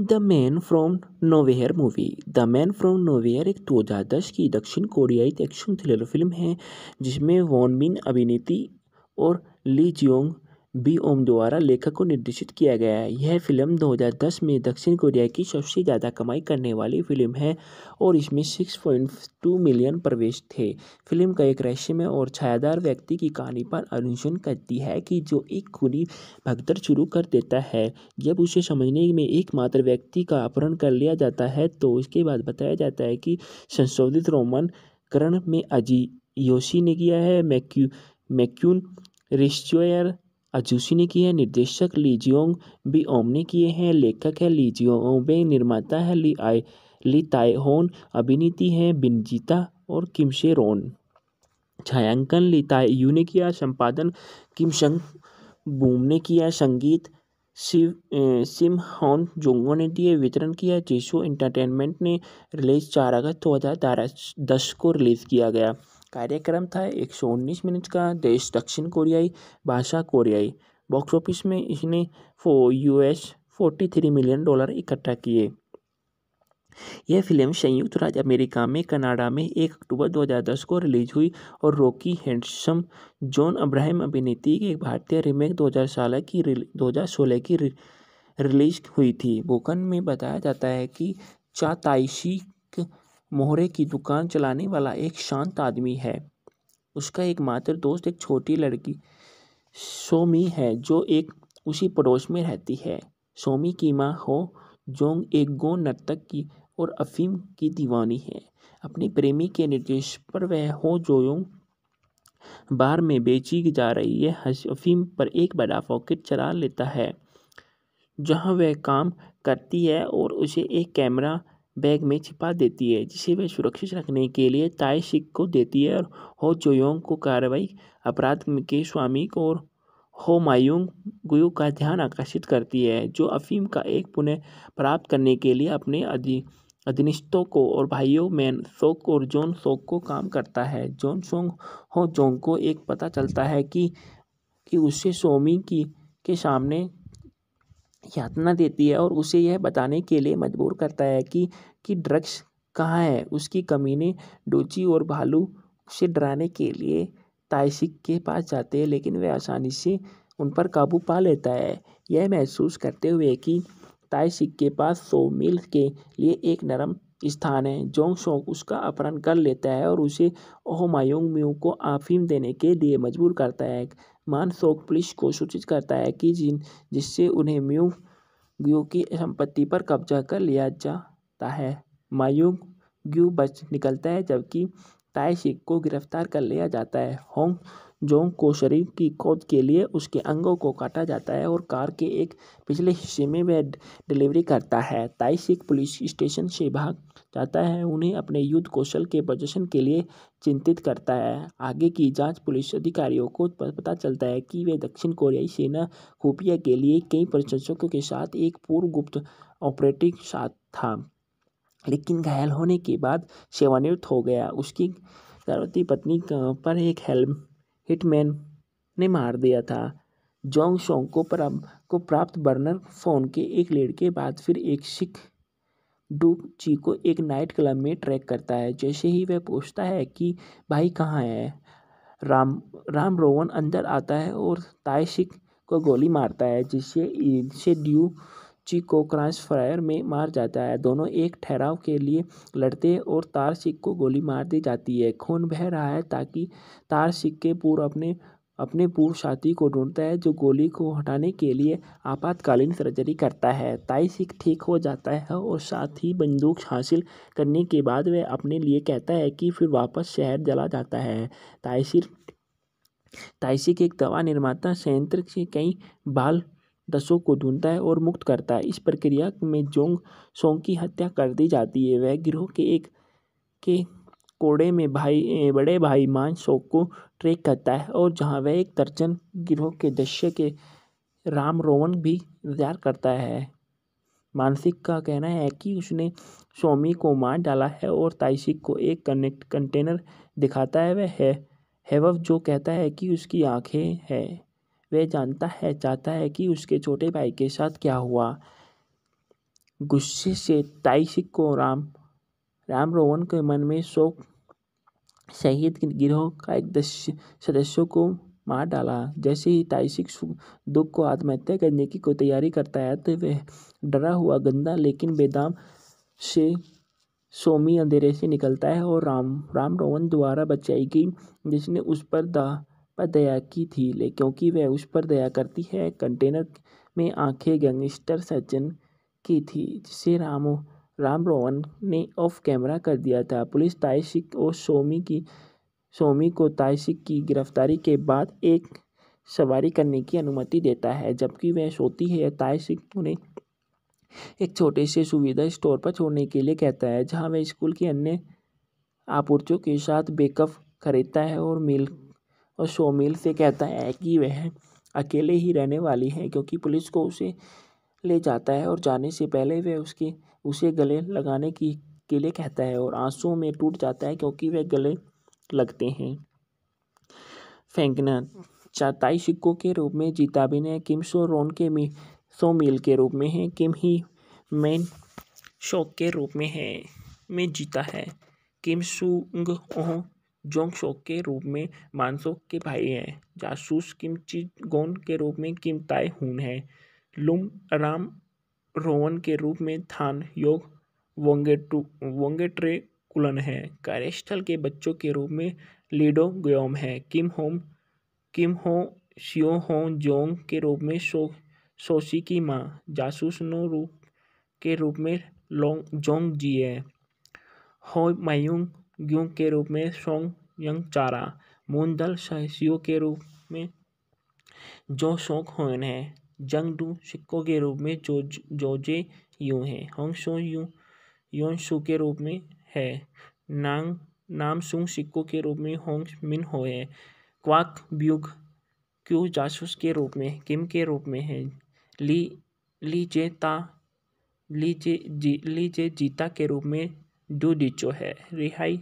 the man from nowhere movie the man from nowhere एक 2010 की दक्षिण कोरियाई एक्शन थ्रिलर फिल्म है जिसमें वॉन मिन और ली जियोंग बी ओम द्वारा लेखक को निर्देशित किया गया है यह फिल्म 2010 में दक्षिण कोरिया की सबसे ज़्यादा कमाई करने वाली फिल्म है और इसमें 6.2 मिलियन प्रवेश थे फिल्म का एक रहस्यमय और छायादार व्यक्ति की कहानी पर अनुसरण करती है कि जो एक खुली भगदड़ शुरू कर देता है जब उसे समझने में एकमात्र व्यक्ति का अपहरण कर लिया जाता है तो उसके बाद बताया जाता है कि संशोधित रोमन करण में अजी योशी ने किया है मैक्यू मैक्यून रिश्चोयर अजूसी ने किया है निर्देशक लीजियोंग बी ओम ने किए हैं लेखक है लीजियोबे निर्माता है ली आई ली ताइहोन अभिनीति हैं बिनजीता और किमशे रोन छायांकन ली ताई यू ने किया संपादन किम शंग बूम ने किया संगीत शिव सिम हॉन जोंगो ने दिए वितरण किया जीशो एंटरटेनमेंट ने रिलीज चार अगस्त दो हज़ार दस को रिलीज़ किया गया कार्यक्रम था एक सौ उन्नीस मिनट का देश दक्षिण कोरियाई भाषा कोरियाई बॉक्स ऑफिस में इसने फो US forty three million dollar इकट्ठा किए यह फिल्म संयुक्त राज्य अमेरिका में कनाडा में एक अक्टूबर 2010 को रिलीज हुई और रॉकी हैंडसम जॉन अब्राहम अभिनेत्री की एक भारतीय रीमेक 2016 की दो हज़ार सोलह की रिलीज हुई थी बोकन में बताया जाता है कि चाताइशी मोहरे की दुकान चलाने वाला एक शांत आदमी है उसका एक मात्र दोस्त एक छोटी लड़की सोमी है जो एक उसी पड़ोस में रहती है सोमी की माँ हो जोंग एक गो नर्तक की और अफीम की दीवानी है अपने प्रेमी के निर्देश पर वह हो जोयोंग बार में बेची जा रही है अफीम पर एक बड़ा पॉकेट चला लेता है जहां वह काम करती है और उसे एक कैमरा बैग में छिपा देती है जिसे वह सुरक्षित रखने के लिए ताई शिक को देती है और हो चोयोंग को कार्रवाई अपराध के स्वामी और हो मायूंग गुयु का ध्यान आकर्षित करती है जो अफीम का एक पुनः प्राप्त करने के लिए अपने अधि अधिनिष्ठों को और भाइयों मैन सोक और जोन सोक को काम करता है जोन सोंग हो जोंग को एक पता चलता है कि कि उससे सोमी की के सामने यातना देती है और उसे यह बताने के लिए मजबूर करता है कि कि ड्रग्स कहाँ है उसकी कमी ने डोची और भालू से डराने के लिए ताइसिक के पास जाते हैं लेकिन वह आसानी से उन पर काबू पा लेता है यह महसूस करते हुए कि ताइसिक के पास सौ मील के लिए एक नरम स्थान है जोंग शोंग उसका अपहरण कर लेता है और उसे ओहमायोंग म्यू को अफीम देने के लिए मजबूर करता है मान शोक पुलिस को सूचित करता है कि जिन जिससे उन्हें म्यू की संपत्ति पर कब्जा कर लिया जा सकता है मायूक ग्यू बच निकलता है जबकि ताइशिक को गिरफ्तार कर लिया जाता है होंग जोंग को शरीर की खोज के लिए उसके अंगों को काटा जाता है और कार के एक पिछले हिस्से में वह डिलीवरी करता है ताइशिक पुलिस स्टेशन से भाग जाता है उन्हें अपने युद्ध कौशल के प्रदर्शन के लिए चिंतित करता है आगे की जांच पुलिस अधिकारियों को पता चलता है कि वे दक्षिण कोरियाई सेना खुफिया के लिए कई प्रशंसकों के साथ एक पूर्व गुप्त ऑपरेटिंग साथ था लेकिन घायल होने के बाद सेवानिवृत्त हो गया उसकी गर्भवती पत्नी पर एक हेल्म हिटमैन ने मार दिया था जोंग शोंग को पर को प्राप्त बर्नर फोन के एक लेड के बाद फिर एक सिख डू ची को एक नाइट क्लब में ट्रैक करता है जैसे ही वह पूछता है कि भाई कहाँ है राम राम रोवन अंदर आता है और ताय सिख को गोली मारता है जिससे इनसे ड्यू चिक को क्रॉस फायर में मार जाता है दोनों एक ठहराव के लिए लड़ते हैं और तारसिक को गोली मार दी जाती है खून बह रहा है ताकि तारसिक के पूर्व अपने अपने पूर्व साथी को ढूंढता है जो गोली को हटाने के लिए आपातकालीन सर्जरी करता है ताइसिक ठीक हो जाता है और साथ ही बंदूक हासिल करने के बाद वह अपने लिए कहता है कि फिर वापस शहर जला जाता है ताइसिर ताइसिक एक दवा निर्माता संयंत्र से कई बाल दसों को ढूंढता है और मुक्त करता है इस प्रक्रिया में जोंग सोंग की हत्या कर दी जाती है वह गिरोह के एक के कोड़े में भाई बड़े भाई मान सोंग को ट्रेक करता है और जहां वह एक तर्जन गिरोह के दृश्य के राम रोवन भी इंतजार करता है मानसिक का कहना है कि उसने सोमी को मार डाला है और ताइसिक को एक कनेक्ट कंटेनर दिखाता है वह है हेवव जो कहता है कि उसकी आंखें हैं वह जानता है चाहता है कि उसके छोटे भाई के साथ क्या हुआ गुस्से से ताइसिक को राम राम रोहन के मन में शोक शहीद गिरोह का एक सदस्यों को मार डाला जैसे ही ताइसिक दुख को आत्महत्या करने की कोई तैयारी करता है तो वह डरा हुआ गंदा लेकिन बेदाम से सोमी अंधेरे से निकलता है और राम राम रोहन द्वारा बचाई गई जिसने उस पर दा पर दया की थी ले क्योंकि वह उस पर दया करती है कंटेनर में आंखें गैंगस्टर सज्जन की थी जिसे रामो राम रोहन ने ऑफ कैमरा कर दिया था पुलिस ताइशिक और सोमी की सोमी को ताइशिक की गिरफ्तारी के बाद एक सवारी करने की अनुमति देता है जबकि वह सोती है ताइशिक उन्हें एक छोटे से सुविधा स्टोर पर छोड़ने के लिए कहता है जहां वह स्कूल की अन्य आपूर्तियों के साथ बेकअप खरीदता है और मिल्क और शोमिल से कहता है कि वह अकेले ही रहने वाली है क्योंकि पुलिस को उसे ले जाता है और जाने से पहले वह उसके उसे गले लगाने की के लिए कहता है और आंसू में टूट जाता है क्योंकि वह गले लगते हैं फेंकना चाताई सिक्कों के रूप में जीताबिन है किम सो रोन के मी सो मील के रूप में है किम ही मेन शौक के रूप में है में जीता है किम सुंग ओह जोंगशोक के रूप में मानसोक के भाई हैं जासूस किमची गोन के रूप में किम ताय हून है लुम राम रोवन के रूप में थान योग वोंगेटू वोंगेट्रे कुलन है कार्यस्थल के बच्चों के रूप में लीडो ग्योम है किम होम किम हो शियो हो जोंग के रूप में सो सोशी की माँ जासूस नो रूप के रूप में लोंग जोंग जी है हो मायूंग ग्यूंग के रूप में सोंग यंग चारा मोनदल साहसियों के रूप में जो शोक होन है डू सिक्कों के रूप में जो जोजे यू हैं होंगसो यू योन योनसू के रूप में है नांग नाम सुंग सिक्कों के रूप में होंग मिन हो है क्वाक ब्यूग क्यू जासूस के रूप में किम के रूप में है ली ली जे ता ली जे जी ली जे जीता के रूप में डू डिचो है रिहाई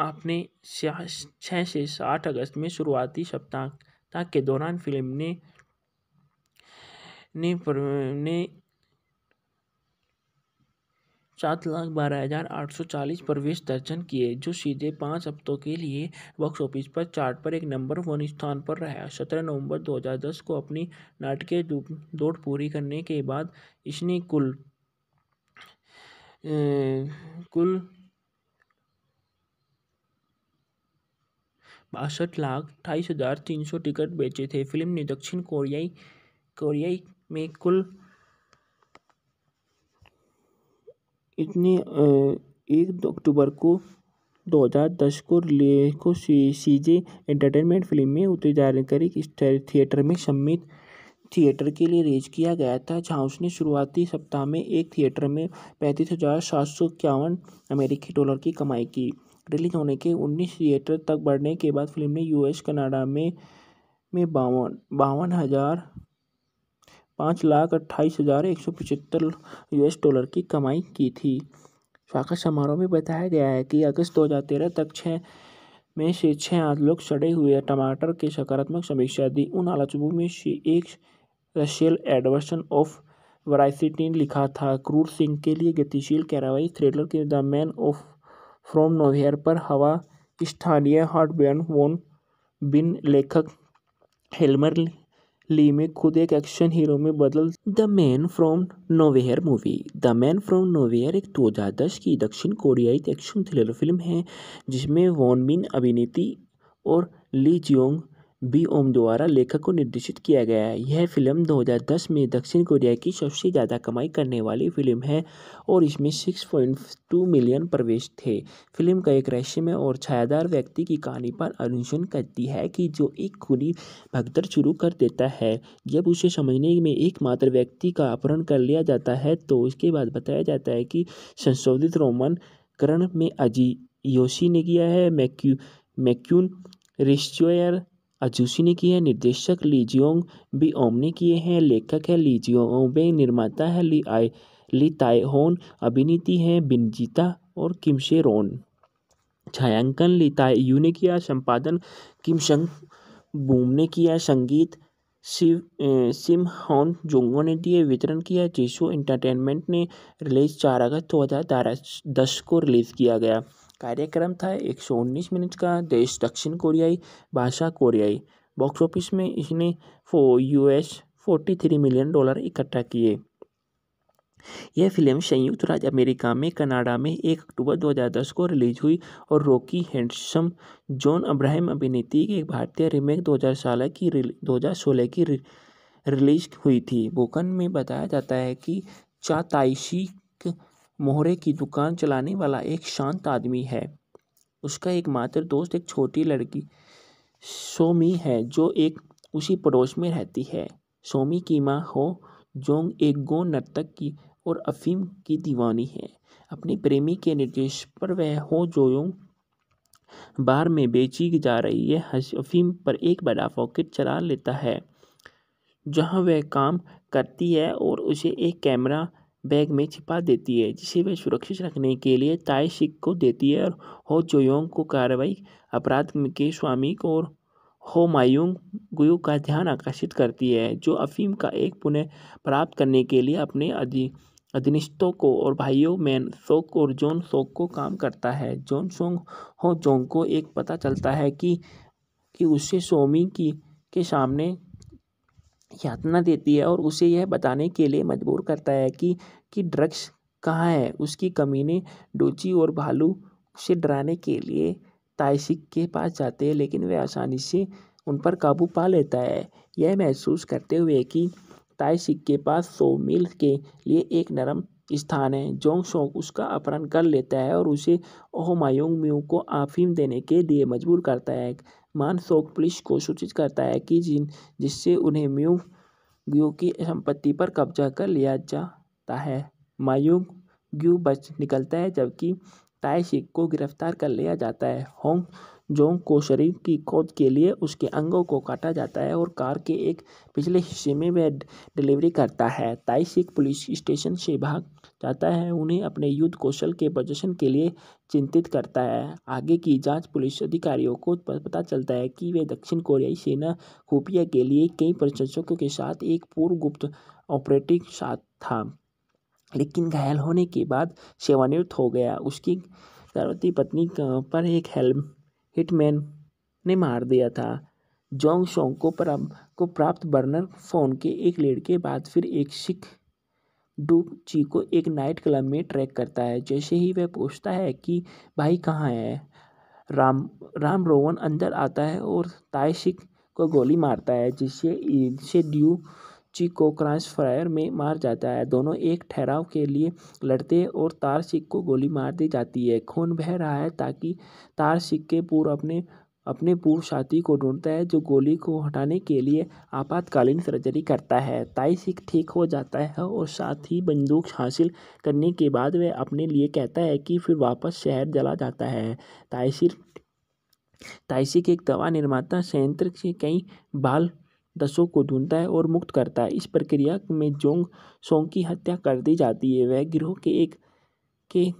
आपने छः से साठ अगस्त में शुरुआती सप्ताह के दौरान फिल्म ने ने, पर, ने सात लाख बारह हज़ार आठ सौ चालीस प्रवेश दर्शन किए जो सीधे पाँच हफ्तों के लिए बॉक्स ऑफिस पर चार्ट पर एक नंबर वन स्थान पर रहा सत्रह नवंबर दो हजार दस को अपनी नाटकीय दौड़ पूरी करने के बाद इसने कुल ए, कुल बासठ लाख अट्ठाईस हज़ार तीन सौ टिकट बेचे थे फिल्म ने दक्षिण कोरियाई कोरियाई में कुल इतने एक अक्टूबर को 2010 को रिले को सी, सीजे एंटरटेनमेंट फिल्म में उतरी जानकारी इस थिएटर में सम्मित थिएटर के लिए रेज किया गया था जहां उसने शुरुआती सप्ताह में एक थिएटर में पैंतीस हज़ार सात सौ इक्यावन अमेरिकी डॉलर की कमाई की रिलीज़ होने के उन्नीस थिएटर तक बढ़ने के बाद फिल्म ने यूएस कनाडा में में बावन बावन हज़ार पाँच लाख अट्ठाईस हज़ार एक सौ पचहत्तर यूएस डॉलर की कमाई की थी स्वागत समारोह में बताया गया है कि अगस्त दो हजार तेरह तक छः में से छः आठ लोग सड़े हुए टमाटर के सकारात्मक समीक्षा दी उन आलोचकों में से एक रशियल एडवर्सन ऑफ वराइसिटी लिखा था क्रूर सिंह के लिए गतिशील कार्रवाई थ्रिलर के the man of from nowhere पर हवा स्थानीय हार्डबर्न वोन बिन लेखक हेलमर ली में खुद एक एक्शन हीरो में बदल the man from nowhere movie the man from nowhere एक 2010 की दक्षिण कोरियाई एक्शन थ्रिलर फिल्म है जिसमें वॉन बिन अभिनेत्री और ली जियोंग बी ओम द्वारा लेखक को निर्देशित किया गया है यह फिल्म 2010 में दक्षिण कोरिया की सबसे ज़्यादा कमाई करने वाली फिल्म है और इसमें 6.2 मिलियन प्रवेश थे फिल्म का एक रहस्यमय और छायादार व्यक्ति की कहानी पर अनुसरण करती है कि जो एक खुली भगदड़ शुरू कर देता है जब उसे समझने में एकमात्र व्यक्ति का अपहरण कर लिया जाता है तो उसके बाद बताया जाता है कि संशोधित रोमन करण में अजी योशी ने किया है मैक्यू मैक्यून रिश्चोयर अजूसी ने की है निर्देशक ली जियोंग बी ओम ने किए हैं लेखक है ली निर्माता है ली आई ली ताइहोन अभिनेती है बिनजीता और किमशे रोन छायांकन ली यू ने किया संपादन किम शंग बूम ने किया संगीत शिव सिम हॉन जोंगो ने दिए वितरण किया जीशो एंटरटेनमेंट ने रिलीज चार अगस्त दो हज़ार दस को रिलीज़ किया गया कार्यक्रम था एक सौ उन्नीस मिनट का देश दक्षिण कोरियाई भाषा कोरियाई बॉक्स ऑफिस में इसने फो US forty three million dollar इकट्ठा किए यह फिल्म संयुक्त राज्य अमेरिका में कनाडा में एक अक्टूबर 2010 को रिलीज हुई और रॉकी हैंडसम जॉन अब्राहम अभिनेत्री की एक भारतीय रीमेक 2016 की दो हज़ार सोलह की रिलीज हुई थी बोकन में बताया जाता है कि चाताइशी मोहरे की दुकान चलाने वाला एक शांत आदमी है उसका एक मात्र दोस्त एक छोटी लड़की सोमी है जो एक उसी पड़ोस में रहती है सोमी की माँ हो जोंग एक गो नर्तक की और अफीम की दीवानी है अपने प्रेमी के निर्देश पर वह हो जोयोंग बार में बेची जा रही है अफीम पर एक बड़ा पॉकेट चला लेता है जहां वह काम करती है और उसे एक कैमरा बैग में छिपा देती है जिसे वह सुरक्षित रखने के लिए ताई शिक को देती है और हो चोयोंग को कार्रवाई अपराध के स्वामी को और हो मायूंग गुयु का ध्यान आकर्षित करती है जो अफीम का एक पुनः प्राप्त करने के लिए अपने अधि अधिनिष्ठों को और भाइयों मैन सोक और जोन सोक को काम करता है जोन सोंग हो जोंग को एक पता चलता है कि कि उससे सोमी की के सामने यातना देती है और उसे यह बताने के लिए मजबूर करता है कि कि ड्रग्स कहाँ है उसकी कमी ने डोची और भालू से डराने के लिए ताइसिक के पास जाते हैं लेकिन वह आसानी से उन पर काबू पा लेता है यह महसूस करते हुए कि ताइसिक के पास सो मील के लिए एक नरम स्थान है जोंग शोंग उसका अपहरण कर लेता है और उसे ओहमायोंग म्यू को आफीम देने के लिए मजबूर करता है मानसोक पुलिस को सूचित करता है कि जिन जिससे उन्हें म्यूंग्यू की संपत्ति पर कब्जा कर लिया जाता है ग्यू बच निकलता है जबकि शिख को गिरफ्तार कर लिया जाता है होंग जोंग को शरीर की खोज के लिए उसके अंगों को काटा जाता है और कार के एक पिछले हिस्से में वह डिलीवरी करता है ताइशिक पुलिस स्टेशन से भाग जाता है उन्हें अपने युद्ध कौशल के प्रदर्शन के लिए चिंतित करता है आगे की जांच पुलिस अधिकारियों को पता चलता है कि वे दक्षिण कोरियाई सेना खुफिया के लिए कई प्रशंसकों के साथ एक पूर्व गुप्त ऑपरेटिव साथ था लेकिन घायल होने के बाद सेवानिवृत्त हो गया उसकी गर्भवती पत्नी पर एक हेल्प हिटमैन ने मार दिया था जोंग शोंग को प्राप्त बर्नर फोन के एक लेड के बाद फिर एक सिख डुबची को एक नाइट क्लब में ट्रैक करता है जैसे ही वह पूछता है कि भाई कहाँ है राम राम रोवन अंदर आता है और तायशिक को गोली मारता है जिससे इनसे ड्यू ची को क्रांस फायर में मार जाता है दोनों एक ठहराव के लिए लड़ते हैं और तार सिख को गोली मार दी जाती है खून बह रहा है ताकि तार सिख के पूर्व अपने अपने पूर्व साथी को ढूंढता है जो गोली को हटाने के लिए आपातकालीन सर्जरी करता है ताई सिख ठीक हो जाता है और साथ ही बंदूक हासिल करने के बाद वह अपने लिए कहता है कि फिर वापस शहर चला जाता है ताई सिख ताइसिक एक दवा निर्माता संयंत्र से कई बाल दसों को ढूंढता है और मुक्त करता है इस प्रक्रिया में जोंग सोंग की हत्या कर दी जाती है वह गिरोह के एक के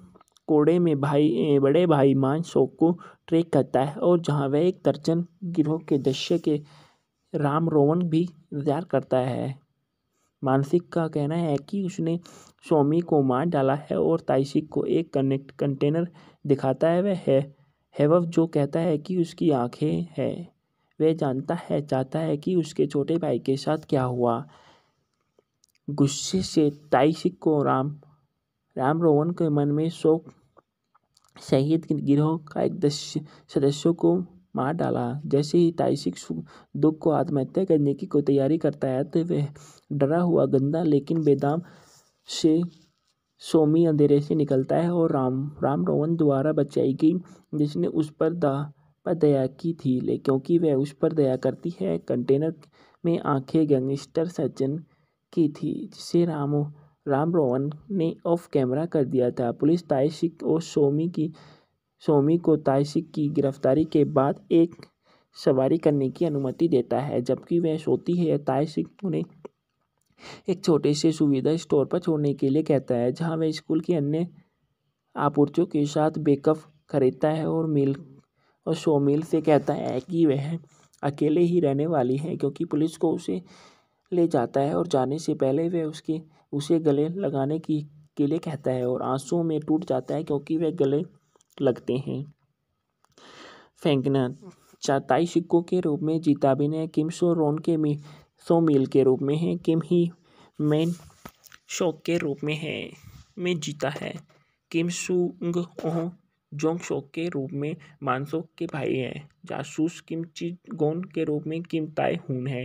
कोड़े में भाई बड़े भाई मानसोक को ट्रेक करता है और जहाँ वह एक दर्जन गिरोह के दृश्य के राम रोवन भी इंतजार करता है मानसिक का कहना है कि उसने स्वामी को मार डाला है और ताइसिक को एक कनेक्ट कंटेनर दिखाता है वह है हेवव जो कहता है कि उसकी आंखें हैं वह जानता है चाहता है कि उसके छोटे भाई के साथ क्या हुआ गुस्से से ताइसिक को राम राम रोहन के मन में शोक शहीद गिरोह का एक सदस्यों को मार डाला जैसे ही ताइसिक दुख को आत्महत्या करने की कोई तैयारी करता है तो वह डरा हुआ गंदा लेकिन बेदाम से सोमी अंधेरे से निकलता है और राम राम रोहन द्वारा बचाई गई जिसने उस पर दा पर दया की थी ले क्योंकि वह उस पर दया करती है कंटेनर में आंखें गैंगस्टर सज्जन की थी जिसे रामो राम रोहन ने ऑफ कैमरा कर दिया था पुलिस ताइशिक और सोमी की सोमी को ताइशिक की गिरफ्तारी के बाद एक सवारी करने की अनुमति देता है जबकि वह सोती है ताइशिक उन्हें एक छोटे से सुविधा स्टोर पर छोड़ने के लिए कहता है जहां वह स्कूल की अन्य आपूर्तियों के साथ बेकअप खरीदता है और मिल और मिल से कहता है कि वह अकेले ही रहने वाली है क्योंकि पुलिस को उसे ले जाता है और जाने से पहले वह उसकी उसे गले लगाने की के लिए कहता है और आंसू में टूट जाता है क्योंकि वे गले लगते हैं फेंकना चाताई सिक्कों के रूप में जीताबिन है किम सो रोन के मी सो मील के रूप में है किम ही मेन शोक के रूप में है में जीता है किम सुंग ओह जोंग शोक के रूप में मानसो के भाई हैं जासूस किम ची गोन के रूप में किम ताई हून है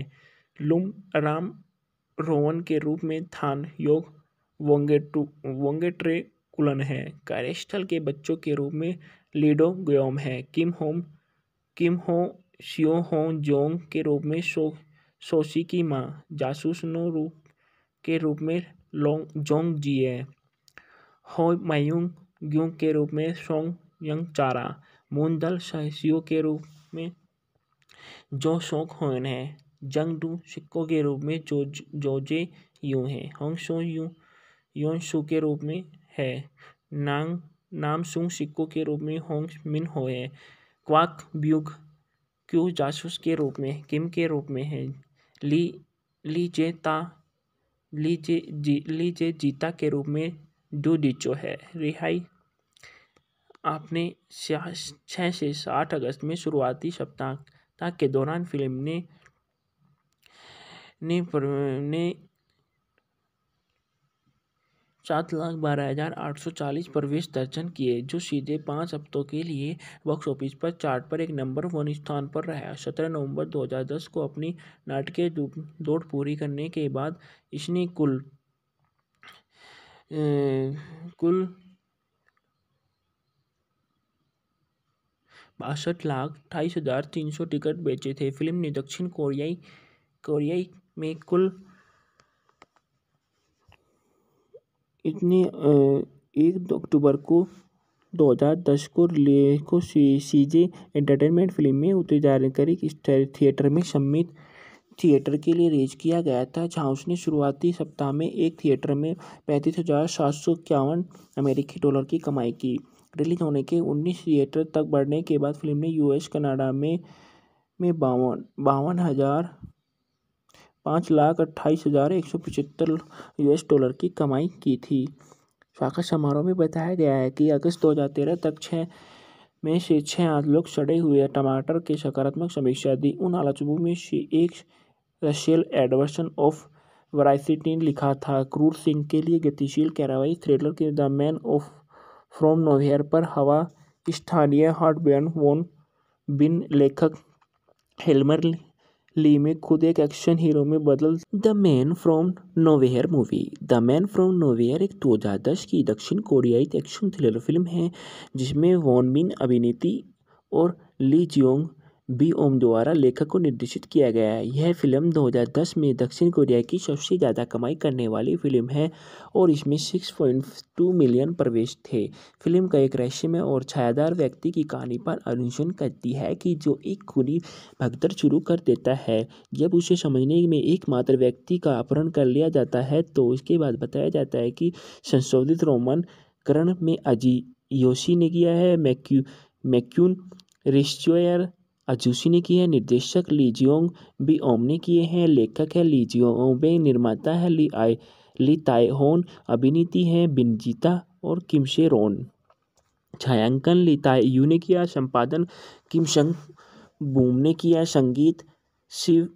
लुम राम रोवन के रूप में थान योग वोंगेटू वोंगेट्रे कुलन है कार्यस्थल के बच्चों के रूप में लीडो ग्योम है किम होम किम हो शियो हो जोंग के रूप में सो सोशी की माँ जासूस नो रूप के रूप में लोंग जोंग जी है हो मायूंग ग्यूंग के रूप में सोंग यंग चारा मूनदल सहसियो के रूप में जो शोक होन है जंग डू सिक्कों के रूप में जो जोजे यू हैं शो यू योन शू के रूप में है नांग नाम सुंग सिक्कों के रूप में होंग मिन हो है क्वाक ब्यूग क्यू जासूस के रूप में किम के रूप में है ली ली जे ता ली जे जी ली जे जीता के रूप में डू डिचो है रिहाई आपने छः से साठ अगस्त में शुरुआती सप्ताह के दौरान फिल्म ने ने ने सात लाख बारह हज़ार आठ सौ चालीस प्रवेश दर्शन किए जो सीधे पाँच हफ्तों के लिए बॉक्स ऑफिस पर चार्ट पर एक नंबर वन स्थान पर रहा सत्रह नवंबर दो हजार दस को अपनी नाटकीय दौड़ पूरी करने के बाद इसने कुल ए, कुल बासठ लाख अट्ठाईस हज़ार तीन सौ टिकट बेचे थे फिल्म ने दक्षिण कोरियाई कोरियाई में कुल इतने एक अक्टूबर को 2010 को रिले को सी जे एंटरटेनमेंट फिल्म में उतरी जानकारी इस थिएटर में सम्मित थिएटर के लिए रेज किया गया था जहां उसने शुरुआती सप्ताह में एक थिएटर में पैंतीस हज़ार सात सौ इक्यावन अमेरिकी डॉलर की कमाई की रिलीज होने के उन्नीस थिएटर तक बढ़ने के बाद फिल्म ने यूएस कनाडा में में बावन बावन हज़ार पाँच लाख अट्ठाईस हज़ार एक सौ पचहत्तर यूएस डॉलर की कमाई की थी स्वागत समारोह में बताया गया है कि अगस्त दो हजार तेरह तक छः में से छः आठ लोग सड़े हुए टमाटर के सकारात्मक समीक्षा दी उन आलोचकों में से एक रशियल एडवर्सन ऑफ वराइसिटी लिखा था क्रूर सिंह के लिए गतिशील कार्रवाई थ्रिलर के the man of from nowhere पर हवा स्थानीय हार्डबैंड वोन बिन लेखक हेलमर ली में खुद एक एक्शन हीरो में बदल the man from nowhere movie the man from nowhere एक 2010 की दक्षिण कोरियाई एक्शन थ्रिलर फिल्म है जिसमें वॉनमिन अभिनेत्री और ली जियोंग बी ओम द्वारा लेखक को निर्देशित किया गया है यह फिल्म 2010 में दक्षिण कोरिया की सबसे ज़्यादा कमाई करने वाली फिल्म है और इसमें 6.2 मिलियन प्रवेश थे फिल्म का एक रहस्यमय और छायादार व्यक्ति की कहानी पर अनुसरण करती है कि जो एक खूनी भगदड़ शुरू कर देता है जब उसे समझने में एकमात्र व्यक्ति का अपहरण कर लिया जाता है तो उसके बाद बताया जाता है कि संशोधित रोमन करण में अजी योशी ने किया है मैक्यू मैक्यून रिश्चोयर अजूसी ने की है निर्देशक ली जियोंग बी ओम ने किए हैं लेखक है ली निर्माता है ली आई ली ताइहोन अभिनीति है बिनजीता और किमशे रोन छायांकन ली ताई यू ने किया संपादन किमशंग बूम ने किया संगीत शिव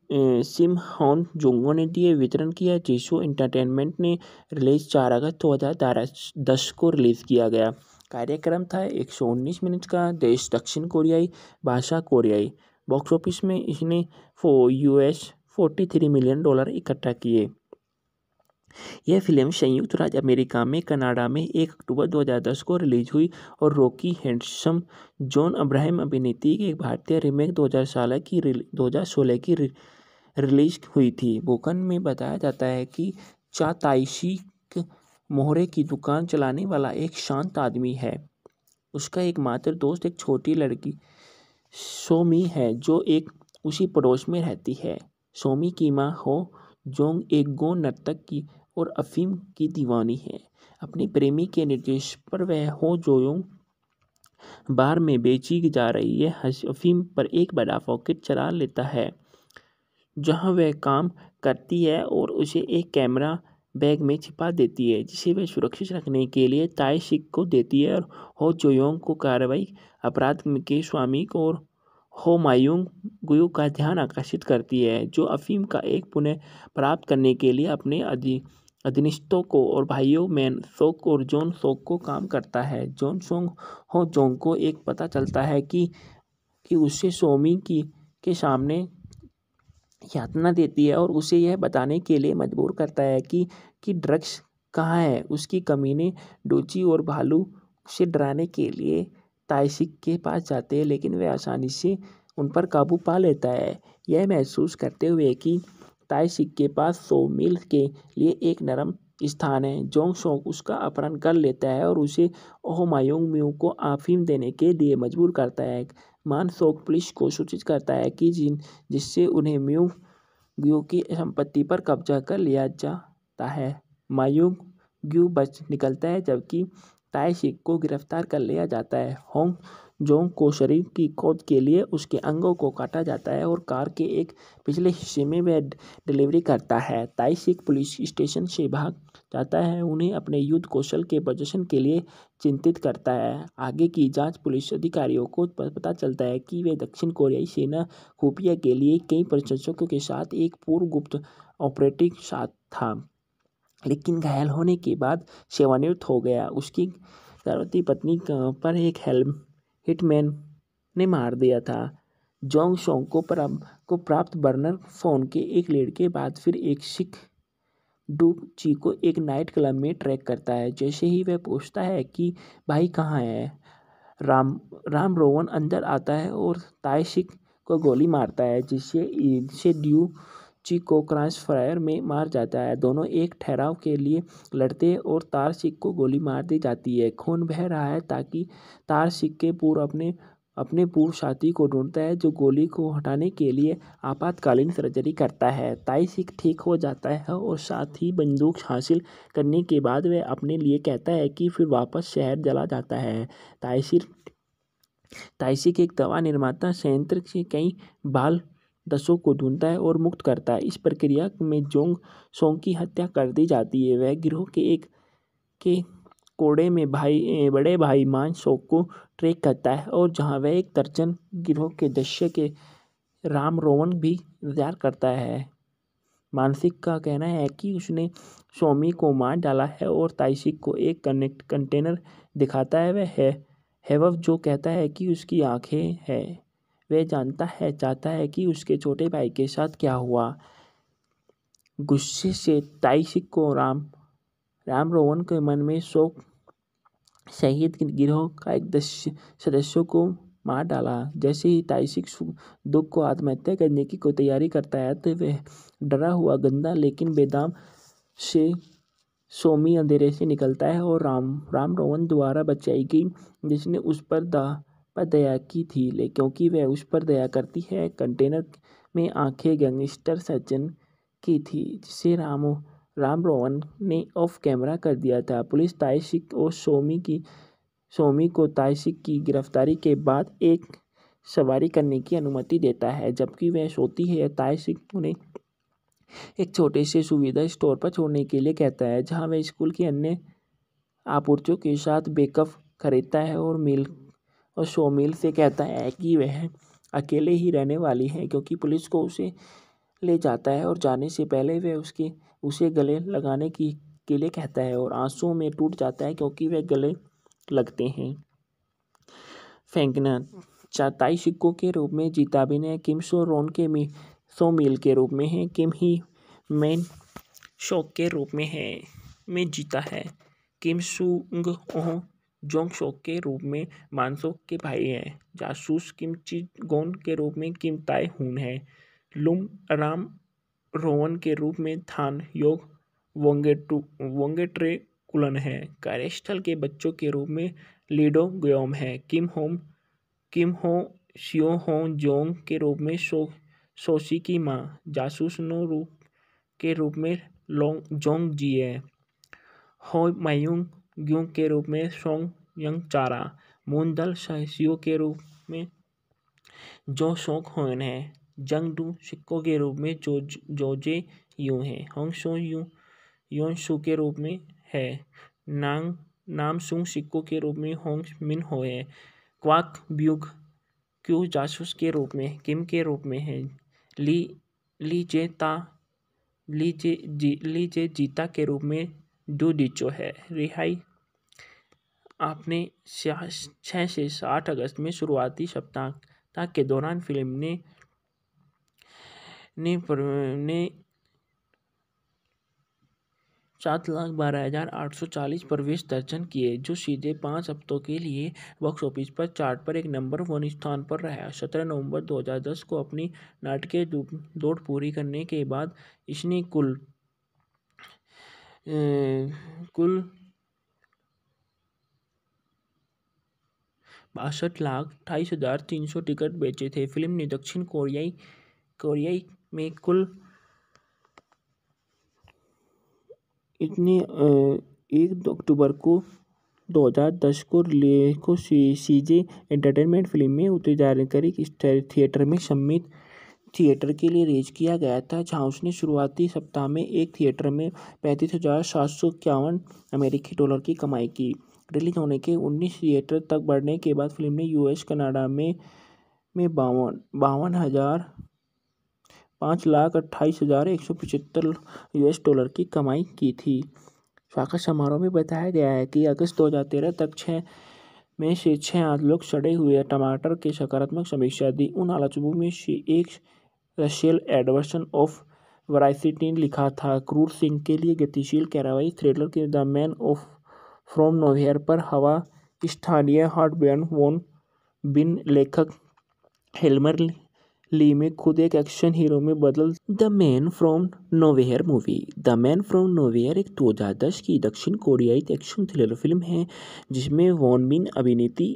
सिम हॉन जोंगो ने दिए वितरण किया जीशो एंटरटेनमेंट ने रिलीज चार अगस्त दो हज़ार दस को रिलीज़ किया गया कार्यक्रम था उन्नीस मिनट का देश दक्षिण कोरियाई भाषा कोरियाई बॉक्स ऑफिस में इसने फो U S forty three million dollar इकट्ठा किए यह फिल्म संयुक्त राज्य अमेरिका में कनाडा में एक अक्टूबर 2010 को रिलीज हुई और रॉकी हैंडसम जॉन अब्राहम अभिनेत्री की एक भारतीय रीमेक 2016 की दो हज़ार की रिलीज हुई थी बोकन में बताया जाता है कि चाताइशी मोहरे की दुकान चलाने वाला एक शांत आदमी है उसका एक मात्र दोस्त एक छोटी लड़की सोमी है जो एक उसी पड़ोस में रहती है सोमी की माँ हो जोंग एक गो नर्तक की और अफीम की दीवानी है अपने प्रेमी के निर्देश पर वह हो जोयोंग बार में बेची जा रही है अफीम पर एक बड़ा पॉकेट चला लेता है जहां वह काम करती है और उसे एक कैमरा बैग में छिपा देती है जिसे वह सुरक्षित रखने के लिए ताई शिक को देती है और हो चोयोंग को कार्रवाई अपराध के स्वामी को और हो मायूंग गुयु का ध्यान आकर्षित करती है जो अफीम का एक पुनः प्राप्त करने के लिए अपने अधि अधिनिष्ठों को और भाइयों मैन शोक और जोन शोक को काम करता है जोन सोंग हो जोंग को एक पता चलता है कि कि उससे सोमी की के सामने यातना देती है और उसे यह बताने के लिए मजबूर करता है कि कि ड्रग्स कहाँ है उसकी कमी ने डोची और भालू से डराने के लिए ताइसिक के पास जाते हैं लेकिन वह आसानी से उन पर काबू पा लेता है यह महसूस करते हुए कि ताइसिक के पास सौ मील के लिए एक नरम स्थान है जोंग शोंग उसका अपहरण कर लेता है और उसे ओहमायोंग म्यू को आफीम देने के लिए मजबूर करता है मान शोक पुलिस को सूचित करता है कि जिन जिससे उन्हें म्यू ग्यू की संपत्ति पर कब्जा कर लिया जाता है मायोंग ग्यू बच निकलता है जबकि ताइशिक को गिरफ्तार कर लिया जाता है होंग जोंग को शरीर की खोद के लिए उसके अंगों को काटा जाता है और कार के एक पिछले हिस्से में वह डिलीवरी करता है ताई सिख पुलिस स्टेशन से भाग जाता है उन्हें अपने युद्ध कौशल के प्रदर्शन के लिए चिंतित करता है आगे की जांच पुलिस अधिकारियों को पता चलता है कि वे दक्षिण कोरियाई सेना खुफिया के लिए कई प्रशंसकों के साथ एक पूर्व गुप्त ऑपरेटिव साथ था लेकिन घायल होने के बाद सेवानिवृत्त हो गया उसकी गर्भवती पत्नी पर एक हेलमेट हिटमैन ने मार दिया था जोंग शोंग को को प्राप्त बर्नर फोन के एक लीड के बाद फिर एक सिख डू ची को एक नाइट क्लब में ट्रैक करता है जैसे ही वह पूछता है कि भाई कहाँ है राम राम रोवन अंदर आता है और ताय सिख को गोली मारता है जिससे इससे ड्यू चिक को क्रॉस फायर में मार जाता है दोनों एक ठहराव के लिए लड़ते और तार सिक को गोली मार दी जाती है खून बह रहा है ताकि तार सिक के पूर्व अपने अपने पूर्व साथी को ढूंढता है जो गोली को हटाने के लिए आपातकालीन सर्जरी करता है ताई सिख ठीक हो जाता है और साथ ही बंदूक हासिल करने के बाद वह अपने लिए कहता है कि फिर वापस शहर जला जाता है ताइसिर ताइसिक एक दवा निर्माता संयंत्र से कई बाल दसों को ढूंढता है और मुक्त करता है इस प्रक्रिया में जोंग सोंग की हत्या कर दी जाती है वह गिरोह के एक के कोड़े में भाई बड़े भाई मान सोंग को ट्रेक करता है और जहां वह एक दर्जन गिरोह के दृश्य के राम रोवन भी इंतजार करता है मानसिक का कहना है कि उसने सोमी को मार डाला है और ताइसिक को एक कनेक्ट कंटेनर दिखाता है वह है हेवव जो कहता है कि उसकी आंखें हैं वह जानता है चाहता है कि उसके छोटे भाई के साथ क्या हुआ गुस्से से ताइसिक को राम राम रोहन के मन में शोक शहीद गिरोह का एक सदस्यों को मार डाला जैसे ही ताइसिक दुख को आत्महत्या करने की को तैयारी करता है तो वह डरा हुआ गंदा लेकिन बेदाम से सोमी अंधेरे से निकलता है और राम राम रोहन द्वारा बचाई गई जिसने उस पर दा पर दया की थी ले क्योंकि वह उस पर दया करती है कंटेनर में आंखें गैंगस्टर सज्जन की थी जिसे रामो राम रोहन ने ऑफ कैमरा कर दिया था पुलिस ताइशिक और सोमी की सोमी को ताइशिक की गिरफ्तारी के बाद एक सवारी करने की अनुमति देता है जबकि वह सोती है ताइशिक उन्हें एक छोटे से सुविधा स्टोर पर छोड़ने के लिए कहता है जहां वह स्कूल की अन्य आपूर्तियों के साथ बेकअप खरीदता है और मिल्क और शोमिल से कहता है कि वह अकेले ही रहने वाली है क्योंकि पुलिस को उसे ले जाता है और जाने से पहले वह उसके उसे गले लगाने की के लिए कहता है और आंसुओं में टूट जाता है क्योंकि वह गले लगते हैं फेंकना चाताई सिक्कों के रूप में जीता भी नहीं किम सो रोन के मी सो मील के रूप में है किम ही मेन शौक के रूप में है में जीता है किम सुंग ओह जोंगशोक के रूप में मानसोक के भाई हैं जासूस गोन के रूप में किम ताय हून है लुम राम रोवन के रूप में थान योग वोंगेटू वोंगेट्रे कुलन है कार्यस्थल के बच्चों के रूप में लीडो ग्योम है किम होम किम हो शियो हो जोंग के रूप में सो सोशी की माँ जासूस नो रूप के रूप में लोंग जोंग जी है हो मायूंग ग्युंग के रूप में सोंग यंग यंगचारा मूनदल सहसियों के रूप में जो सोंग होन है जंग डू सिक्को के रूप में जो जोजे यू है होंग सो यू योन सू के रूप में है नांग नाम सुंग सिक्को के रूप में होंग मिन हो है क्वाक ब्यूग क्यू जासूस के रूप में किम के रूप में है ली ली जे ता ली जे जी ली जे जीता के रूप में डुडिचो है रिहाई आपने छः से सात अगस्त में शुरुआती सप्ताह के दौरान फिल्म ने ने, पर, ने सात लाख बारह हज़ार आठ सौ चालीस प्रवेश दर्जन किए जो सीधे पाँच हफ्तों के लिए बॉक्स ऑफिस पर चार्ट पर एक नंबर वन स्थान पर रहा सत्रह नवंबर दो हजार दस को अपनी नाटकीय दौड़ पूरी करने के बाद इसने कुल कुल बासठ लाख अट्ठाईस हज़ार तीन सौ टिकट बेचे थे फिल्म ने दक्षिण कोरियाई कोरियाई में कुल इतने एक अक्टूबर को 2010 को रिले को सीजे एंटरटेनमेंट फिल्म में उतरी जानकारी इस थिएटर में सम्मित थिएटर के लिए रेज किया गया था जहां उसने शुरुआती सप्ताह में एक थिएटर में पैंतीस हज़ार सात सौ इक्यावन अमेरिकी डॉलर की कमाई की रिलीज होने के उन्नीस थिएटर तक बढ़ने के बाद फिल्म ने यूएस कनाडा में में बावन बावन हज़ार पाँच लाख अट्ठाईस हज़ार एक सौ पचहत्तर यूएस डॉलर की कमाई की थी स्वागत समारोह में बताया गया है कि अगस्त दो तक छः में से छः आठ लोग सड़े हुए टमाटर के सकारात्मक समीक्षा दी उन आलोचकों में से एक रशियल एडवर्सन ऑफ वराइसिटी लिखा था क्रूर सिंह के लिए गतिशील कार्रवाई थ्रिलर के the man of from nowhere पर हवा स्थानीय हार्टबर्न वोन बिन लेखक हेलमर ली में खुद एक एक्शन हीरो में बदल the man from nowhere movie the man from nowhere एक 2010 की दक्षिण कोरियाई एक्शन थ्रिलर फिल्म है जिसमें वॉन बिन अभिनेत्री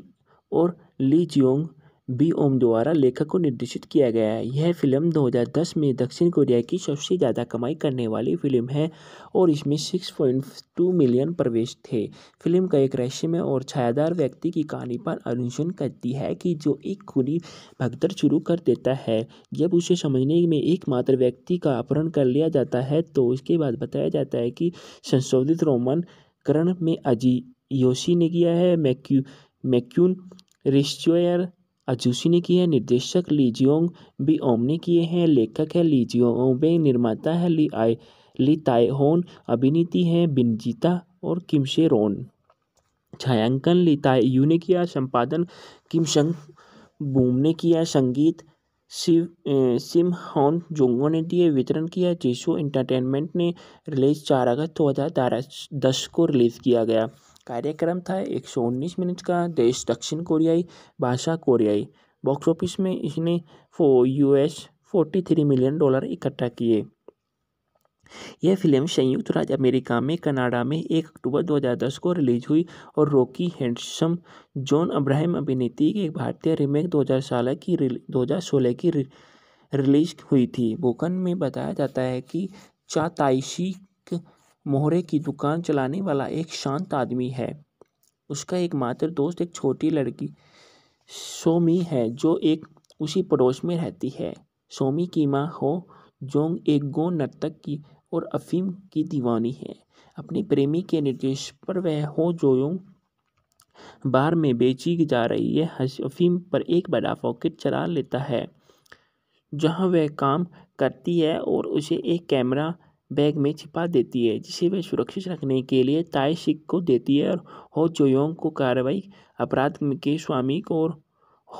और ली जियोंग बी ओम द्वारा लेखक को निर्देशित किया गया है यह फिल्म 2010 में दक्षिण कोरिया की सबसे ज़्यादा कमाई करने वाली फिल्म है और इसमें 6.2 मिलियन प्रवेश थे फिल्म का एक रहस्यमय और छायादार व्यक्ति की कहानी पर अनुसरण करती है कि जो एक खुली भगदड़ शुरू कर देता है जब उसे समझने में एकमात्र व्यक्ति का अपहरण कर लिया जाता है तो उसके बाद बताया जाता है कि संशोधित रोमन करण में अजी योशी ने किया है मैक्यू मैक्यून रिश्चोयर अजूसी ने किए हैं निर्देशक जियोंग बी ओम ने किए हैं लेखक है लीजियोबे निर्माता है ली आई ली ताइहोन अभिनीति है बिनजीता और किमशे रोन छायांकन ली ताइयू ने किया संपादन किमशंग बूम ने किया संगीत शिव सिम हॉन जोंगो ने दिए वितरण किया जीशो इंटरटेनमेंट ने रिलीज चार अगस्त दो हज़ार दस को रिलीज़ किया गया कार्यक्रम था एक सौ उन्नीस मिनट का देश दक्षिण कोरियाई भाषा कोरियाई बॉक्स ऑफिस में इसने फो US forty three million dollar इकट्ठा किए यह फिल्म संयुक्त राज्य अमेरिका में कनाडा में 1 अक्टूबर 2010 को रिलीज हुई और रॉकी हैंडसम जॉन अब्राहम अभिनेत्री के भारतीय रीमेक सोलह की दो हज़ार की रिलीज हुई थी बोकन में बताया जाता है कि चाताइशी मोहरे की दुकान चलाने वाला एक शांत आदमी है उसका एकमात्र दोस्त एक छोटी लड़की सोमी है जो एक उसी पड़ोस में रहती है सोमी की माँ हो जोंग एक गो नर्तक की और अफीम की दीवानी है अपने प्रेमी के निर्देश पर वह हो जोयोंग बार में बेची जा रही है अफीम पर एक बड़ा पॉकेट चला लेता है जहां वह काम करती है और उसे एक कैमरा बैग में छिपा देती है जिसे वह सुरक्षित रखने के लिए ताई शिक को देती है और हो चोयोंग को कार्रवाई अपराध के स्वामी को और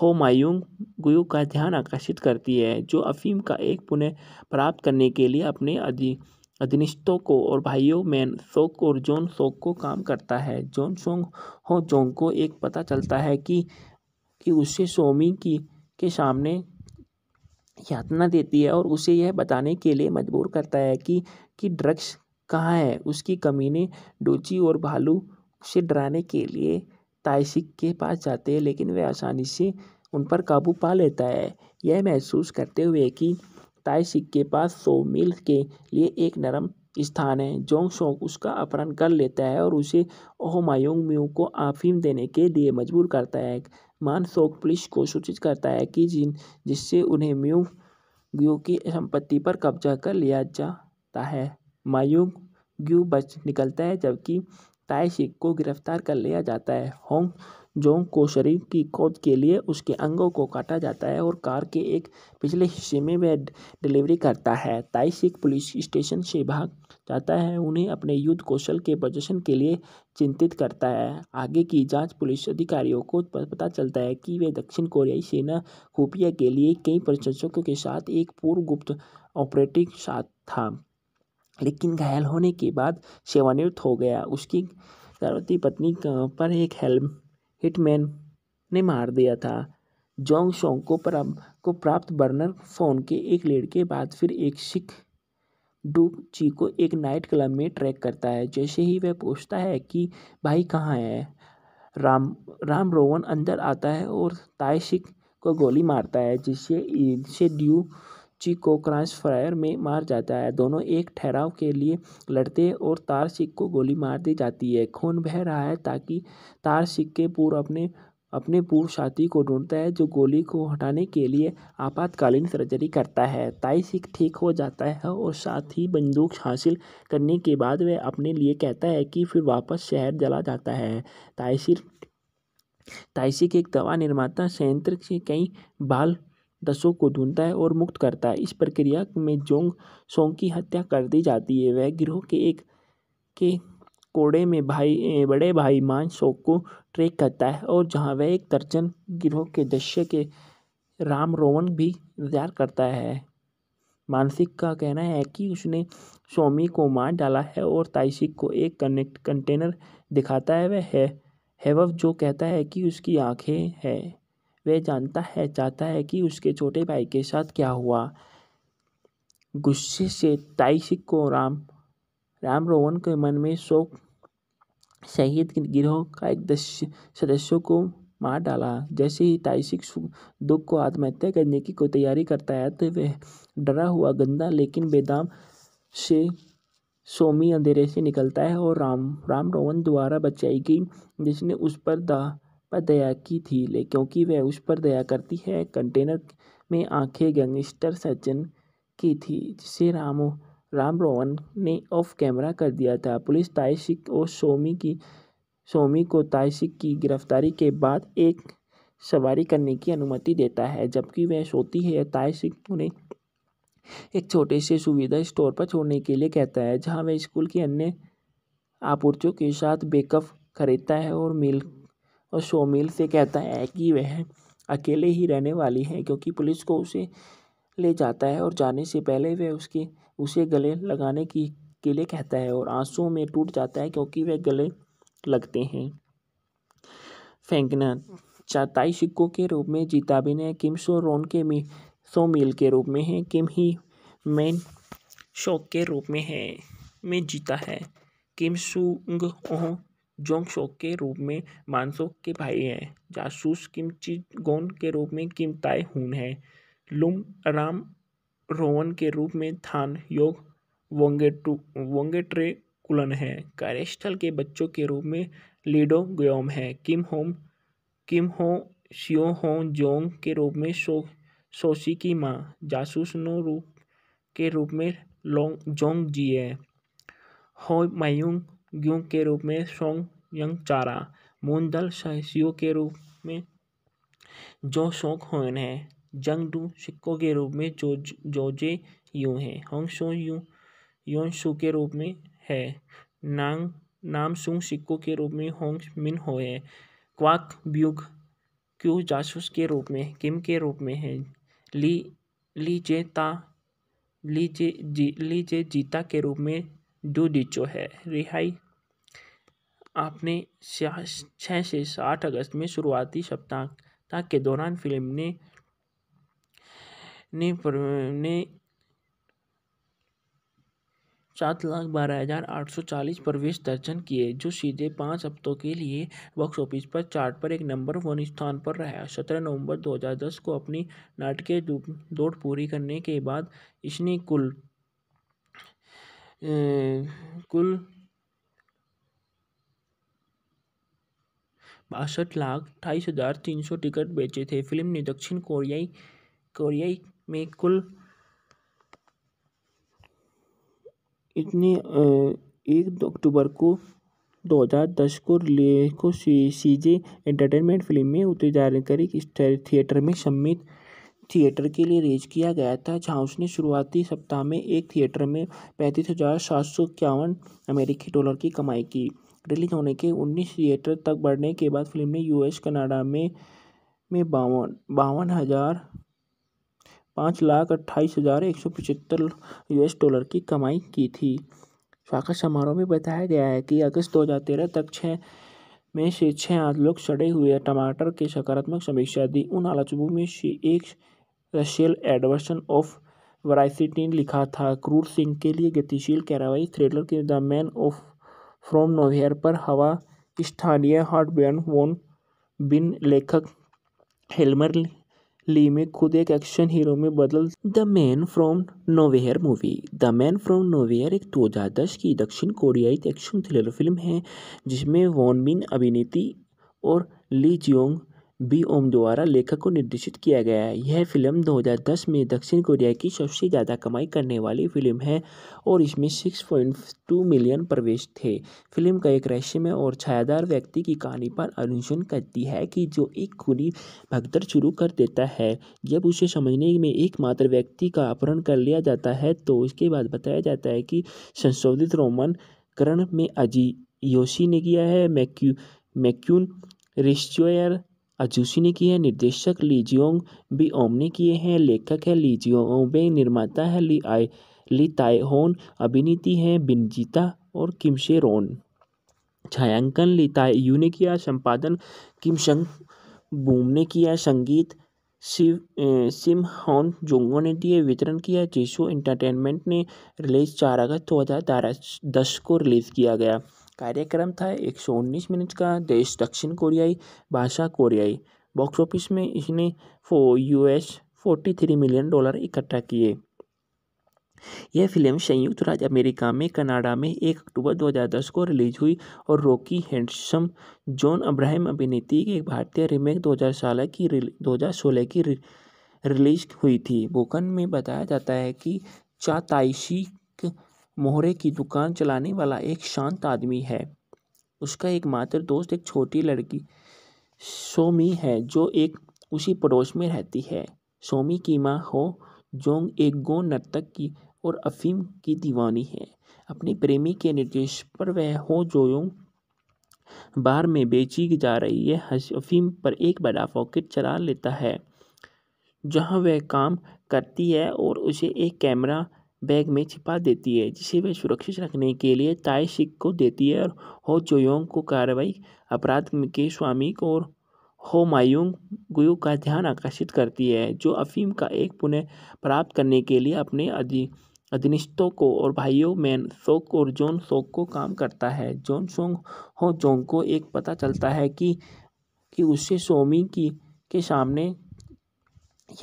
हो मायूंग गुयु का ध्यान आकर्षित करती है जो अफीम का एक पुनः प्राप्त करने के लिए अपने अधि अधिनिष्ठों को और भाइयों में सोक और जोन सोक को काम करता है जोन सोंग हो जोंग को एक पता चलता है कि कि उससे सोमी की के सामने यातना देती है और उसे यह बताने के लिए मजबूर करता है कि कि ड्रग्स कहाँ है उसकी कमी ने डोची और भालू उसे डराने के लिए ताइसिक के पास जाते हैं लेकिन वह आसानी से उन पर काबू पा लेता है यह महसूस करते हुए कि ताइसिक के पास सौ मील के लिए एक नरम स्थान है जोंग शोंग उसका अपहरण कर लेता है और उसे ओहमायोंग म्यू को अफीम देने के लिए मजबूर करता है मान शोक पुलिस को सूचित करता है कि जिन जिससे उन्हें म्यू ग्यू की संपत्ति पर कब्जा कर लिया जाता है मायूंग ग्यू बच निकलता है जबकि ताइशिक को गिरफ्तार कर लिया जाता है होंग जोंग को शरीर की खोज के लिए उसके अंगों को काटा जाता है और कार के एक पिछले हिस्से में वह डिलीवरी करता है ताई सिख पुलिस स्टेशन से भाग जाता है उन्हें अपने युद्ध कौशल के प्रदर्शन के लिए चिंतित करता है आगे की जांच पुलिस अधिकारियों को पता चलता है कि वे दक्षिण कोरियाई सेना खुफिया के लिए कई प्रशंसकों के साथ एक पूर्व गुप्त ऑपरेटिव साथ था लेकिन घायल होने के बाद सेवानिवृत्त हो गया उसकी गर्भवती पत्नी पर एक हेलमेट हिटमैन ने मार दिया था जोंग शोंग को को प्राप्त बर्नर फोन के एक लेड के बाद फिर एक सिख डू ची को एक नाइट क्लब में ट्रैक करता है जैसे ही वह पूछता है कि भाई कहाँ है राम राम रोवन अंदर आता है और ताय सिख को गोली मारता है जिससे जिससे ड्यू को क्रॉस फायर में मार जाता है दोनों एक ठहराव के लिए लड़ते और तारसिक को गोली मार दी जाती है खून बह रहा है ताकि तारसिक के पूर्व अपने अपने पूर्व साथी को ढूंढता है जो गोली को हटाने के लिए आपातकालीन सर्जरी करता है ताई सिख ठीक हो जाता है और साथ ही बंदूक हासिल करने के बाद वह अपने लिए कहता है कि फिर वापस शहर जला जाता है ताइसिर ताइसिक एक दवा निर्माता संयंत्र से कई बाल दसों को ढूंढता है और मुक्त करता है इस प्रक्रिया में जोंग सोंग की हत्या कर दी जाती है वह गिरोह के एक के कोड़े में भाई बड़े भाई मान सोंग को ट्रेक करता है और जहां वह एक दर्जन गिरोह के दृश्य के राम रोवन भी इंतजार करता है मानसिक का कहना है कि उसने सोमी को मार डाला है और ताइसिक को एक कनेक्ट कंटेनर दिखाता है वह है हेवव जो कहता है कि उसकी आंखें हैं वह जानता है चाहता है कि उसके छोटे भाई के साथ क्या हुआ गुस्से से ताइसिक को राम राम रोहन के मन में शोक शहीद गिरोह का एक सदस्यों को मार डाला जैसे ही ताइसिक दुख को आत्महत्या करने की कोई तैयारी करता है तो वह डरा हुआ गंदा लेकिन बेदाम से सोमी अंधेरे से निकलता है और राम राम रोहन द्वारा बचाई गई जिसने उस पर दा पर दया की थी ले क्योंकि वह उस पर दया करती है कंटेनर में आंखें गैंगस्टर सज्जन की थी जिसे रामो राम रोहन ने ऑफ कैमरा कर दिया था पुलिस ताइशिक और सोमी की सोमी को ताइशिक की गिरफ्तारी के बाद एक सवारी करने की अनुमति देता है जबकि वह सोती है ताइशिक उन्हें एक छोटे से सुविधा स्टोर पर छोड़ने के लिए कहता है जहां वह स्कूल की अन्य आपूर्तियों के साथ बेकअप खरीदता है और मिल्क और शोमिल से कहता है कि वह अकेले ही रहने वाली है क्योंकि पुलिस को उसे ले जाता है और जाने से पहले वह उसके उसे गले लगाने की के लिए कहता है और आंसुओं में टूट जाता है क्योंकि वह गले लगते हैं फेंकना चाताई सिक्कों के रूप में जीताबिन किम सो रोन के मी सो मील के रूप में है किम ही मेन शौक के रूप में है में जीता है किम सुंग ओह जोंगशोक के रूप में मानसोक के भाई हैं जासूस गोन के रूप में किम ताय हून है लुम राम रोवन के रूप में थान योग वोंगेटू वोंगेट्रे कुलन है कार्यस्थल के बच्चों के रूप में लीडो ग्योम है किम होम किम हो शियो हो जोंग के रूप में सो सोशी की माँ जासूस नो रूप के रूप में लोंग जोंग जी है हो मायूंग ग्युम के रूप में सोंग यंग यंगचारा मूनदल सहसियों के रूप में जो सोंग होन है जंग डू सिक्को के रूप में जो जोजे यू है होंग सो यू योन सू के रूप में है नांग नाम सुंग सिक्को के रूप में होंग मिन हो है क्वाक ब्यूग क्यू जासूस के रूप में किम के रूप में है ली ली जे ता ली जे जी ली जे जीता के रूप में डूडिचो है रिहाई आपने छः से सात अगस्त में शुरुआती सप्ताह के दौरान फिल्म ने ने, सात लाख बारह हज़ार आठ सौ चालीस प्रवेश दर्शन किए जो सीधे पाँच हफ्तों के लिए बॉक्स ऑफिस पर चार्ट पर एक नंबर वन स्थान पर रहा सत्रह नवंबर दो हजार दस को अपनी नाटकीय दौड़ पूरी करने के बाद इसने कुल कुल बासठ लाख अट्ठाईस हज़ार तीन सौ टिकट बेचे थे फिल्म ने दक्षिण कोरियाई कोरियाई में कुल इतने एक अक्टूबर को 2010 को सी सीजे एंटरटेनमेंट फिल्म में उतरी जानकारी थिएटर में सम्मिलित थिएटर के लिए रेज किया गया था जहाँ उसने शुरुआती सप्ताह में एक थिएटर में पैंतीस हज़ार सात सौ इक्यावन अमेरिकी डॉलर की कमाई की रिलीज होने के उन्नीस थिएटर तक बढ़ने के बाद फिल्म ने यूएस कनाडा में में बावन बावन हज़ार पाँच लाख अट्ठाईस हज़ार एक सौ पचहत्तर यूएस डॉलर की कमाई की थी स्वागत समारोह में बताया गया है कि अगस्त तेरह तक छः में से छः आठ लोग सड़े हुए टमाटर के सकारात्मक समीक्षा दी उन आलोचकों में से एक रशियल एडवर्सन ऑफ वराइसिटी लिखा था क्रूर सिंह के लिए गतिशील कैरावाई थ्रिलर के the man of from nowhere पर हवा स्थानीय हार्टबर्न वॉन बिन लेखक हेलमर ली में खुद एक एक्शन हीरो में बदल the man from nowhere movie the man from nowhere एक 2010 की दक्षिण कोरियाई एक्शन थ्रिलर फिल्म है जिसमें वॉन बिन अभिनेती और ली जियोंग बी ओम द्वारा लेखक को निर्देशित किया गया है यह फिल्म 2010 में दक्षिण कोरिया की सबसे ज़्यादा कमाई करने वाली फिल्म है और इसमें 6.2 मिलियन प्रवेश थे फिल्म का एक रहस्यमय और छायादार व्यक्ति की कहानी पर अनुशन करती है कि जो एक खूनी भगदर शुरू कर देता है जब उसे समझने में एकमात्र व्यक्ति का अपहरण कर लिया जाता है तो उसके बाद बताया जाता है कि संशोधित रोमन करण में अजी योशी ने किया है मैक्यू मैक्यून रिश्चोयर अजूसी ने किए है निर्देशक ली जियोंग बी ओम ने किए हैं लेखक है ली बे निर्माता है ली आई ली होन अभिनीती है बिनजीता और किमशेरोन छायांकन ली ताई यू ने किया संपादन किमशंग बूम ने किया संगीत शिव सिम हॉन जोंगो ने दिए वितरण किया जीशो एंटरटेनमेंट ने रिलीज चार अगस्त दो हज़ार दस को रिलीज़ किया गया कार्यक्रम था एक सौ उन्नीस मिनट का देश दक्षिण कोरियाई भाषा कोरियाई बॉक्स ऑफिस में इसने फो U S forty three million dollar इकट्ठा किए यह फिल्म संयुक्त राज्य अमेरिका में कनाडा में 1 अक्टूबर 2010 को रिलीज हुई और रॉकी हैंडसम जॉन अब्राहम अभिनेत्री की एक भारतीय रीमेक 2016 की दो हजार सोलह की रिलीज हुई थी बोकन में बताया जाता है कि चाताइशी मोहरे की दुकान चलाने वाला एक शांत आदमी है उसका एक मात्र दोस्त एक छोटी लड़की सोमी है जो एक उसी पड़ोस में रहती है सोमी की माँ हो जोंग एक गो नर्तक की और अफीम की दीवानी है अपने प्रेमी के निर्देश पर वह हो जोयोंग बार में बेची जा रही है अफीम पर एक बड़ा पॉकेट चला लेता है जहां वह काम करती है और उसे एक कैमरा बैग में छिपा देती है जिसे वे सुरक्षित रखने के लिए ताई शिक को देती है और हो चोयोंग को कार्रवाई अपराध के स्वामी को और हो मायूंग गुयु का ध्यान आकर्षित करती है जो अफीम का एक पुनः प्राप्त करने के लिए अपने अधि अधिनिष्ठों को और भाइयों में सोक और जोन सोक को काम करता है जोन सोंग हो जोंग को एक पता चलता है कि कि उससे सोमी की के सामने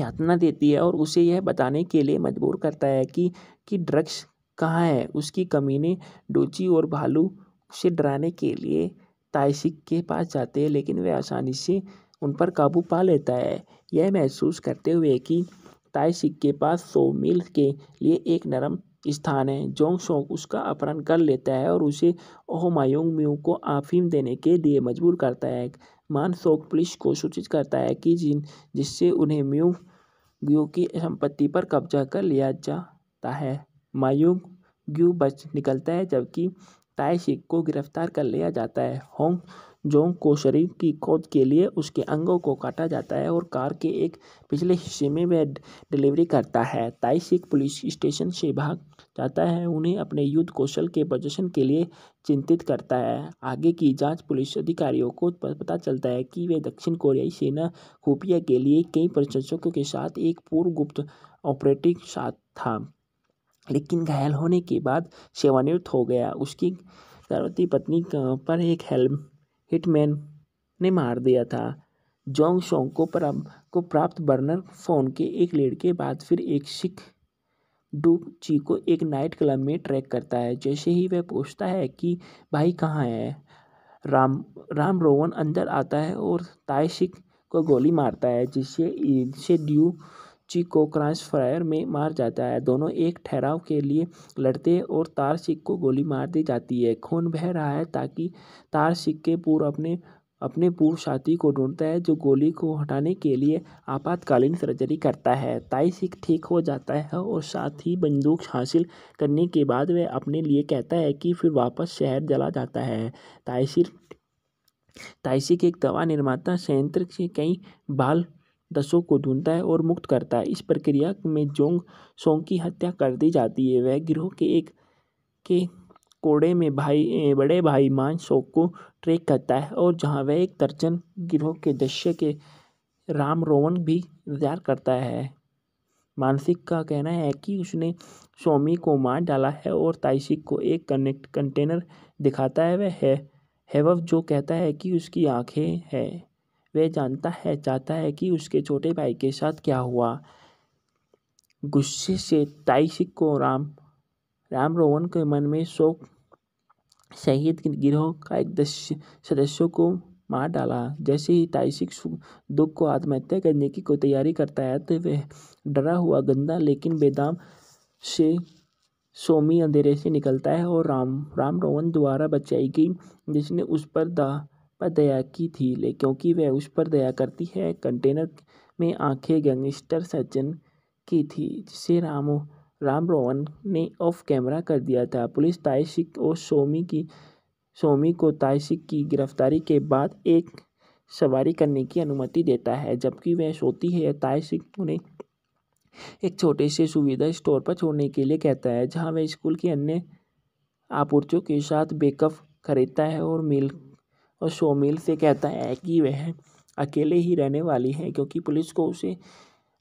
यातना देती है और उसे यह बताने के लिए मजबूर करता है कि कि ड्रग्स कहाँ है उसकी कमी ने डोची और भालू से डराने के लिए ताइसिक के पास जाते हैं लेकिन वह आसानी से उन पर काबू पा लेता है यह महसूस करते हुए कि ताइसिक के पास सौ मील के लिए एक नरम स्थान है जोंग शोंग उसका अपहरण कर लेता है और उसे ओहमायोंग म्यू को आफीम देने के लिए मजबूर करता है मान शोक पुलिस को सूचित करता है कि जिन जिससे उन्हें म्यू की संपत्ति पर कब्जा कर लिया जा सकता है मायूम ग्यू बच निकलता है जबकि ताय शिक को गिरफ्तार कर लिया जाता है होंग जोंग को शरीर की खोज के लिए उसके अंगों को काटा जाता है और कार के एक पिछले हिस्से में वह डिलीवरी करता है ताई सिख पुलिस स्टेशन से भाग जाता है उन्हें अपने युद्ध कौशल के प्रदर्शन के लिए चिंतित करता है आगे की जांच पुलिस अधिकारियों को पता चलता है कि वे दक्षिण कोरियाई सेना खुफिया के लिए कई प्रशंसकों के साथ एक पूर्व गुप्त ऑपरेटिव साथ था लेकिन घायल होने के बाद सेवानिवृत्त हो गया उसकी गर्भवती पत्नी पर एक हिटमैन ने मार दिया था जोंग शोंग को को प्राप्त बर्नर फोन के एक लेड के बाद फिर एक सिख डू ची को एक नाइट क्लब में ट्रैक करता है जैसे ही वह पूछता है कि भाई कहाँ है राम राम रोवन अंदर आता है और ताय सिख को गोली मारता है जिससे जिससे ड्यू को क्रॉस फायर में मार जाता है दोनों एक ठहराव के लिए लड़ते हैं और तारसिक को गोली मार दी जाती है खून बह रहा है ताकि तारसिक के पूर्व अपने अपने पूर्व साथी को ढूंढता है जो गोली को हटाने के लिए आपातकालीन सर्जरी करता है ताई सिख ठीक हो जाता है और साथ ही बंदूक हासिल करने के बाद वह अपने लिए कहता है कि फिर वापस शहर जला जाता है ताइसिर ताइसिक एक दवा निर्माता संयंत्र के कई बाल दसों को ढूंढता है और मुक्त करता है इस प्रक्रिया में जोंग सोंग की हत्या कर दी जाती है वह गिरोह के एक के कोड़े में भाई बड़े भाई मान सोंग को ट्रेक करता है और जहां वह एक तर्जन गिरोह के दृश्य के राम रोवन भी इंतजार करता है मानसिक का कहना है कि उसने सोमी को मार डाला है और ताइसिक को एक कनेक्ट कंटेनर दिखाता है वह है हेवव जो कहता है कि उसकी आंखें हैं वह जानता है चाहता है कि उसके छोटे भाई के साथ क्या हुआ गुस्से से ताइसिक को राम राम रोहन के मन में शोक शहीद गिरोह का एक सदस्यों को मार डाला जैसे ही ताइसिक दुख को आत्महत्या करने की को तैयारी करता है तो वह डरा हुआ गंदा लेकिन बेदाम से सोमी अंधेरे से निकलता है और राम राम रोहन द्वारा बचाई गई जिसने उस पर दा पर दया की थी क्योंकि वह उस पर दया करती है कंटेनर में आंखें गैंगस्टर सज्जन की थी जिसे रामो राम रोहन ने ऑफ कैमरा कर दिया था पुलिस ताइशिक और सोमी की सोमी को ताइशिक की गिरफ्तारी के बाद एक सवारी करने की अनुमति देता है जबकि वह सोती है ताइशिक उन्हें एक छोटे से सुविधा स्टोर पर छोड़ने के लिए कहता है जहां वह स्कूल के अन्य आपूर्तियों के साथ बेकअप खरीदता है और मिल और शोमिल से कहता है कि वह अकेले ही रहने वाली है क्योंकि पुलिस को उसे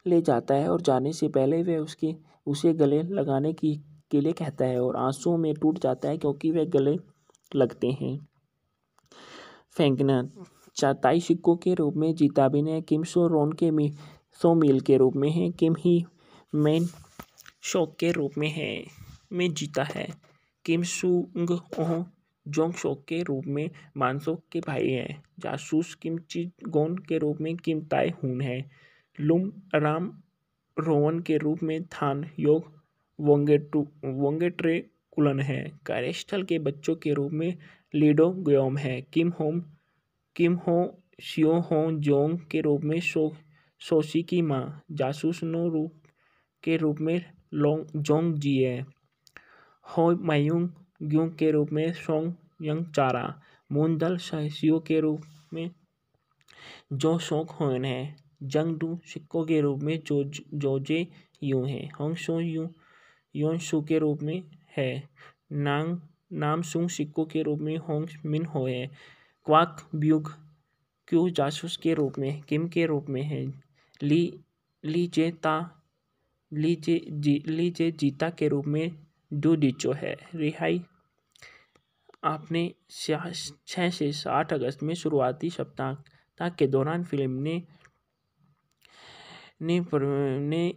ले जाता है और जाने से पहले वह उसके उसे गले लगाने की के लिए कहता है और आंसुओं में टूट जाता है क्योंकि वह गले लगते हैं फेंकना चाताई सिक्कों के रूप में जीता ने किम सो रोन के मी सो मील के रूप में है किम ही मेन शौक के रूप में है में जीता है किम सुंग ओह जोंगशोक के रूप में मानसोक के भाई हैं जासूस गोन के रूप में किम ताय हून है लुम राम रोवन के रूप में थान योग वोंगेटू वोंगेट्रे कुलन है कार्यस्थल के बच्चों के रूप में लीडो ग्योम है किम होम किम हो शियो हो जोंग के रूप में शो सोशी की माँ जासूस नो रूप के रूप में लोंग जोंग जी है हो मायूंग ग्युम के रूप में सोंग मून दल सहसियों के रूप में जो सोंग होन है जंग डू सिक्को के रूप में जो जोजे यू है होंग सो यू योन सु के रूप में है नांग नाम सुंग सिक्को के रूप में होंग मिन हो है क्वाक ब्यूग क्यू जासूस के रूप में किम के रूप में है ली ली जे ता ली जे जी ली जे जीता के रूप में डोडीचो है रिहाई आपने छः से सात अगस्त में शुरुआती सप्ताह के दौरान फिल्म ने ने,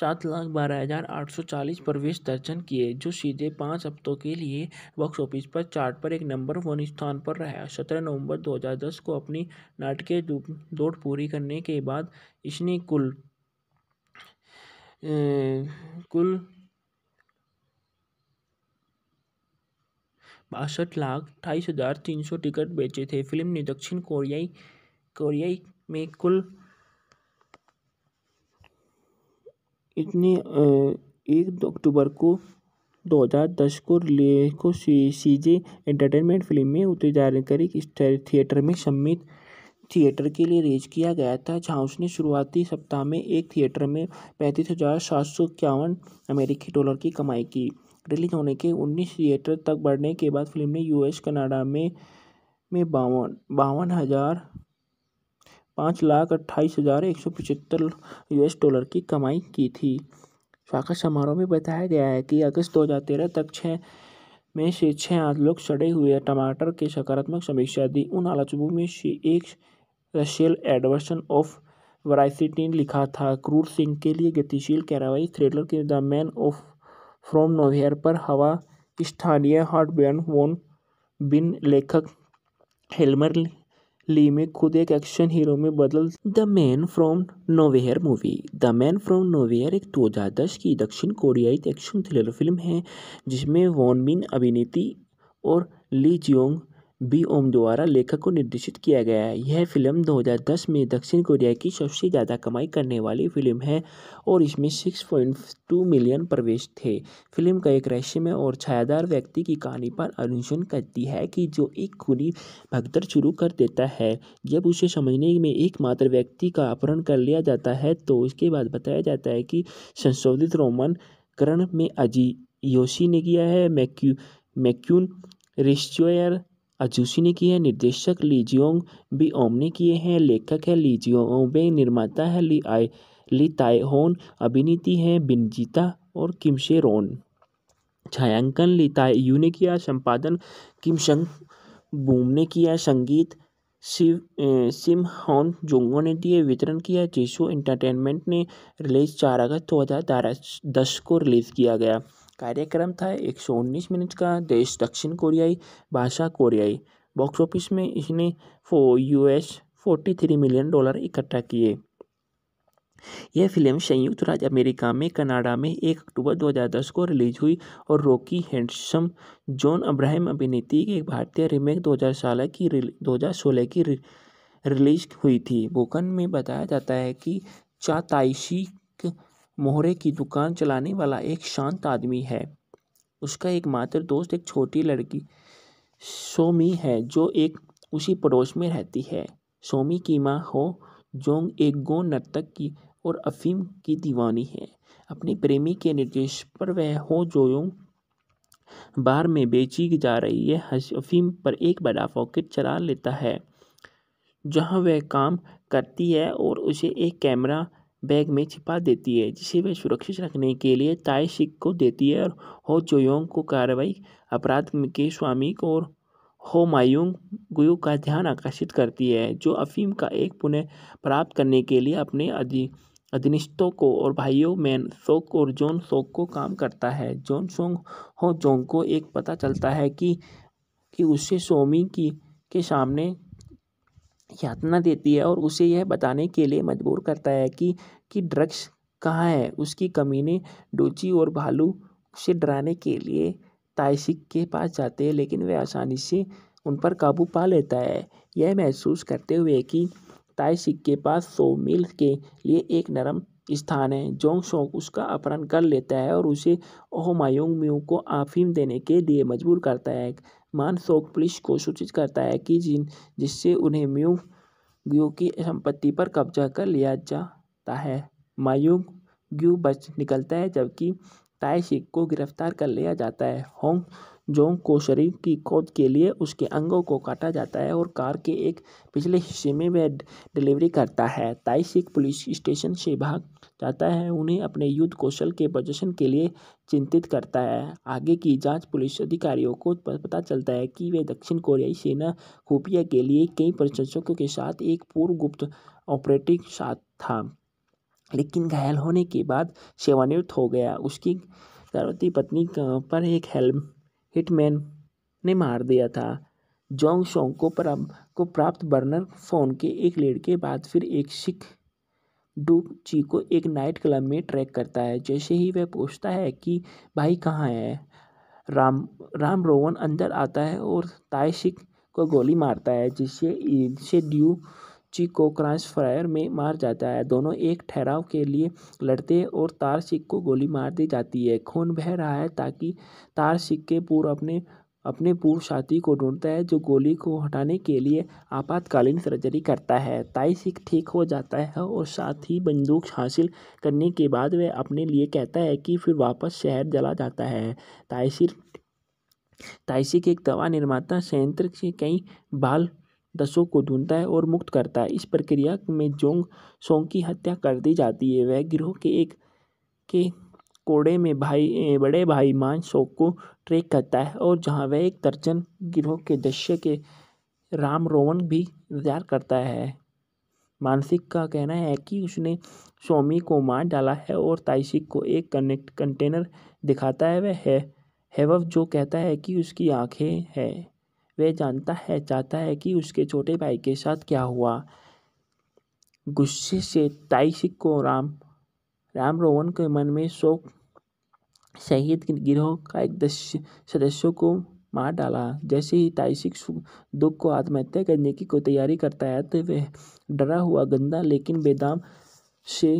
सात लाख बारह हज़ार आठ सौ चालीस प्रवेश दर्शन किए जो सीधे पाँच हफ्तों के लिए बॉक्स ऑफिस पर चार्ट पर एक नंबर वन स्थान पर रहा सत्रह नवंबर दो हजार दस को अपनी नाटकीय दौड़ पूरी करने के बाद इसने कुल कुल बासठ लाख अट्ठाईस हज़ार तीन सौ टिकट बेचे थे फिल्म ने दक्षिण कोरियाई कोरियाई में कुल इतने एक अक्टूबर को 2010 को सी सीजे एंटरटेनमेंट फिल्म में उतरी जानकारी इस थिएटर में सम्मित थिएटर के लिए रेज किया गया था जहां उसने शुरुआती सप्ताह में एक थिएटर में पैंतीस हज़ार सात सौ इक्यावन अमेरिकी डॉलर की कमाई की रिलीज होने के उन्नीस थिएटर तक बढ़ने के बाद फिल्म ने यूएस कनाडा में में बावन बावन हज़ार पाँच लाख अट्ठाईस हज़ार एक सौ पचहत्तर यूएस डॉलर की कमाई की थी स्वागत समारोह में बताया गया है कि अगस्त दो हज़ार तेरह तक छः में से छः आठ लोग सड़े हुए टमाटर के सकारात्मक समीक्षा दी उन आलोचकों में से एक रशियल एडवर्सन ऑफ वराइसिटी लिखा था क्रूर सिंह के लिए गतिशील कार्रवाई थ्रिलर के the man of from nowhere पर हवा स्थानीय हार्टबर्न वॉन बिन लेखक हेलमर ली में खुद एक एक्शन हीरो में बदल the man from nowhere movie the man from nowhere एक 2010 की दक्षिण कोरियाई एक्शन थ्रिलर फिल्म है जिसमें वॉन बिन अभिनेत्री और ली जियोंग बी ओम द्वारा लेखक को निर्देशित किया गया है यह फिल्म 2010 में दक्षिण कोरिया की सबसे ज़्यादा कमाई करने वाली फिल्म है और इसमें 6.2 मिलियन प्रवेश थे फिल्म का एक रहस्यमय और छायादार व्यक्ति की कहानी पर अनुसरण करती है कि जो एक खुली भगदर शुरू कर देता है जब उसे समझने में एकमात्र व्यक्ति का अपहरण कर लिया जाता है तो उसके बाद बताया जाता है कि संशोधित रोमन करण में अजी योशी ने किया है मैक्यू मैक्यून रिश्चोयर अजूसी ने किए हैं निर्देशक ली जियोंग बी ओम ने किए हैं लेखक है ली निर्माता है ली आई ली होन अभिनीती हैं बिनजीता और किमशे रोन छायांकन ली ताई यू ने किया संपादन किमशंग बूम ने किया संगीत शिव सिम हॉन जोंगो ने दिए वितरण किया जीशो एंटरटेनमेंट ने रिलीज चार अगस्त दो हज़ार दस को रिलीज़ किया गया कार्यक्रम था एक सौ उन्नीस मिनट का देश दक्षिण कोरियाई भाषा कोरियाई बॉक्स ऑफिस में इसने फो US forty three million dollar इकट्ठा किए यह फिल्म संयुक्त राज्य अमेरिका में कनाडा में 1 अक्टूबर 2010 को रिलीज हुई और रॉकी हैंडसम जॉन अब्राहम अभिनेत्री की एक भारतीय रीमेक 2016 की दो हजार की रिलीज हुई थी बोकन में बताया जाता है कि चाताइशी मोहरे की दुकान चलाने वाला एक शांत आदमी है उसका एक मात्र दोस्त एक छोटी लड़की सोमी है जो एक उसी पड़ोस में रहती है सोमी की माँ हो जोंग एक गो नर्तक की और अफीम की दीवानी है अपने प्रेमी के निर्देश पर वह हो जोयोंग बार में बेची जा रही है अफीम पर एक बड़ा पॉकेट चला लेता है जहां वह काम करती है और उसे एक कैमरा बैग में छिपा देती है जिसे वह सुरक्षित रखने के लिए ताई शिक को देती है और हो चोयोंग को कार्रवाई अपराध के स्वामी को और हो मायूंग गुयु का ध्यान आकर्षित करती है जो अफीम का एक पुनः प्राप्त करने के लिए अपने अधि अधिनिष्ठों को और भाइयों में सोक और जोन सोक को काम करता है जोन सोंग हो जोंग को एक पता चलता है कि कि उससे सोमी की के सामने यातना देती है और उसे यह बताने के लिए मजबूर करता है कि कि ड्रग्स कहाँ है उसकी कमी ने डोची और भालू उसे डराने के लिए ताइसिक के पास जाते हैं लेकिन वह आसानी से उन पर काबू पा लेता है यह महसूस करते हुए कि ताइसिक के पास सौ मील के लिए एक नरम स्थान है जोंग शोंग उसका अपहरण कर लेता है और उसे मायोंग म्यू को आफीम देने के लिए मजबूर करता है मानसोक पुलिस को सूचित करता है कि जिन जिससे उन्हें ग्यू की संपत्ति पर कब्जा कर लिया जाता है ग्यू बच निकलता है जबकि ताइशिक को गिरफ्तार कर लिया जाता है होंग जोंग को शरीर की खोज के लिए उसके अंगों को काटा जाता है और कार के एक पिछले हिस्से में वह डिलीवरी करता है ताई सिख पुलिस स्टेशन से भाग जाता है उन्हें अपने युद्ध कौशल के प्रदर्शन के लिए चिंतित करता है आगे की जांच पुलिस अधिकारियों को पता चलता है कि वे दक्षिण कोरियाई सेना खुफिया के लिए कई प्रशंसकों के साथ एक पूर्व गुप्त ऑपरेटिव साथ था लेकिन घायल होने के बाद सेवानिवृत्त हो गया उसकी गर्भवती पत्नी पर एक हेलमेट हिटमैन ने मार दिया था जोंग शोंग को को प्राप्त बर्नर फोन के एक लेड़ के बाद फिर एक सिख डू ची को एक नाइट क्लब में ट्रैक करता है जैसे ही वह पूछता है कि भाई कहाँ है राम राम रोवन अंदर आता है और ताय सिख को गोली मारता है जिससे से ड्यू चिक को क्रॉस फायर में मार जाता है दोनों एक ठहराव के लिए लड़ते हैं और तार सिक को गोली मार दी जाती है खून बह रहा है ताकि तार सिक के पूर्व अपने अपने पूर्व साथी को ढूंढता है जो गोली को हटाने के लिए आपातकालीन सर्जरी करता है ताई सिख ठीक हो जाता है और साथ ही बंदूक हासिल करने के बाद वह अपने लिए कहता है कि फिर वापस शहर जला जाता है ताइसिर ताइसिक एक दवा निर्माता संयंत्र से कई बाल दसों को ढूंढता है और मुक्त करता है इस प्रक्रिया में जोंग सोंग की हत्या कर दी जाती है वह गिरोह के एक के कोड़े में भाई बड़े भाई मान शोक को ट्रेक करता है और जहां वह एक दर्जन गिरोह के दृश्य के राम रोवन भी इंतजार करता है मानसिक का कहना है कि उसने स्वामी को मार डाला है और ताइसिक को एक कनेक्ट कंटेनर दिखाता है वह है हेवव जो कहता है कि उसकी आंखें हैं वह जानता है चाहता है कि उसके छोटे भाई के साथ क्या हुआ गुस्से से ताइसिक को राम राम रोहन के मन में शोक शहीद गिरोह का एक सदस्यों को मार डाला जैसे ही ताइसिक दुख को आत्महत्या करने की को तैयारी करता है तो वह डरा हुआ गंदा लेकिन बेदाम से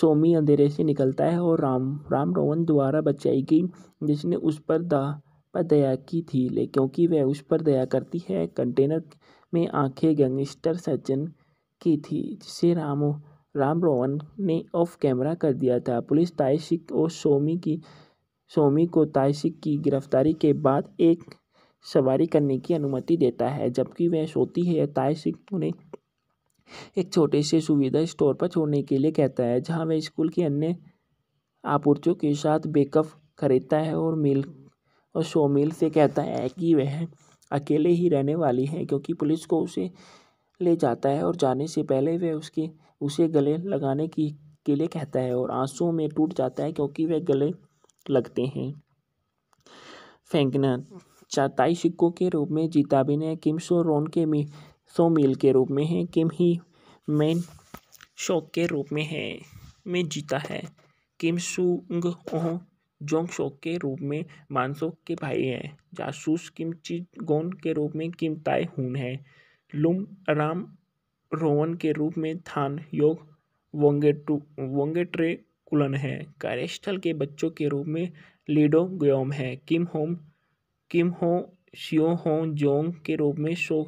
सोमी अंधेरे से निकलता है और राम राम रोहन द्वारा बचाई गई जिसने उस पर दा पर दया की थी ले क्योंकि वह उस पर दया करती है कंटेनर में आंखें गैंगस्टर सज्जन की थी जिसे राम राम रोहन ने ऑफ कैमरा कर दिया था पुलिस ताइशिक और सोमी की सोमी को ताइशिक की गिरफ्तारी के बाद एक सवारी करने की अनुमति देता है जबकि वह सोती है ताइशिक उन्हें एक छोटे से सुविधा स्टोर पर छोड़ने के लिए कहता है जहां वह स्कूल की अन्य आपूर्तियों के साथ बेकअप खरीदता है और मिल्क और शोमिल से कहता है कि वह अकेले ही रहने वाली है क्योंकि पुलिस को उसे ले जाता है और जाने से पहले वह उसके उसे गले लगाने की के लिए कहता है और आंसुओं में टूट जाता है क्योंकि वह गले लगते हैं फेंकना चाताई सिक्कों के रूप में जीताबिन है किम सो रोन के मी सो मील के रूप में है किम ही मेन शौक के रूप में है में जीता है किम सुंग ओह जोंगशोक के रूप में मानसोक के भाई हैं जासूस गोन के रूप में किम ताय हून है लुम राम रोवन के रूप में थान योग वोंगेटू वोंगेट्रे कुलन है कार्यस्थल के बच्चों के रूप में लीडो ग्योम है किम होम किम हो शियो हो जोंग के रूप में सो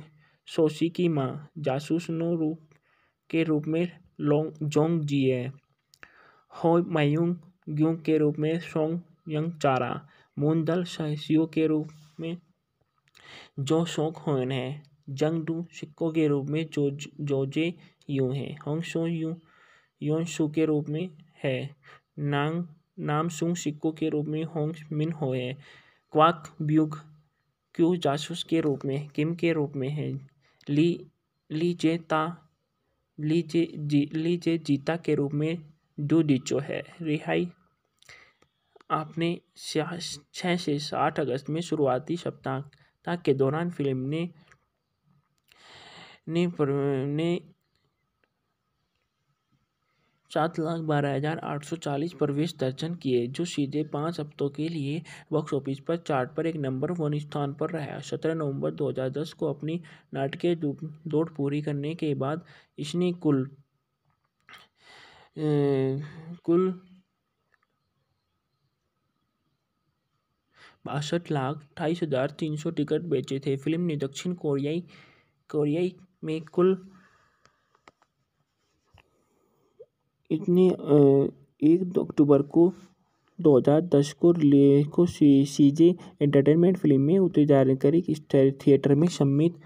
सोशी की माँ जासूस नो रूप के रूप में लोंग जोंग जी है हो मयूंग ग्युंग के रूप में सोंग यंग चारा दल सहसियो के रूप में जो शोक होन है जंग डू सिक्को के रूप में जो जोजे यू है होंग सो यू योन सु के रूप में है नांग नाम सुंग सिक्को के रूप में होंग मिन हो है क्वाक ब्यूग क्यू जासूस के रूप में किम के रूप में है ली ली जे ता ली जे जी ली जे जीता के रूप में डू डिचो है रिहाई आपने छः से साठ अगस्त में शुरुआती सप्ताह के दौरान फिल्म ने ने, ने सात लाख बारह हज़ार आठ सौ चालीस प्रवेश दर्शन किए जो सीधे पाँच हफ्तों के लिए बॉक्स ऑफिस पर चार्ट पर एक नंबर वन स्थान पर रहा सत्रह नवंबर दो हजार दस को अपनी नाटकीय दौड़ पूरी करने के बाद इसने कुल ए, कुल बासठ लाख अट्ठाईस हज़ार तीन सौ टिकट बेचे थे फिल्म ने दक्षिण कोरियाई कोरियाई में कुल इतने एक अक्टूबर को 2010 को रिले को सी, सीजे एंटरटेनमेंट फिल्म में उतरी थिएटर में सम्मित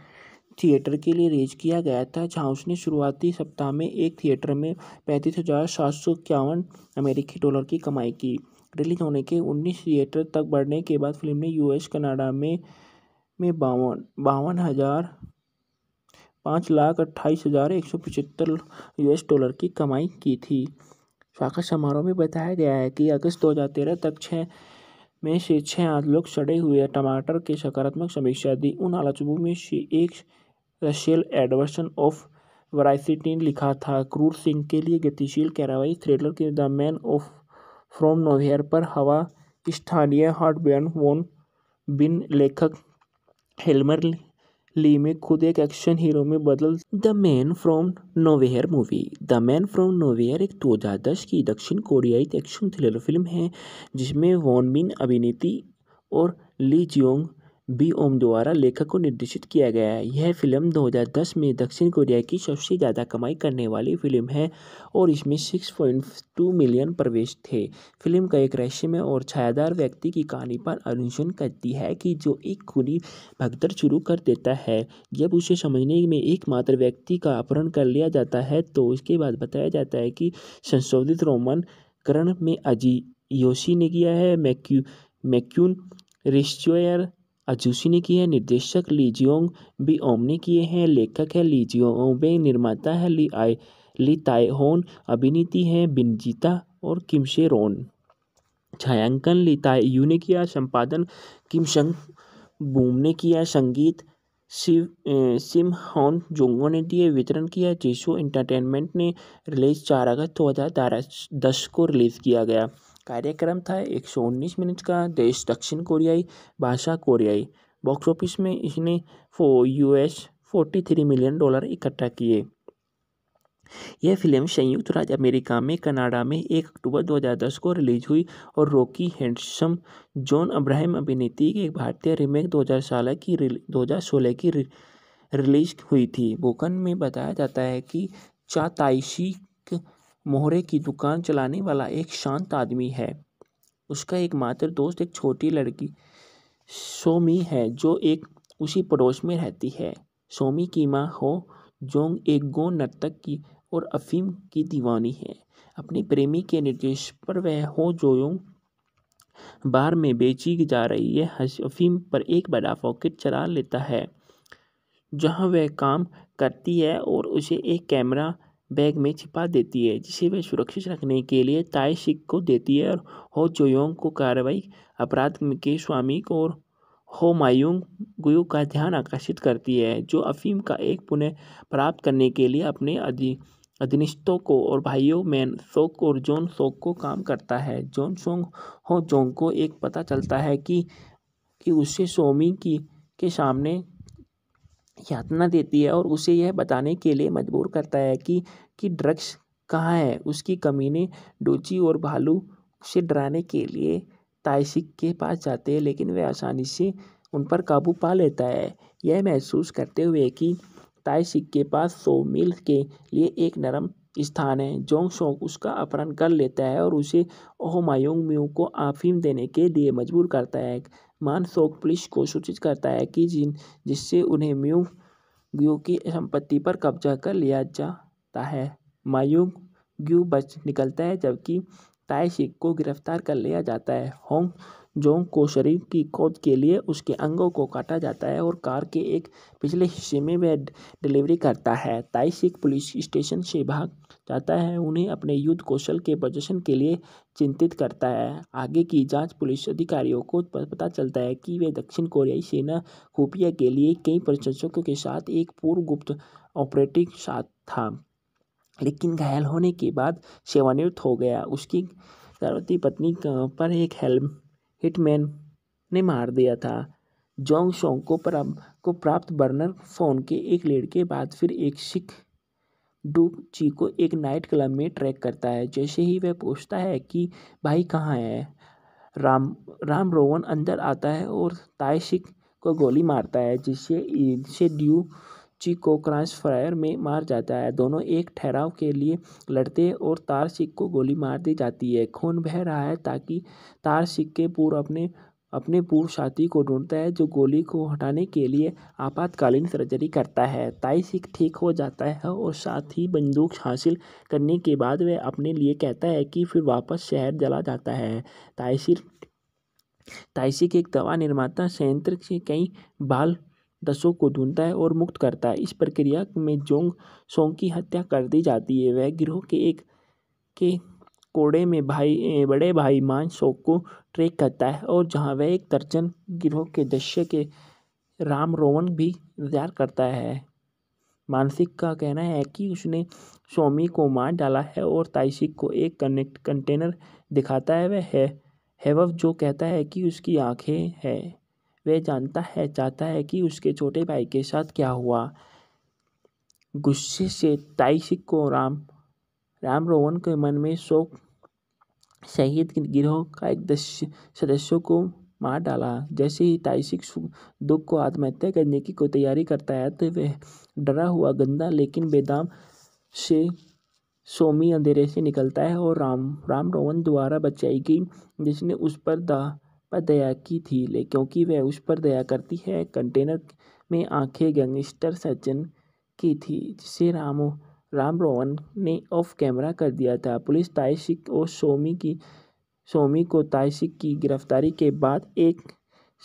थिएटर के लिए रेज किया गया था जहां उसने शुरुआती सप्ताह में एक थिएटर में पैंतीस हज़ार सात सौ इक्यावन अमेरिकी डॉलर की कमाई की रिलीज़ होने के उन्नीस थिएटर तक बढ़ने के बाद फिल्म ने यूएस कनाडा में में बावन बावन हज़ार पाँच लाख अट्ठाईस हज़ार एक सौ पचहत्तर यूएस डॉलर की कमाई की थी स्वागत समारोह में बताया गया है कि अगस्त दो हज़ार तेरह तक छः में से छः आठ लोग सड़े हुए टमाटर के सकारात्मक समीक्षा दी उन आलोचकों में से एक रशियल एडवर्सन ऑफ वराइसिटी लिखा था क्रूर सिंह के लिए गतिशील कार्रवाई थ्रिलर के the man of from nowhere पर हवा स्थानीय हार्टबर्न वोन बिन लेखक हेलमर ली में खुद एक एक्शन हीरो में बदल the man from nowhere movie the man from nowhere एक दस की दक्षिण कोरियाई एक्शन थ्रिलर फिल्म है जिसमें वॉन बिन अभिनेत्री और ली जियोंग बी ओम द्वारा लेखक को निर्देशित किया गया है यह फिल्म 2010 में दक्षिण कोरिया की सबसे ज़्यादा कमाई करने वाली फिल्म है और इसमें 6.2 मिलियन प्रवेश थे फिल्म का एक रहस्यमय और छायादार व्यक्ति की कहानी पर अनुसरण करती है कि जो एक खुली भगदड़ शुरू कर देता है जब उसे समझने में एकमात्र व्यक्ति का अपहरण कर लिया जाता है तो उसके बाद बताया जाता है कि संशोधित रोमन करण में अजी योशी ने किया है मैक्यू मैक्यून रिश्चोयर अजूसी ने किए हैं निर्देशक लीजियोंग बी ओम ने किए हैं लेखक है ली निर्माता है ली आई ली ताइहोन अभिनेती हैं बिनजीता और किमशे रोन छायांकन ली ताई यू ने किया संपादन किम शंग बूम ने किया संगीत शिव सिम हॉन जोंगो ने दिए वितरण किया जीशो एंटरटेनमेंट ने रिलीज चार अगस्त दो हज़ार दस को रिलीज़ किया गया कार्यक्रम था एक सौ उन्नीस मिनट का देश दक्षिण कोरियाई भाषा कोरियाई बॉक्स ऑफिस में इसने फो US forty three million dollar इकट्ठा किए यह फिल्म संयुक्त राज्य अमेरिका में कनाडा में एक अक्टूबर 2010 को रिलीज हुई और रॉकी हैंडसम जॉन अब्राहम अभिनेत्री की एक भारतीय रीमेक 2016 की दो हज़ार सोलह की रिलीज हुई थी बोकन में बताया जाता है कि चाताइशी मोहरे की दुकान चलाने वाला एक शांत आदमी है उसका एक मात्र दोस्त एक छोटी लड़की सोमी है जो एक उसी पड़ोस में रहती है सोमी की माँ हो जोंग एक गो नर्तक की और अफीम की दीवानी है अपने प्रेमी के निर्देश पर वह हो जोयोंग बार में बेची जा रही है अफीम पर एक बड़ा पॉकेट चला लेता है जहां वह काम करती है और उसे एक कैमरा बैग में छिपा देती है जिसे वह सुरक्षित रखने के लिए ताई शिक को देती है और हो चोयोंग को कार्रवाई अपराध के स्वामी और हो मायूंग गुयु का ध्यान आकर्षित करती है जो अफीम का एक पुनः प्राप्त करने के लिए अपने अधि अधिनिष्ठों को और भाइयों मैन सोक और जोन सोक को काम करता है जोन सोंग हो जोंग को एक पता चलता है कि कि उससे सोमी की के सामने यातना देती है और उसे यह बताने के लिए मजबूर करता है कि कि ड्रग्स कहाँ है उसकी कमी ने डोची और भालू से डराने के लिए ताइसिक के पास जाते हैं लेकिन वह आसानी से उन पर काबू पा लेता है यह महसूस करते हुए कि ताइसिक के पास सो मील के लिए एक नरम स्थान है जोंग शोंग उसका अपहरण कर लेता है और उसे ओह मायोंग म्यू को आफीम देने के लिए मजबूर करता है मानसोक पुलिस को सूचित करता है कि जिन जिससे उन्हें म्यूंग ग्यू की संपत्ति पर कब्जा कर लिया जाता है मायूंग ग्यू बच निकलता है जबकि ताइशिक को गिरफ्तार कर लिया जाता है होंग जोंग को शरीर की खोज के लिए उसके अंगों को काटा जाता है और कार के एक पिछले हिस्से में वह डिलीवरी करता है सिख पुलिस स्टेशन से भाग जाता है उन्हें अपने युद्ध कौशल के प्रदर्शन के लिए चिंतित करता है आगे की जांच पुलिस अधिकारियों को पता चलता है कि वे दक्षिण कोरियाई सेना खुफिया के लिए कई प्रशंसकों के साथ एक पूर्व गुप्त ऑपरेटिव साथ था लेकिन घायल होने के बाद सेवानिवृत्त हो गया उसकी गर्भवती पत्नी पर एक हेलमेट हिटमैन ने मार दिया था जोंग शोंग को प्राप्त को प्राप्त बर्नर फोन के एक लेड के बाद फिर एक सिख डू ची को एक नाइट क्लब में ट्रैक करता है जैसे ही वह पूछता है कि भाई कहाँ है राम राम रोवन अंदर आता है और ताय सिख को गोली मारता है जिससे से ड्यू चिक को क्रॉस फायर में मार जाता है दोनों एक ठहराव के लिए लड़ते हैं और तार सिक को गोली मार दी जाती है खून बह रहा है ताकि तार सिक के पूर्व अपने अपने पूर्व साथी को ढूंढता है जो गोली को हटाने के लिए आपातकालीन सर्जरी करता है ताई सिख ठीक हो जाता है और साथ ही बंदूक हासिल करने के बाद वह अपने लिए कहता है कि फिर वापस शहर जला जाता है सिर ताइसिक एक दवा निर्माता संयंत्र से कई बाल दसों को ढूंढता है और मुक्त करता है इस प्रक्रिया में जोंग सोंग की हत्या कर दी जाती है वह गिरोह के एक के कोड़े में भाई बड़े भाई मान सोक को ट्रेक करता है और जहां वह एक तर्जन गिरोह के दृश्य के राम रोवन भी तैयार करता है मानसिक का कहना है कि उसने सोमी को मार डाला है और ताइसिक को एक कनेक्ट कंटेनर दिखाता है वह है हेवव जो कहता है कि उसकी आंखें हैं वह जानता है चाहता है कि उसके छोटे भाई के साथ क्या हुआ गुस्से से ताइसिक को राम राम रोहन के मन में शोक शहीद गिरोह का एक सदस्यों को मार डाला जैसे ही ताइसिक दुख को आत्महत्या करने की कोई तैयारी करता है तो वह डरा हुआ गंदा लेकिन बेदाम से सोमी अंधेरे से निकलता है और राम राम रोहन द्वारा बचाई गई जिसने उस पर दा पर दया की थी ले क्योंकि वह उस पर दया करती है कंटेनर में आंखें गैंगस्टर सज्जन की थी जिसे रामो राम रोहन ने ऑफ कैमरा कर दिया था पुलिस ताइशिक और सोमी की सोमी को ताइशिक की गिरफ्तारी के बाद एक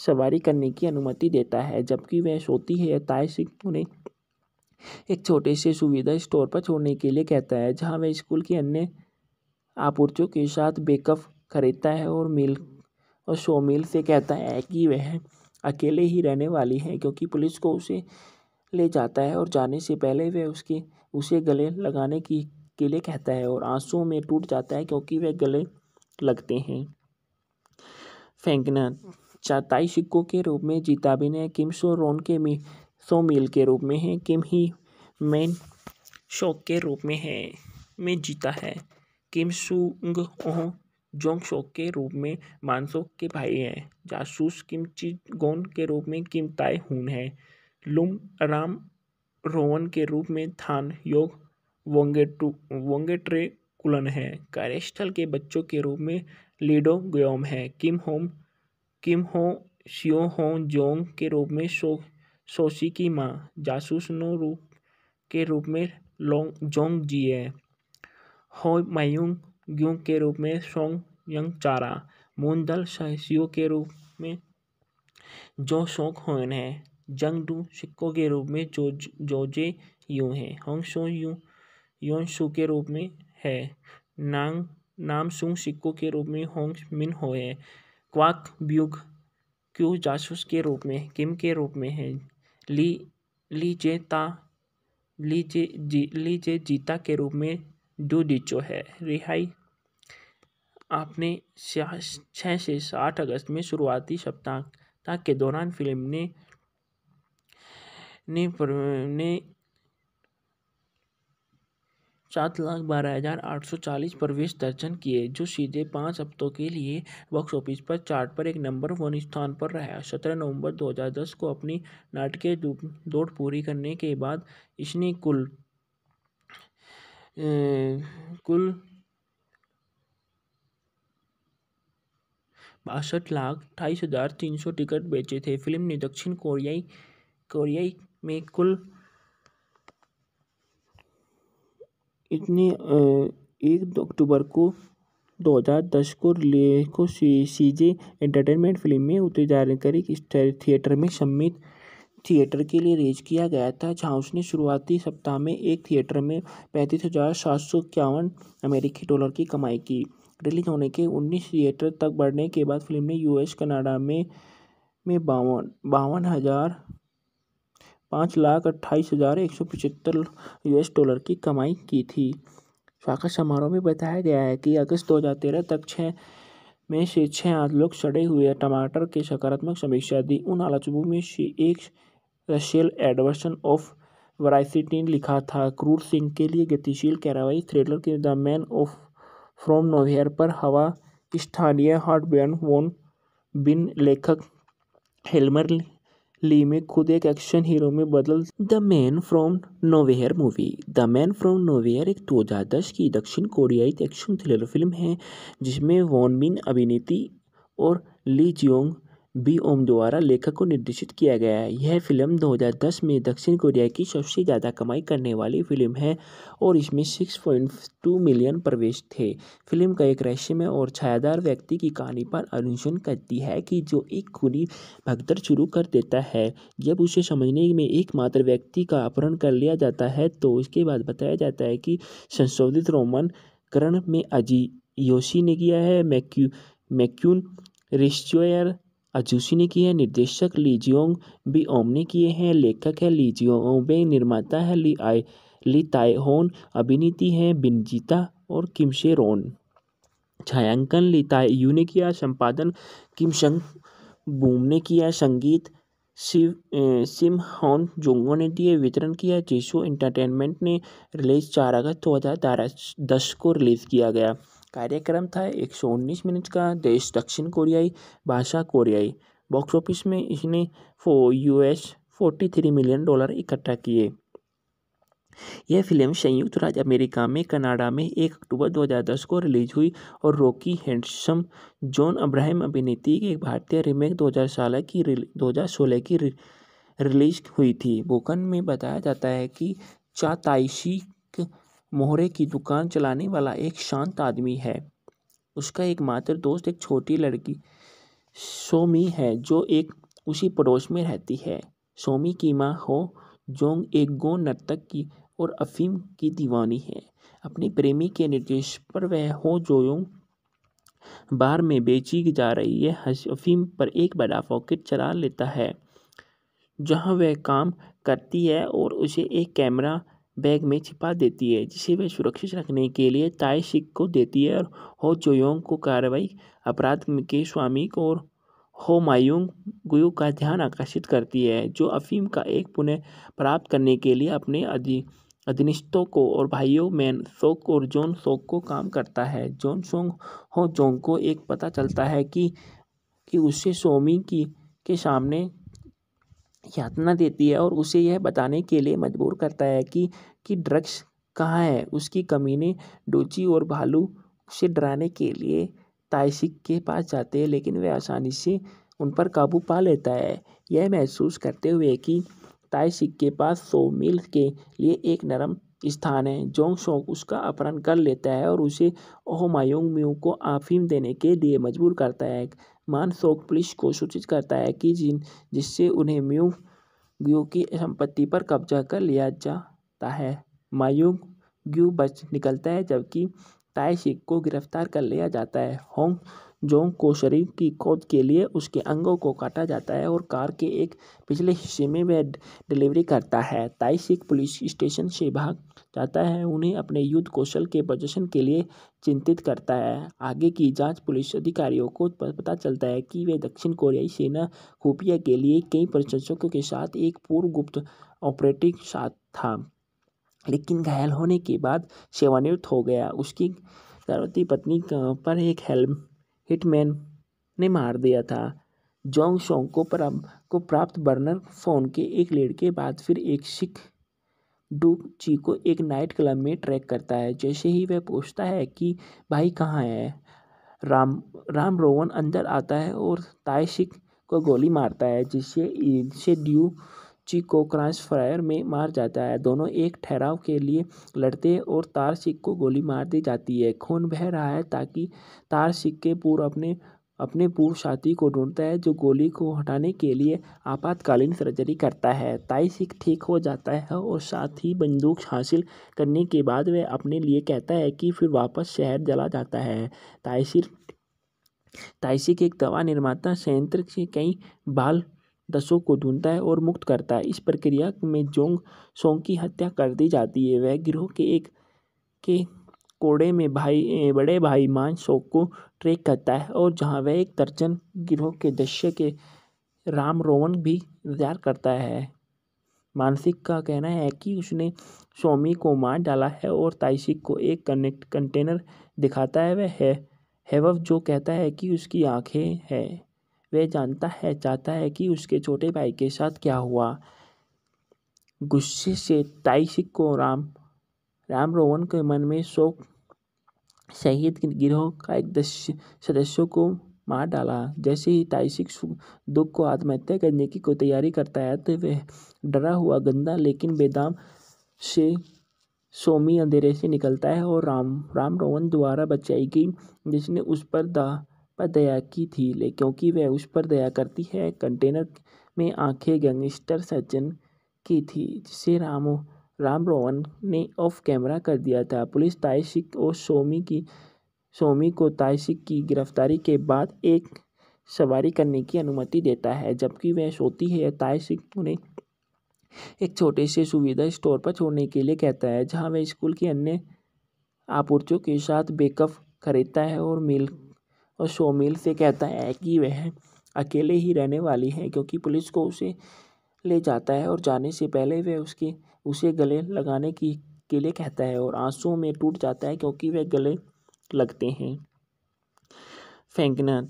सवारी करने की अनुमति देता है जबकि वह सोती है ताइशिक उन्हें एक छोटे से सुविधा स्टोर पर छोड़ने के लिए कहता है जहां वह स्कूल की अन्य आपूर्तियों के साथ बेकअप खरीदता है और मिल्क और शोमिल से कहता है कि वह अकेले ही रहने वाली है क्योंकि पुलिस को उसे ले जाता है और जाने से पहले वह उसके उसे गले लगाने की के लिए कहता है और आंसू में टूट जाता है क्योंकि वह गले लगते हैं फेंकना चाताई सिक्कों के रूप में जीताबिन है किम सो रोन के मी सो मील के रूप में है किम ही मेन शौक के रूप में है में जीता है किम सुंग ओह जोंगशोक के रूप में मानसोक के भाई हैं जासूस गोन के रूप में किम ताय हून है लुम राम रोवन के रूप में थान योग वोंगेटू वोंगेट्रे कुलन है कार्यस्थल के बच्चों के रूप में लीडो ग्योम है किम होम किम हो शियो हो जोंग के रूप में सो सोशी की माँ जासूस नो रूप के रूप में लोंग जोंग जी है हो मायूंग ग्युंग के रूप में सोंग यंग यंगचारा मोनदल शाहसियो के रूप में जो शोक होन है जंग डू सिक्को के रूप में जो जोजे यू है होंग सो यू योन योनशु के रूप में है नांग नाम सुंग सिक्को के रूप में होंग मिन हो है क्वाक ब्यूग क्यू जासूस के रूप में किम के रूप में है ली ली जे ता ली जे जी ली जे जीता के रूप में डू डिचो है रिहाई आपने छः से साठ अगस्त में शुरुआती सप्ताह के दौरान फिल्म ने ने पर, ने सात लाख बारह हज़ार आठ सौ चालीस प्रवेश दर्शन किए जो सीधे पाँच हफ्तों के लिए बॉक्स ऑफिस पर चार्ट पर एक नंबर वन स्थान पर रहा सत्रह नवंबर दो हजार दस को अपनी नाटकीय दौड़ पूरी करने के बाद इसने कुल ए, कुल बासठ लाख अट्ठाईस हज़ार तीन सौ टिकट बेचे थे फिल्म ने दक्षिण कोरियाई कोरियाई में कुल इतने एक अक्टूबर को 2010 को रिले को सी, सीजे एंटरटेनमेंट फिल्म में उतरी जानकारी इस थिएटर में सम्मित थिएटर के लिए रेज किया गया था जहां उसने शुरुआती सप्ताह में एक थिएटर में पैंतीस हज़ार सात सौ इक्यावन अमेरिकी डॉलर की कमाई की रिलीज़ होने के उन्नीस थिएटर तक बढ़ने के बाद फिल्म ने यूएस कनाडा में में बावन बावन हज़ार पाँच लाख अट्ठाईस हज़ार एक सौ पचहत्तर यूएस डॉलर की कमाई की थी स्वागत समारोह में बताया गया है कि अगस्त दो हजार तेरह तक छः में से छः आठ लोग सड़े हुए टमाटर के सकारात्मक समीक्षा दी उन आलोचकों में से एक रशियल एडवर्सन ऑफ वराइसिटी लिखा था क्रूर सिंह के लिए गतिशील कार्रवाई थ्रिलर के the man of from nowhere पर हवा स्थानीय हार्डबर्न वोन बिन लेखक हेलमर ली में खुद एक एक्शन हीरो में बदल the man from nowhere movie the man from nowhere एक 2010 की दक्षिण कोरियाई एक्शन थ्रिलर फिल्म है जिसमें वॉन बिन अभिनेत्री और ली जियोंग बी ओम द्वारा लेखक को निर्देशित किया गया है यह फिल्म 2010 में दक्षिण कोरिया की सबसे ज़्यादा कमाई करने वाली फिल्म है और इसमें 6.2 मिलियन प्रवेश थे फिल्म का एक रहस्यमय और छायादार व्यक्ति की कहानी पर अनुसरण करती है कि जो एक खूनी भगदड़ शुरू कर देता है जब उसे समझने में एकमात्र व्यक्ति का अपहरण कर लिया जाता है तो उसके बाद बताया जाता है कि संशोधित रोमन करण में अजी योशी ने किया है मैक्यू मैक्यून रिश्चोयर अजूसी ने की है निर्देशक ली जियोंग बी ओम ने किए हैं लेखक है ली निर्माता है ली आई ली ताइहोन अभिनेती है बिनजीता और किमशे रोन छायांकन ली ताई यू ने किया संपादन किमशंग बूम ने किया संगीत शिव सिम हॉन जोंगो ने दिए वितरण किया जीशो एंटरटेनमेंट ने रिलीज चार अगस्त दो हज़ार दस को रिलीज़ किया गया कार्यक्रम था एक सौ उन्नीस मिनट का देश दक्षिण कोरियाई भाषा कोरियाई बॉक्स ऑफिस में इसने फो U S forty three million dollar इकट्ठा किए यह फिल्म संयुक्त राज्य अमेरिका में कनाडा में 1 अक्टूबर 2010 को रिलीज हुई और रॉकी हैंडसम जॉन अब्राहम अभिनेत्री की एक भारतीय रीमेक सोलह की दो हज़ार की रिलीज हुई थी बोकन में बताया जाता है कि चाताइशी मोहरे की दुकान चलाने वाला एक शांत आदमी है उसका एक मात्र दोस्त एक छोटी लड़की सोमी है जो एक उसी पड़ोस में रहती है सोमी की माँ हो जोंग एक गो नर्तक की और अफीम की दीवानी है अपने प्रेमी के निर्देश पर वह हो जोयोंग बार में बेची जा रही है अफीम पर एक बड़ा पॉकेट चला लेता है जहां वह काम करती है और उसे एक कैमरा बैग में छिपा देती है जिसे वह सुरक्षित रखने के लिए ताई शिक को देती है और हो चोयोंग को कार्रवाई अपराध के स्वामी को और हो मायूंग गुयु का ध्यान आकर्षित करती है जो अफीम का एक पुनः प्राप्त करने के लिए अपने अधि अधिनिष्ठों को और भाइयों मैन सोक और जोन सोक को काम करता है जोन सोंग हो जोंग को एक पता चलता है कि कि उससे सोमी की के सामने यातना देती है और उसे यह बताने के लिए मजबूर करता है कि कि ड्रग्स कहाँ है उसकी कमी ने डोची और भालू से डराने के लिए ताइसिक के पास जाते हैं लेकिन वह आसानी से उन पर काबू पा लेता है यह महसूस करते हुए कि ताइसिक के पास सो मील के लिए एक नरम स्थान है जोंग शोंग उसका अपहरण कर लेता है और उसे ओहमायोंग म्यू को आफीम देने के लिए मजबूर करता है मानसोक पुलिस को सूचित करता है कि जिन जिससे उन्हें म्यू ग्यू की संपत्ति पर कब्जा कर लिया जाता है मायूंग ग्यू बच निकलता है जबकि ताइशिक को गिरफ्तार कर लिया जाता है होंग जोंग को शरीर की खोद के लिए उसके अंगों को काटा जाता है और कार के एक पिछले हिस्से में वह डिलीवरी करता है ताई सिख पुलिस स्टेशन से भाग जाता है उन्हें अपने युद्ध कौशल के प्रदर्शन के लिए चिंतित करता है आगे की जांच पुलिस अधिकारियों को पता चलता है कि वे दक्षिण कोरियाई सेना खुफिया के लिए कई प्रशंसकों के साथ एक पूर्व गुप्त ऑपरेटिव साथ था लेकिन घायल होने के बाद सेवानिवृत्त हो गया उसकी गर्भवती पत्नी पर एक हेलमेट हिटमैन ने मार दिया था जोंग शोंग को को प्राप्त बर्नर फोन के एक लेड के बाद फिर एक सिख डूब ची को एक नाइट क्लब में ट्रैक करता है जैसे ही वह पूछता है कि भाई कहाँ है राम राम रोवन अंदर आता है और ताय सिख को गोली मारता है जिससे इनसे ड्यू चिक को क्रॉसफायर में मार जाता है दोनों एक ठहराव के लिए लड़ते हैं और तारसिक को गोली मार दी जाती है खून बह रहा है ताकि तारसिक के पूर्व अपने अपने पूर्व साथी को ढूंढता है जो गोली को हटाने के लिए आपातकालीन सर्जरी करता है ताई सिख ठीक हो जाता है और साथ ही बंदूक हासिल करने के बाद वह अपने लिए कहता है कि फिर वापस शहर जला जाता है ताइसिर ताइसिक एक दवा निर्माता संयंत्र से कई बाल दसों को ढूंढता है और मुक्त करता है इस प्रक्रिया में जोंग सोंग की हत्या कर दी जाती है वह गिरोह के एक के कोड़े में भाई बड़े भाई मान सोक को ट्रेक करता है और जहां वह एक दर्जन गिरोह के दृश्य के राम रोवन भी इंतजार करता है मानसिक का कहना है कि उसने सोमी को मार डाला है और ताइसिक को एक कनेक्ट कंटेनर दिखाता है वह है हेवव जो कहता है कि उसकी आंखें हैं वह जानता है चाहता है कि उसके छोटे भाई के साथ क्या हुआ गुस्से से ताइशिक को राम राम रोहन के मन में शोक शहीद गिरोह का एक सदस्यों को मार डाला जैसे ही ताइसिक दुख को आत्महत्या करने की कोई तैयारी करता है तो वह डरा हुआ गंदा लेकिन बेदाम से सोमी अंधेरे से निकलता है और राम राम रोहन द्वारा बचाई गई जिसने उस पर दा पर दया की थी ले क्योंकि वह उस पर दया करती है कंटेनर में आंखें गैंगस्टर सज्जन की थी जिसे रामो राम रोहन ने ऑफ कैमरा कर दिया था पुलिस ताइशिक और सोमी की सोमी को ताइशिक की गिरफ्तारी के बाद एक सवारी करने की अनुमति देता है जबकि वह सोती है ताइशिक उन्हें एक छोटे से सुविधा स्टोर पर छोड़ने के लिए कहता है जहां वह स्कूल की अन्य आपूर्तियों के साथ बेकअप खरीदता है और मिल्क और शोमिल से कहता है कि वह अकेले ही रहने वाली है क्योंकि पुलिस को उसे ले जाता है और जाने से पहले वह उसके उसे गले लगाने की के लिए कहता है और आंसू में टूट जाता है क्योंकि वह गले लगते हैं फेंकना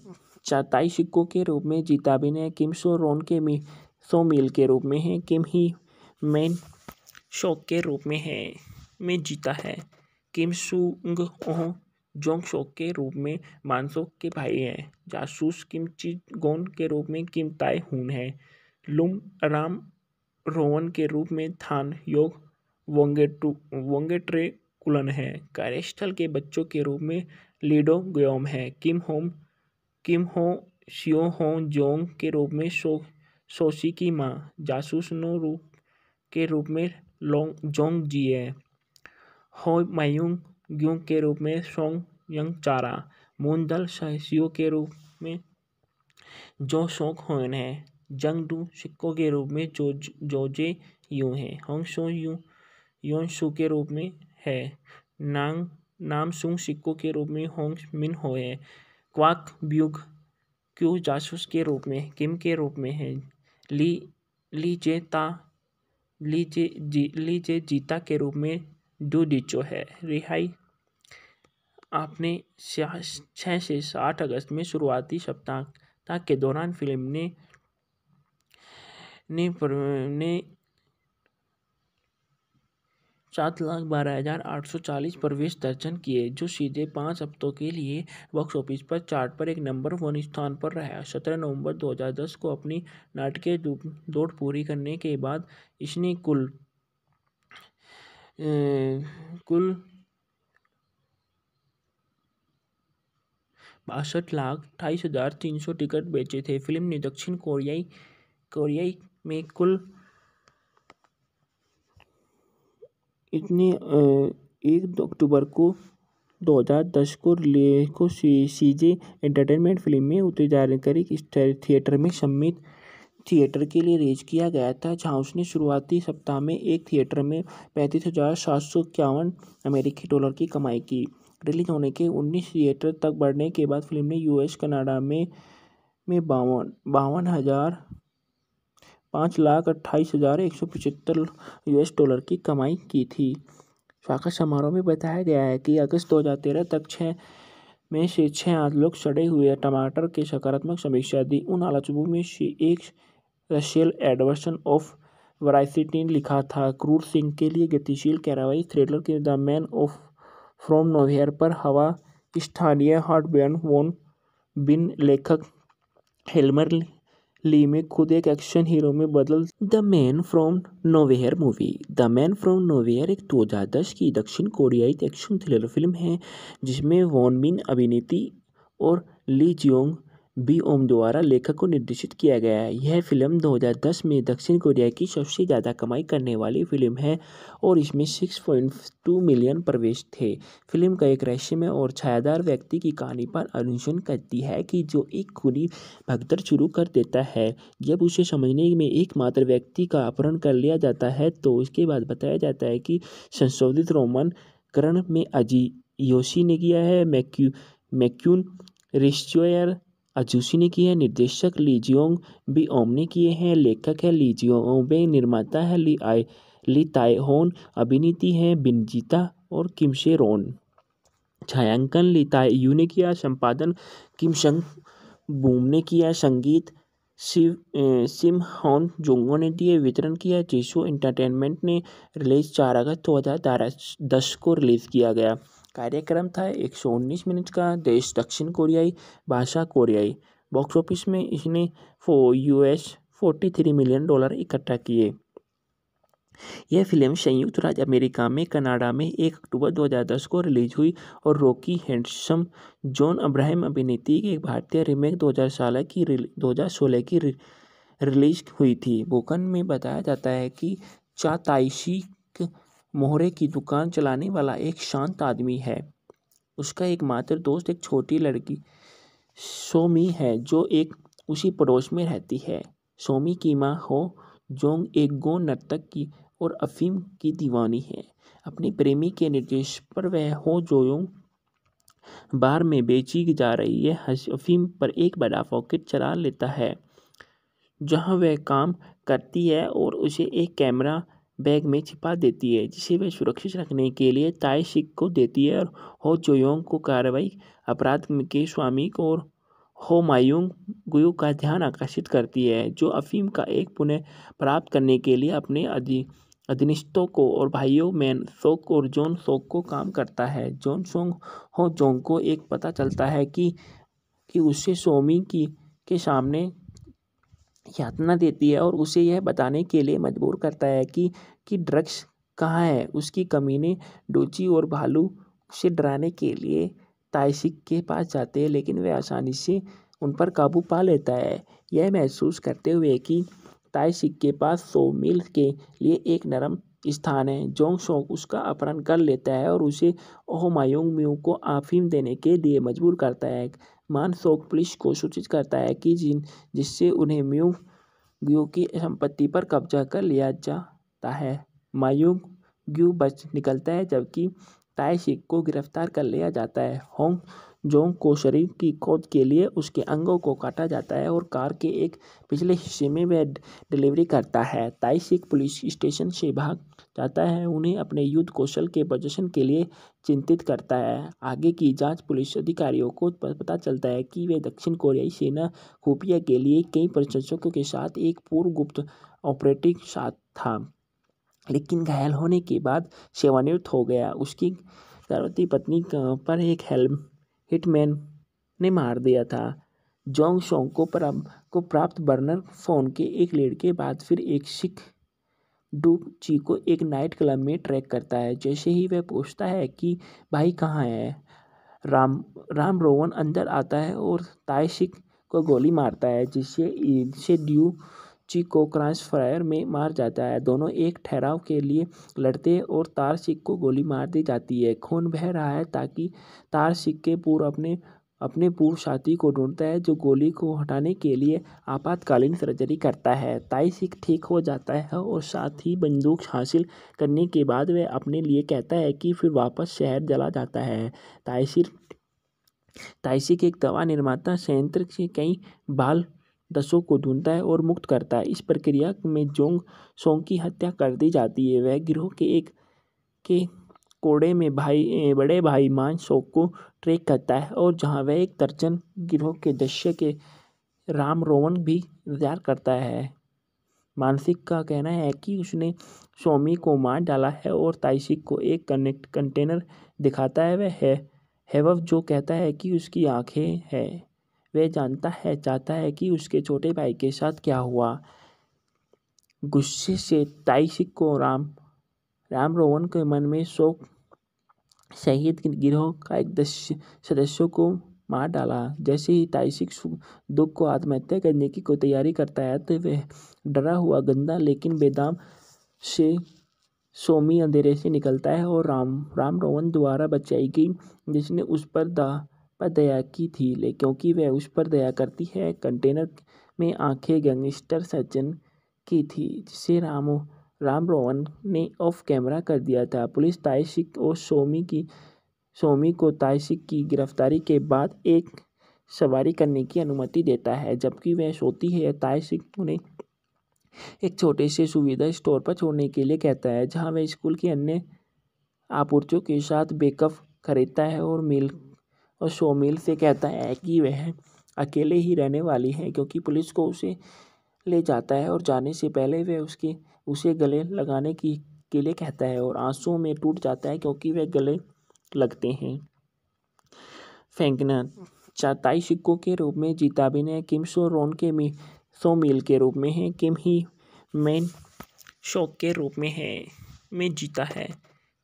चाताई सिक्कों के रूप में जीताबिन है किम सो रोन के मी सो मील के रूप में है किम ही मेन शौक के रूप में है में जीता है किम सुंग ओह जोंग शोक के रूप में मानसोक के भाई हैं जासूस गोन के रूप में किम ताय हून है लुम राम रोवन के रूप में थान योग वोंगेटू वोंगेट्रे कुलन है कार्यस्थल के बच्चों के रूप में लीडो ग्योम है किम होम किम हो शियो हो जोंग के रूप में सो सोशी की माँ जासूस नो रूप के रूप में लोंग जोंग जी है हो मायूंग ग्युंग के रूप में सोंग यंग यंगचारा मोनदल शाहसियो के रूप में जो शोंग होन है जंग डू सिक्को के रूप में जो जोजे यू है होंग सो यू योन योनशू के रूप में है नांग नाम सुंग सिक्को के रूप में होंग मिन हो है क्वाक ब्यूग क्यू जासूस के रूप में किम के रूप में है ली ली जे ता ली जे जी ली जे जीता के रूप में दो डिचो है रिहाई आपने छः से साठ अगस्त में शुरुआती सप्ताह तक के दौरान फिल्म ने ने, सात लाख बारह हज़ार आठ सौ चालीस प्रवेश दर्शन किए जो सीधे पाँच हफ्तों के लिए बॉक्स ऑफिस पर चार्ट पर एक नंबर वन स्थान पर रहा सत्रह नवंबर दो हजार दस को अपनी नाटकीय दौड़ पूरी करने के बाद इसने कुल कुल बासठ लाख अट्ठाईस हज़ार तीन सौ टिकट बेचे थे फिल्म ने दक्षिण कोरियाई कोरियाई में कुल इतने एक अक्टूबर को 2010 को रिले को सी, सीजे एंटरटेनमेंट फिल्म में उतरी करी इस थिएटर में सम्मिलित थिएटर के लिए रेज किया गया था जहां उसने शुरुआती सप्ताह में एक थिएटर में पैंतीस हज़ार सात सौ इक्यावन अमेरिकी डॉलर की कमाई की रिलीज होने के उन्नीस थिएटर तक बढ़ने के बाद फिल्म ने यूएस कनाडा में में बावन बावन हज़ार पाँच लाख अट्ठाईस हज़ार एक सौ पचहत्तर यूएस डॉलर की कमाई की थी स्वागत समारोह में बताया गया है कि अगस्त तेरह तक छः में से छः आठ लोग सड़े हुए टमाटर के सकारात्मक समीक्षा दी उन आलोचकों में से एक रशियल एडवर्सन ऑफ वराइसिटी लिखा था क्रूर सिंह के लिए गतिशील कार्रवाई थ्रिलर के the man of from nowhere पर हवा स्थानीय हार्टबर्न वॉन बिन लेखक हेलमर ली में खुद एक एक्शन हीरो में बदल the man from nowhere movie the man from nowhere एक दस की दक्षिण कोरियाई एक्शन थ्रिलर फिल्म है जिसमें वॉन मिन अभिनेती और ली जियोंग बी ओम द्वारा लेखक को निर्देशित किया गया है यह फिल्म 2010 में दक्षिण कोरिया की सबसे ज़्यादा कमाई करने वाली फिल्म है और इसमें 6.2 मिलियन प्रवेश थे फिल्म का एक रहस्यमय और छायादार व्यक्ति की कहानी पर अनुसरण करती है कि जो एक खूनी भगदड़ शुरू कर देता है जब उसे समझने में एकमात्र व्यक्ति का अपहरण कर लिया जाता है तो उसके बाद बताया जाता है कि संशोधित रोमन करण में अजी योशी ने किया है मैक्यू मैक्यून रिश्चोयर अजूसी ने की है निर्देशक ली जियोंग बी ओम ने किए हैं लेखक है ली निर्माता है ली आई ली ताइहोन अभिनीति है बिनजीता और किमशे रोन छायांकन ली यू ने किया संपादन किम शंग बूम ने किया संगीत शिव सिम हॉन जोंगो ने दिए वितरण किया जीशो एंटरटेनमेंट ने रिलीज चार अगस्त दो हज़ार दस को रिलीज़ किया गया कार्यक्रम था एक सौ उन्नीस मिनट का देश दक्षिण कोरियाई भाषा कोरियाई बॉक्स ऑफिस में इसने फो U S forty three million dollar इकट्ठा किए यह फिल्म संयुक्त राज्य अमेरिका में कनाडा में एक अक्टूबर 2010 को रिलीज हुई और रॉकी हैंडसम जॉन अब्राहम अभिनेत्री की एक भारतीय रीमेक सोलह की दो हज़ार सोलह की रिलीज हुई थी बोकन में बताया जाता है कि चाताइशी मोहरे की दुकान चलाने वाला एक शांत आदमी है उसका एक मात्र दोस्त एक छोटी लड़की सोमी है जो एक उसी पड़ोस में रहती है सोमी की माँ हो जोंग एक गो नर्तक की और अफीम की दीवानी है अपने प्रेमी के निर्देश पर वह हो जोयोंग बार में बेची जा रही है अफीम पर एक बड़ा पॉकेट चला लेता है जहां वह काम करती है और उसे एक कैमरा बैग में छिपा देती है जिसे वह सुरक्षित रखने के लिए ताई शिक को देती है और हो चोयोंग को कार्रवाई अपराध के स्वामी को और हो मायूंग गुयु का ध्यान आकर्षित करती है जो अफीम का एक पुनः प्राप्त करने के लिए अपने अधि अधिनिष्ठों को और भाइयों मैन शोक और जोन शोक को काम करता है जोन सोंग हो जोंग को एक पता चलता है कि कि उससे सोमी की के सामने यातना देती है और उसे यह बताने के लिए मजबूर करता है कि कि ड्रग्स कहाँ है उसकी कमी ने डोची और भालू से डराने के लिए ताइसिक के पास जाते हैं लेकिन वह आसानी से उन पर काबू पा लेता है यह महसूस करते हुए कि ताइसिक के पास सो मील के लिए एक नरम स्थान है जोंग शोंग उसका अपहरण कर लेता है और उसे ओहमायोंग म्यू को आफीम देने के लिए मजबूर करता है मानसोक पुलिस को सूचित करता है कि जिन जिससे उन्हें म्यू ग्यू की संपत्ति पर कब्जा कर लिया जाता है मायूंग ग्यू बच निकलता है जबकि ताई शिख को गिरफ्तार कर लिया जाता है होंग जोंग को शरीर की खोज के लिए उसके अंगों को काटा जाता है और कार के एक पिछले हिस्से में वह डिलीवरी करता है ताइसिक पुलिस स्टेशन से भाग जाता है उन्हें अपने युद्ध कौशल के प्रदर्शन के लिए चिंतित करता है आगे की जांच पुलिस अधिकारियों को पता चलता है कि वे दक्षिण कोरियाई सेना खुफिया के लिए कई प्रशंसकों के साथ एक पूर्व गुप्त ऑपरेटिव साथ था लेकिन घायल होने के बाद सेवानिवृत्त हो गया उसकी गर्भवती पत्नी पर एक हेल्प हिटमैन ने मार दिया था जोंग शोंग को, को प्राप्त बर्नर फ़ोन के एक लेड़ के बाद फिर एक सिख डूब जी को एक नाइट क्लब में ट्रैक करता है जैसे ही वह पूछता है कि भाई कहाँ है राम राम रोवन अंदर आता है और तायशिक को गोली मारता है जिससे जिससे ड्यू ची को क्रांस फायर में मार जाता है दोनों एक ठहराव के लिए लड़ते हैं और तारसिक को गोली मार दी जाती है खून बह रहा है ताकि तारसिक के पूर्व अपने अपने पूर्व साथी को ढूंढता है जो गोली को हटाने के लिए आपातकालीन सर्जरी करता है ताई सिख ठीक हो जाता है और साथ ही बंदूक हासिल करने के बाद वह अपने लिए कहता है कि फिर वापस शहर जला जाता है ताई सिर ताइसिक एक दवा निर्माता संयंत्र से कई बाल दसों को ढूंढता है और मुक्त करता है इस प्रक्रिया में जोंग सोंग की हत्या कर दी जाती है वह गिरोह के एक के कोड़े में भाई बड़े भाई मान शोक को ट्रेक करता है और जहाँ वह एक दर्जन गिरोह के दृश्य के राम रोवन भी इंतजार करता है मानसिक का कहना है कि उसने सोमी को मार डाला है और ताइसिक को एक कनेक्ट कंटेनर दिखाता है वह है हैवव जो कहता है कि उसकी आंखें हैं वह जानता है चाहता है कि उसके छोटे भाई के साथ क्या हुआ गुस्से से ताइसिक को राम राम रोवन के मन में शोक शहीद गिरोह का एक सदस्यों को मार डाला जैसे ही ताइसिक दुख को आत्महत्या करने की कोई तैयारी करता है तो वह डरा हुआ गंदा लेकिन बेदाम से सोमी अंधेरे से निकलता है और राम राम रोहन द्वारा बचाई गई जिसने उस पर दा पर दया की थी क्योंकि वह उस पर दया करती है कंटेनर में आंखें गैंगस्टर सज्जन की थी जिसे रामो राम रोहन ने ऑफ कैमरा कर दिया था पुलिस ताइशिक और सोमी की सोमी को ताइशिक की गिरफ्तारी के बाद एक सवारी करने की अनुमति देता है जबकि वह सोती है ताइशिक उन्हें एक छोटे से सुविधा स्टोर पर छोड़ने के लिए कहता है जहां वह स्कूल की अन्य आपूर्तियों के साथ बेकअप खरीदता है और मिल और शो मिल से कहता है कि वह अकेले ही रहने वाली है क्योंकि पुलिस को उसे ले जाता है और जाने से पहले वह उसके उसे गले लगाने की के लिए कहता है और आंसुओं में टूट जाता है क्योंकि वे गले लगते हैं फेंकना चाताई सिक्कों के रूप में जीता भी ने किम सो रोन के मी सो मील के रूप में है किम ही मेन शोक के रूप में है में जीता है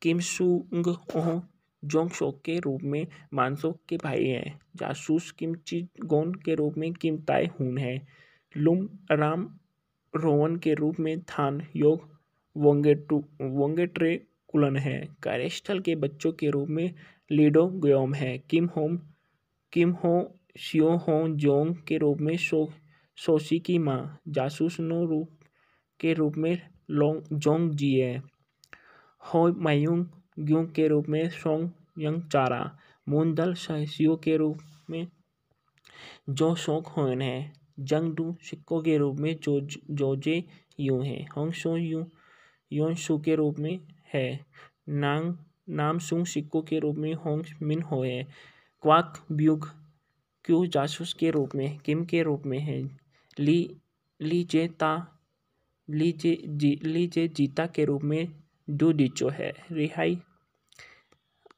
किम सुंग ओह जोंग शोक के रूप में मानसो के भाई हैं जासूस किम ची गोन के रूप में किम ताई हून है लुम राम रोवन के रूप में थान योग वोंगेटू कुलन है कार्यस्थल के बच्चों के रूप में लीडो ग्योम है किम होम किम हो शियो हो जोंग के रूप में सो सोशी की माँ जासूस नो रूप के रूप में लोंग जोंग जी है हो मायूंग ग्यूंग के रूप में सोंग यंग चारा दल सियो के रूप में जो शोक होन है जंग डू सिक्कों के रूप में जो जोजे यू हैं होंगशो यू योन योनशू के रूप में है नांग नाम सुंग सिक्कों के रूप में होंग मिन हो है क्वाक ब्यूक क्यू जासूस के रूप में किम के रूप में है ली ली जे ता ली जे जी ली जे जीता के रूप में डू डिचो है रिहाई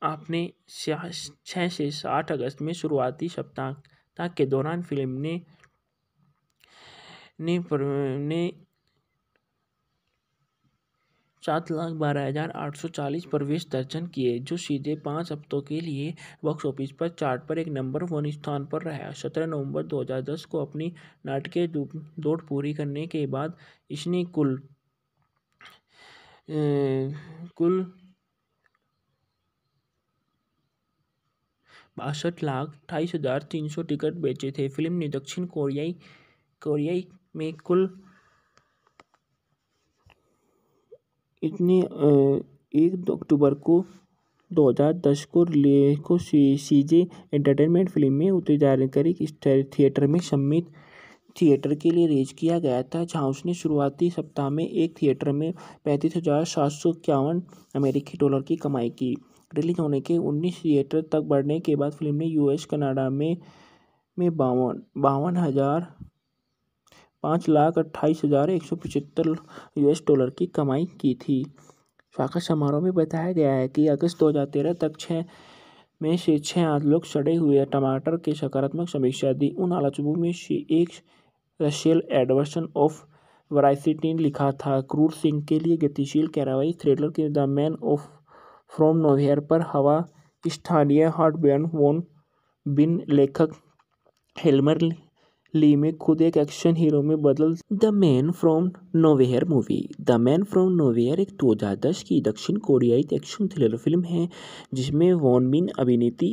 आपने छः से सात अगस्त में शुरुआती सप्ताह के दौरान फिल्म ने ने ने सात लाख बारह हज़ार आठ सौ चालीस प्रवेश दर्शन किए जो सीधे पाँच हफ्तों के लिए बॉक्स ऑफिस पर चार्ट पर एक नंबर वन स्थान पर रहा सत्रह नवंबर दो हजार दस को अपनी नाटकीय दौड़ पूरी करने के बाद इसने कुल ए, कुल बासठ लाख अट्ठाईस हज़ार तीन सौ टिकट बेचे थे फिल्म ने दक्षिण कोरियाई कोरियाई में कुल इतने एक दो अक्टूबर को 2010 को रिले को सी जे एंटरटेनमेंट फिल्म में उतरी जानकारी थिएटर में सम्मित थिएटर के लिए रेज किया गया था जहां उसने शुरुआती सप्ताह में एक थिएटर में पैंतीस हज़ार सात सौ इक्यावन अमेरिकी डॉलर की कमाई की रिलीज होने के उन्नीस थिएटर तक बढ़ने के बाद फिल्म ने यूएस कनाडा में में बावन बावन हज़ार पाँच लाख अट्ठाईस हज़ार एक सौ पचहत्तर यूएस डॉलर की कमाई की थी स्वागत समारोह में बताया गया है कि अगस्त दो हजार तेरह तक छः में से छः लोग सड़े हुए टमाटर के सकारात्मक समीक्षा दी उन आलोचकों में से एक रशियल एडवर्सन ऑफ वराइसिटी लिखा था क्रूर सिंह के लिए गतिशील कार्रवाई थ्रिलर के the man of from nowhere पर हवा स्थानीय बैन वोन बिन लेखक हेलमर ली में खुद एक एक्शन हीरो में बदल the man from nowhere movie the man from nowhere एक 2010 की दक्षिण कोरियाई एक्शन थ्रिलर फिल्म है जिसमें वॉनबिन अभिनीति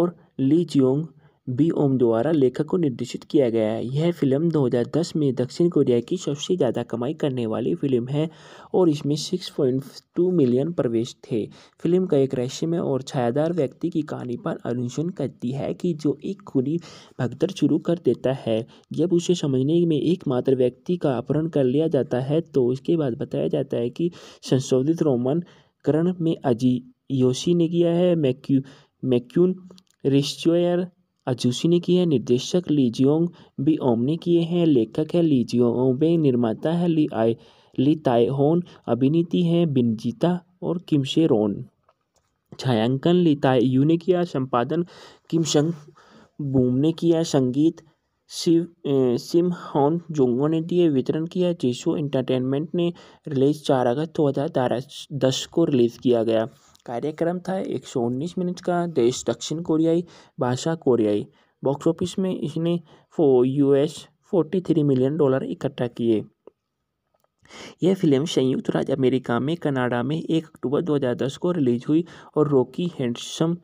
और ली जियोंग बी ओम द्वारा लेखक को निर्देशित किया गया है यह फिल्म 2010 में दक्षिण कोरिया की सबसे ज़्यादा कमाई करने वाली फिल्म है और इसमें 6.2 मिलियन प्रवेश थे फिल्म का एक रहस्यमय और छायादार व्यक्ति की कहानी पर अनुसरण करती है कि जो एक खूनी भगदड़ शुरू कर देता है जब उसे समझने में एकमात्र व्यक्ति का अपहरण कर लिया जाता है तो उसके बाद बताया जाता है कि संशोधित रोमन करण में अजी योशी ने किया है मैक्यू मैक्यून रिश्चोयर अजूसी ने किए हैं निर्देशक जियोंग बी ओम ने किए हैं लेखक है लीजियोबे निर्माता है ली आई ली ताइहोन अभिनीति है बिनजीता और किमशे रोन छायांकन ली ताइयू ने किया संपादन किमशंग बूम ने किया संगीत शिव सिम हॉन जोंगो ने दिए वितरण किया जीशो एंटरटेनमेंट ने रिलीज चार अगस्त दो हज़ार दस को रिलीज़ किया गया कार्यक्रम था एक सौ उन्नीस मिनट का देश दक्षिण कोरियाई भाषा कोरियाई बॉक्स ऑफिस में इसने फो US forty three million dollar इकट्ठा किए यह फिल्म संयुक्त राज्य अमेरिका में कनाडा में एक अक्टूबर 2010 को रिलीज हुई और रॉकी हैंडसम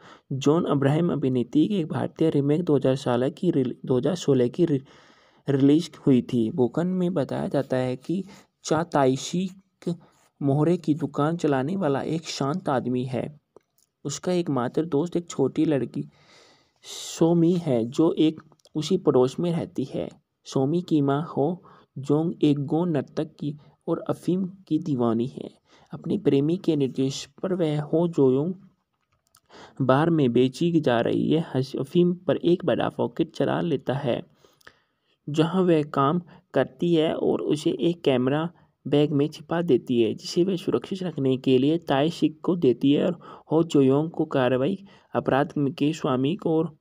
जॉन अब्राहम अभिनेत्री के भारतीय रीमेक 2016 की दो हजार की रिलीज हुई थी बोकन में बताया जाता है कि चाताइशी मोहरे की दुकान चलाने वाला एक शांत आदमी है उसका एकमात्र दोस्त एक छोटी लड़की सोमी है जो एक उसी पड़ोस में रहती है सोमी की माँ हो जोंग एक गो नर्तक की और अफीम की दीवानी है अपने प्रेमी के निर्देश पर वह हो जोयोंग बार में बेची जा रही है अफीम पर एक बड़ा पॉकेट चला लेता है जहां वह काम करती है और उसे एक कैमरा बैग में छिपा देती है जिसे वह सुरक्षित रखने के लिए ताई शिक को देती है और हो चोयोंग को कार्रवाई अपराध के स्वामी को और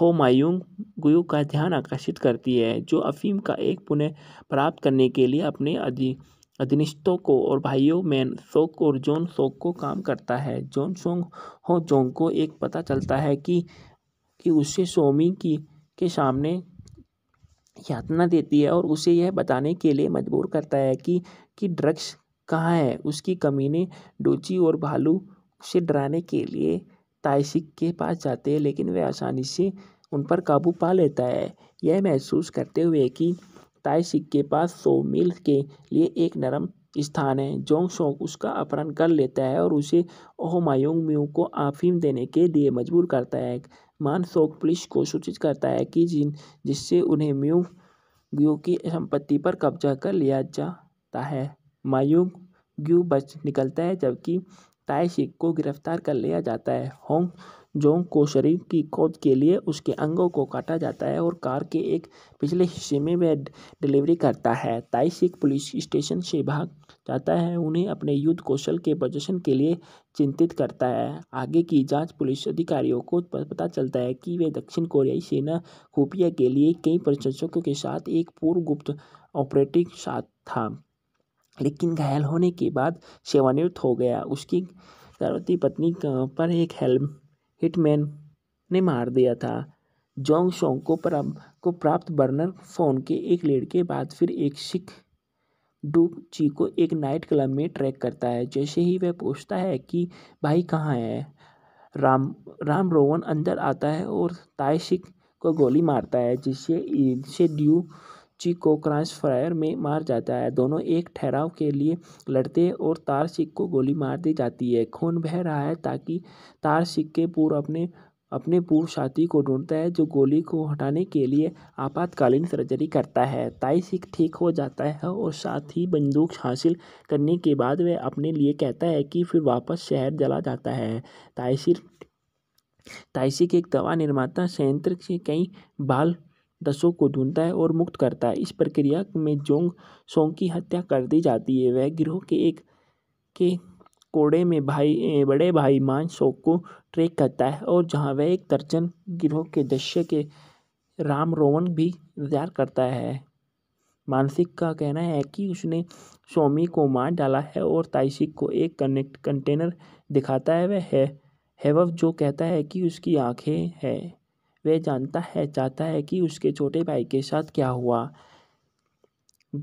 हो मायूंग गुयु का ध्यान आकर्षित करती है जो अफीम का एक पुनः प्राप्त करने के लिए अपने अधि अधिनिष्ठों को और भाइयों में शोक और जोन शोक को काम करता है जोन सोंग हो जोंग को एक पता चलता है कि कि उससे सोमी की के सामने यातना देती है और उसे यह बताने के लिए मजबूर करता है कि कि ड्रग्स कहाँ है उसकी कमी ने डोची और भालू उसे डराने के लिए ताइसिक के पास जाते हैं लेकिन वह आसानी से उन पर काबू पा लेता है यह महसूस करते हुए कि ताइसिक के पास सौ मील के लिए एक नरम स्थान है जोंग शोंग उसका अपहरण कर लेता है और उसे ओहमायोंग म्यू को आफीम देने के लिए मजबूर करता है मानसोक पुलिस को सूचित करता है कि जिन जिससे उन्हें म्यू ग्यू की संपत्ति पर कब्जा कर लिया जाता है मायूंग ग्यू बच निकलता है जबकि ताइशिक को गिरफ्तार कर लिया जाता है होंग जोंग को शरीर की खोज के लिए उसके अंगों को काटा जाता है और कार के एक पिछले हिस्से में वह डिलीवरी करता है सिख पुलिस स्टेशन से भाग जाता है उन्हें अपने युद्ध कौशल के प्रदर्शन के लिए चिंतित करता है आगे की जांच पुलिस अधिकारियों को पता चलता है कि वे दक्षिण कोरियाई सेना खुफिया के लिए कई प्रशंसकों के साथ एक पूर्व गुप्त ऑपरेटिव साथ था लेकिन घायल होने के बाद सेवानिवृत्त हो गया उसकी गर्भवती पत्नी पर एक हेलमेट हिटमैन ने मार दिया था जोंग शोंग को को प्राप्त बर्नर फोन के एक लेड के बाद फिर एक सिख डू ची को एक नाइट क्लब में ट्रैक करता है जैसे ही वह पूछता है कि भाई कहाँ है राम राम रोवन अंदर आता है और ताय सिख को गोली मारता है जिससे जिससे ड्यू चिक को क्रॉस फायर में मार जाता है दोनों एक ठहराव के लिए लड़ते और तार को गोली मार दी जाती है खून बह रहा है ताकि तार के पूर्व अपने अपने पूर्व साथी को ढूंढता है जो गोली को हटाने के लिए आपातकालीन सर्जरी करता है ताई सिख ठीक हो जाता है और साथ ही बंदूक हासिल करने के बाद वह अपने लिए कहता है कि फिर वापस शहर जला जाता है ताइसिर ताइसिक एक दवा निर्माता संयंत्र से कई बाल दसों को ढूंढता है और मुक्त करता है इस प्रक्रिया में जोंग सोंग की हत्या कर दी जाती है वह गिरोह के एक के कोड़े में भाई बड़े भाई मान सोंग को ट्रेक करता है और जहां वह एक दर्जन गिरोह के दस्य के राम रोवन भी इंतजार करता है मानसिक का कहना है कि उसने सोमी को मार डाला है और ताइसिक को एक कनेक्ट कंटेनर दिखाता है वह है हेवव जो कहता है कि उसकी आंखें हैं वह जानता है चाहता है कि उसके छोटे भाई के साथ क्या हुआ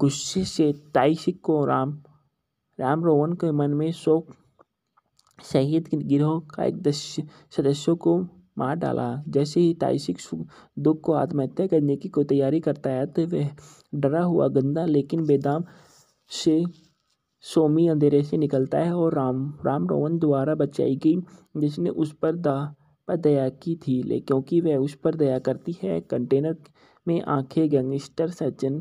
गुस्से से ताइसिक को राम राम रोहन के मन में शोक शहीद गिरोह का एक सदस्यों को मार डाला जैसे ही ताइसिक दुख को आत्महत्या करने की कोई तैयारी करता है तो वह डरा हुआ गंदा लेकिन बेदाम से सोमी अंधेरे से निकलता है और राम राम रोहन द्वारा बचाई गई जिसने उस पर दा पर दया की थी ले क्योंकि वह उस पर दया करती है कंटेनर में आंखें गैंगस्टर सज्जन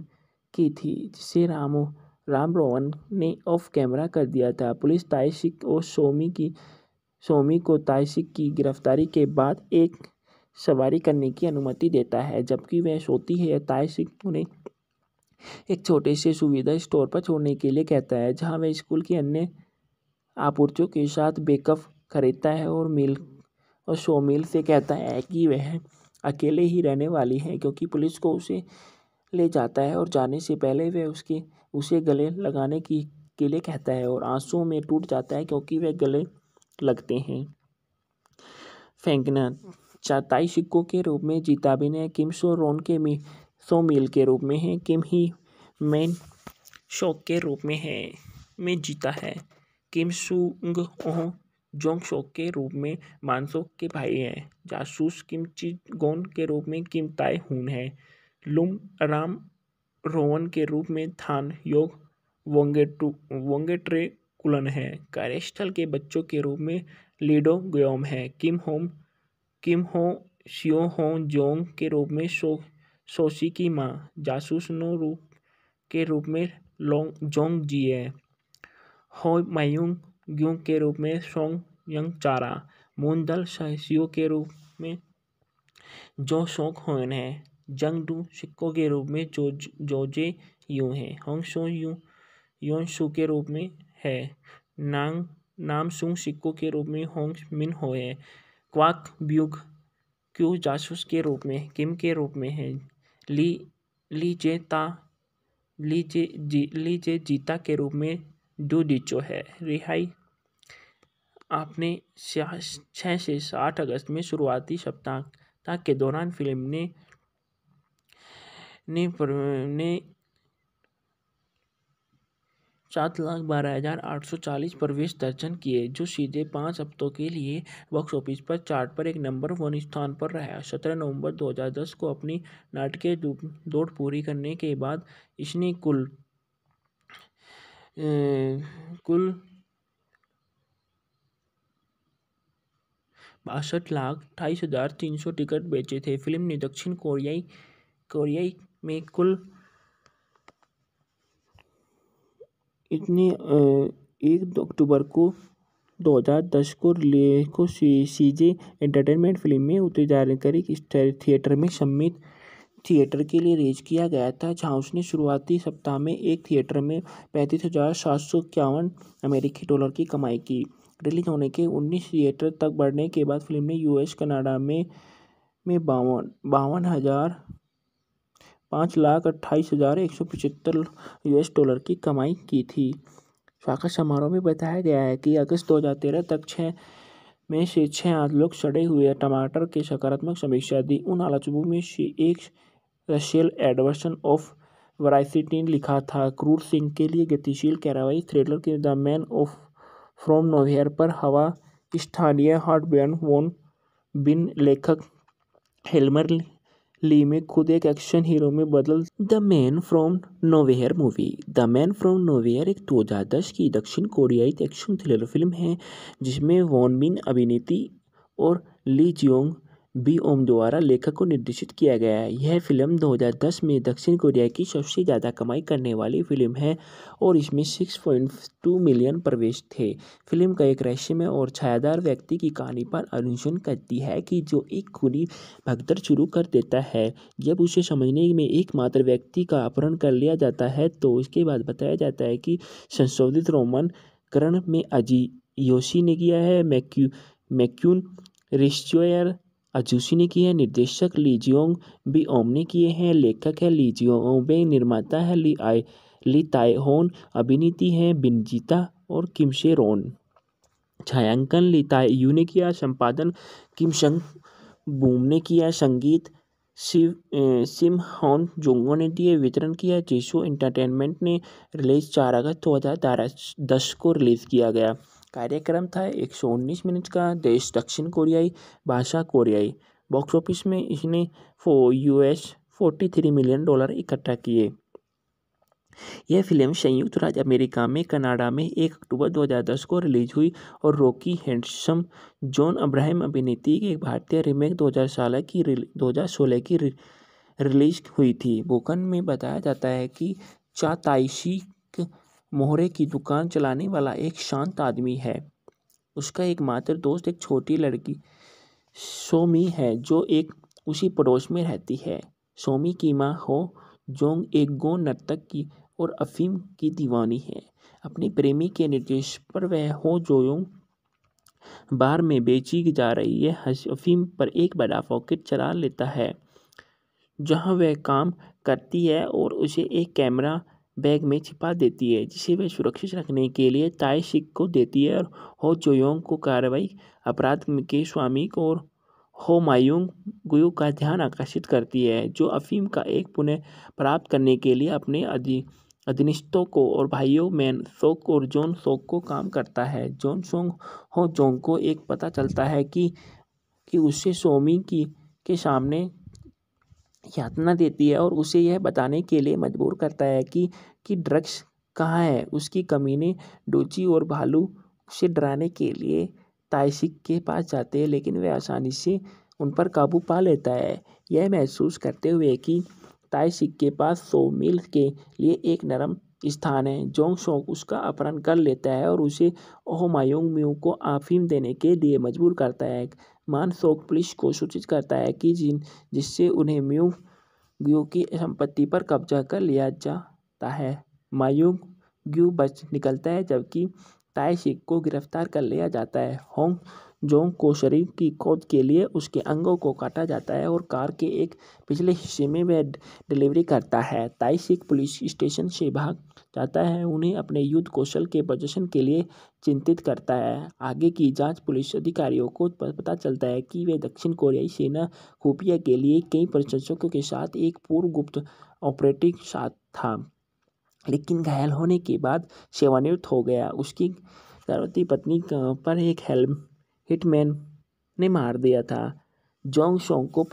की थी जिसे रामो राम रोहन ने ऑफ कैमरा कर दिया था पुलिस ताइशिक और सोमी की सोमी को ताइशिक की गिरफ्तारी के बाद एक सवारी करने की अनुमति देता है जबकि वह सोती है ताइशिक उन्हें एक छोटे से सुविधा स्टोर पर छोड़ने के लिए कहता है जहां वह स्कूल के अन्य आपूर्तियों के साथ बेकअप खरीदता है और मिल्क और शोमिल से कहता है कि वह अकेले ही रहने वाली है क्योंकि पुलिस को उसे ले जाता है और जाने से पहले वह उसके उसे गले लगाने की के लिए कहता है और आंसुओं में टूट जाता है क्योंकि वह गले लगते हैं फेंकना चाताई सिक्कों के रूप में जीताबिन किम सो रोन के मी सो मील के रूप में है किम ही मेन शौक के रूप में है में जीता है किम सुंग ओह जोंगशोक के रूप में मानसोक के भाई हैं जासूस गोन के रूप में किम ताय हून है लुम राम रोवन के रूप में थान योग वोंगेटू वोंगेट्रे कुलन है कार्यस्थल के बच्चों के रूप में लीडो ग्योम है किम होम किम हो शियो हो जोंग के रूप में सो सोशी की माँ जासूस नो रूप के रूप में लोंग जोंग जी है हो मायूंग ग्युंग के रूप में सोंग यंग चारा मूनदल सहसियों के रूप में जो सोंग होन है जंग डू सिक्को के रूप में जो जोजे यू है होंग सो यू योन सू के रूप में है नांग नाम सुंग सिक्को के रूप में होंग मिन हो है क्वाक ब्यूग क्यू जासूस के रूप में किम के रूप में है ली ली जे ता ली जे जी ली जे जीता के रूप में डू डिचो है रिहाई आपने छः से सात अगस्त में शुरुआती सप्ताह के दौरान फिल्म ने ने सात लाख बारह हज़ार आठ सौ चालीस प्रवेश दर्शन किए जो सीधे पाँच हफ्तों के लिए बॉक्स ऑफिस पर चार्ट पर एक नंबर वन स्थान पर रहा सत्रह नवंबर दो हजार दस को अपनी नाटकीय दौड़ पूरी करने के बाद इसने कुल ए, कुल बासठ लाख अट्ठाईस हज़ार तीन सौ टिकट बेचे थे फिल्म ने दक्षिण कोरियाई कोरियाई में कुल इतने एक अक्टूबर को 2010 को ले को सीजे एंटरटेनमेंट फिल्म में उतरी थिएटर में सम्मित थिएटर के लिए रेज किया गया था जहां उसने शुरुआती सप्ताह में एक थिएटर में पैंतीस हज़ार सात सौ इक्यावन अमेरिकी डॉलर की कमाई की रिलीज होने के उन्नीस थिएटर तक बढ़ने के बाद फिल्म ने यूएस कनाडा में में बावन बावन हज़ार पाँच लाख अट्ठाईस हज़ार एक सौ पचहत्तर यूएस डॉलर की कमाई की थी स्वागत समारोह में बताया गया है कि अगस्त दो हजार तेरह तक छः में से छः आठ लोग सड़े हुए टमाटर के सकारात्मक समीक्षा दी उन आलोचकों में से एक रशियल एडवर्सन ऑफ वराइसिटी लिखा था क्रूर सिंह के लिए गतिशील कार्रवाई थ्रिलर के the man of from nowhere पर हवा स्थानीय बैन वोन बिन लेखक हेलमर ली में खुद एक एक्शन हीरो में बदल the man from nowhere movie the man from nowhere एक 2010 की दक्षिण कोरियाई एक्शन थ्रिलर फिल्म है जिसमें वॉन बिन अभिनेत्री और ली जियोंग बी ओम द्वारा लेखक को निर्देशित किया गया है यह फिल्म 2010 में दक्षिण कोरिया की सबसे ज़्यादा कमाई करने वाली फिल्म है और इसमें 6.2 मिलियन प्रवेश थे फिल्म का एक रहस्यमय और छायादार व्यक्ति की कहानी पर अनुशन करती है कि जो एक खूनी भगदर शुरू कर देता है जब उसे समझने में एकमात्र व्यक्ति का अपहरण कर लिया जाता है तो उसके बाद बताया जाता है कि संशोधित रोमन करण में अजी योशी ने किया है मैक्यू मैक्यून रिश्चोयर अजूसी ने किए हैं निर्देशक ली जियोंग बी ओम ने किए हैं लेखक है ली बे निर्माता है ली आई ली तायहोन अभिनीती है बिनजीता और किमशे रोन छायांकन ली यू ने किया संपादन किमशंग बूम ने किया संगीत शिव सिम हॉन जोंगो ने दिए वितरण किया जीशो एंटरटेनमेंट ने रिलीज चार अगस्त दो हज़ार दस को रिलीज़ किया गया कार्यक्रम था एक सौ उन्नीस मिनट का देश दक्षिण कोरियाई भाषा कोरियाई बॉक्स ऑफिस में इसने फो U S forty three million dollar इकट्ठा किए यह फिल्म संयुक्त राज्य अमेरिका में कनाडा में 1 अक्टूबर 2010 को रिलीज हुई और रॉकी हैंडसम जॉन अब्राहम अभिनेत्री की एक भारतीय रीमेक 2016 की दो हजार सोलह की रिलीज हुई थी बोकन में बताया जाता है कि चाताइशी मोहरे की दुकान चलाने वाला एक शांत आदमी है उसका एक मात्र दोस्त एक छोटी लड़की सोमी है जो एक उसी पड़ोस में रहती है सोमी की माँ हो जोंग एक गो नर्तक की और अफीम की दीवानी है अपने प्रेमी के निर्देश पर वह हो जोयोंग बार में बेची जा रही है अफीम पर एक बड़ा पॉकेट चला लेता है जहां वह काम करती है और उसे एक कैमरा बैग में छिपा देती है जिसे वे सुरक्षित रखने के लिए ताई शिक को देती है और हो चोयोंग को कार्रवाई अपराध के स्वामी को और हो मायूंग गुयु का ध्यान आकर्षित करती है जो अफीम का एक पुनः प्राप्त करने के लिए अपने अधि अधिनिष्ठों को और भाइयों में सोक और जोन सोक को काम करता है जोन सोंग हो जोंग को एक पता चलता है कि कि उससे सोमी की के सामने यातना देती है और उसे यह बताने के लिए मजबूर करता है कि कि ड्रग्स कहाँ है उसकी कमी ने डोची और भालू उसे डराने के लिए ताइसिक के पास जाते हैं लेकिन वह आसानी से उन पर काबू पा लेता है यह महसूस करते हुए कि ताइसिक के पास सो मील के लिए एक नरम स्थान है जोंग शोंग उसका अपहरण कर लेता है और उसे ओहमायोंग म्यू को आफीम देने के लिए मजबूर करता है मानसोक पुलिस को सूचित करता है कि जिन जिससे उन्हें ग्यू की संपत्ति पर कब्जा कर लिया जाता है ग्यू बच निकलता है जबकि ताइशिक को गिरफ्तार कर लिया जाता है होंग जोंग को शरीर की खोज के लिए उसके अंगों को काटा जाता है और कार के एक पिछले हिस्से में वह डिलीवरी करता है ताइशिक पुलिस स्टेशन से भाग जाता है उन्हें अपने युद्ध कौशल के प्रदर्शन के लिए चिंतित करता है आगे की जांच पुलिस अधिकारियों को पता चलता है कि वे दक्षिण कोरियाई सेना खुफिया के लिए कई प्रशंसकों के साथ एक पूर्व गुप्त ऑपरेटिंग साथ था लेकिन घायल होने के बाद सेवानिवृत्त हो गया उसकी गर्भवती पत्नी पर एक हेल्म हिटमैन ने मार दिया था जोंग शोंग को,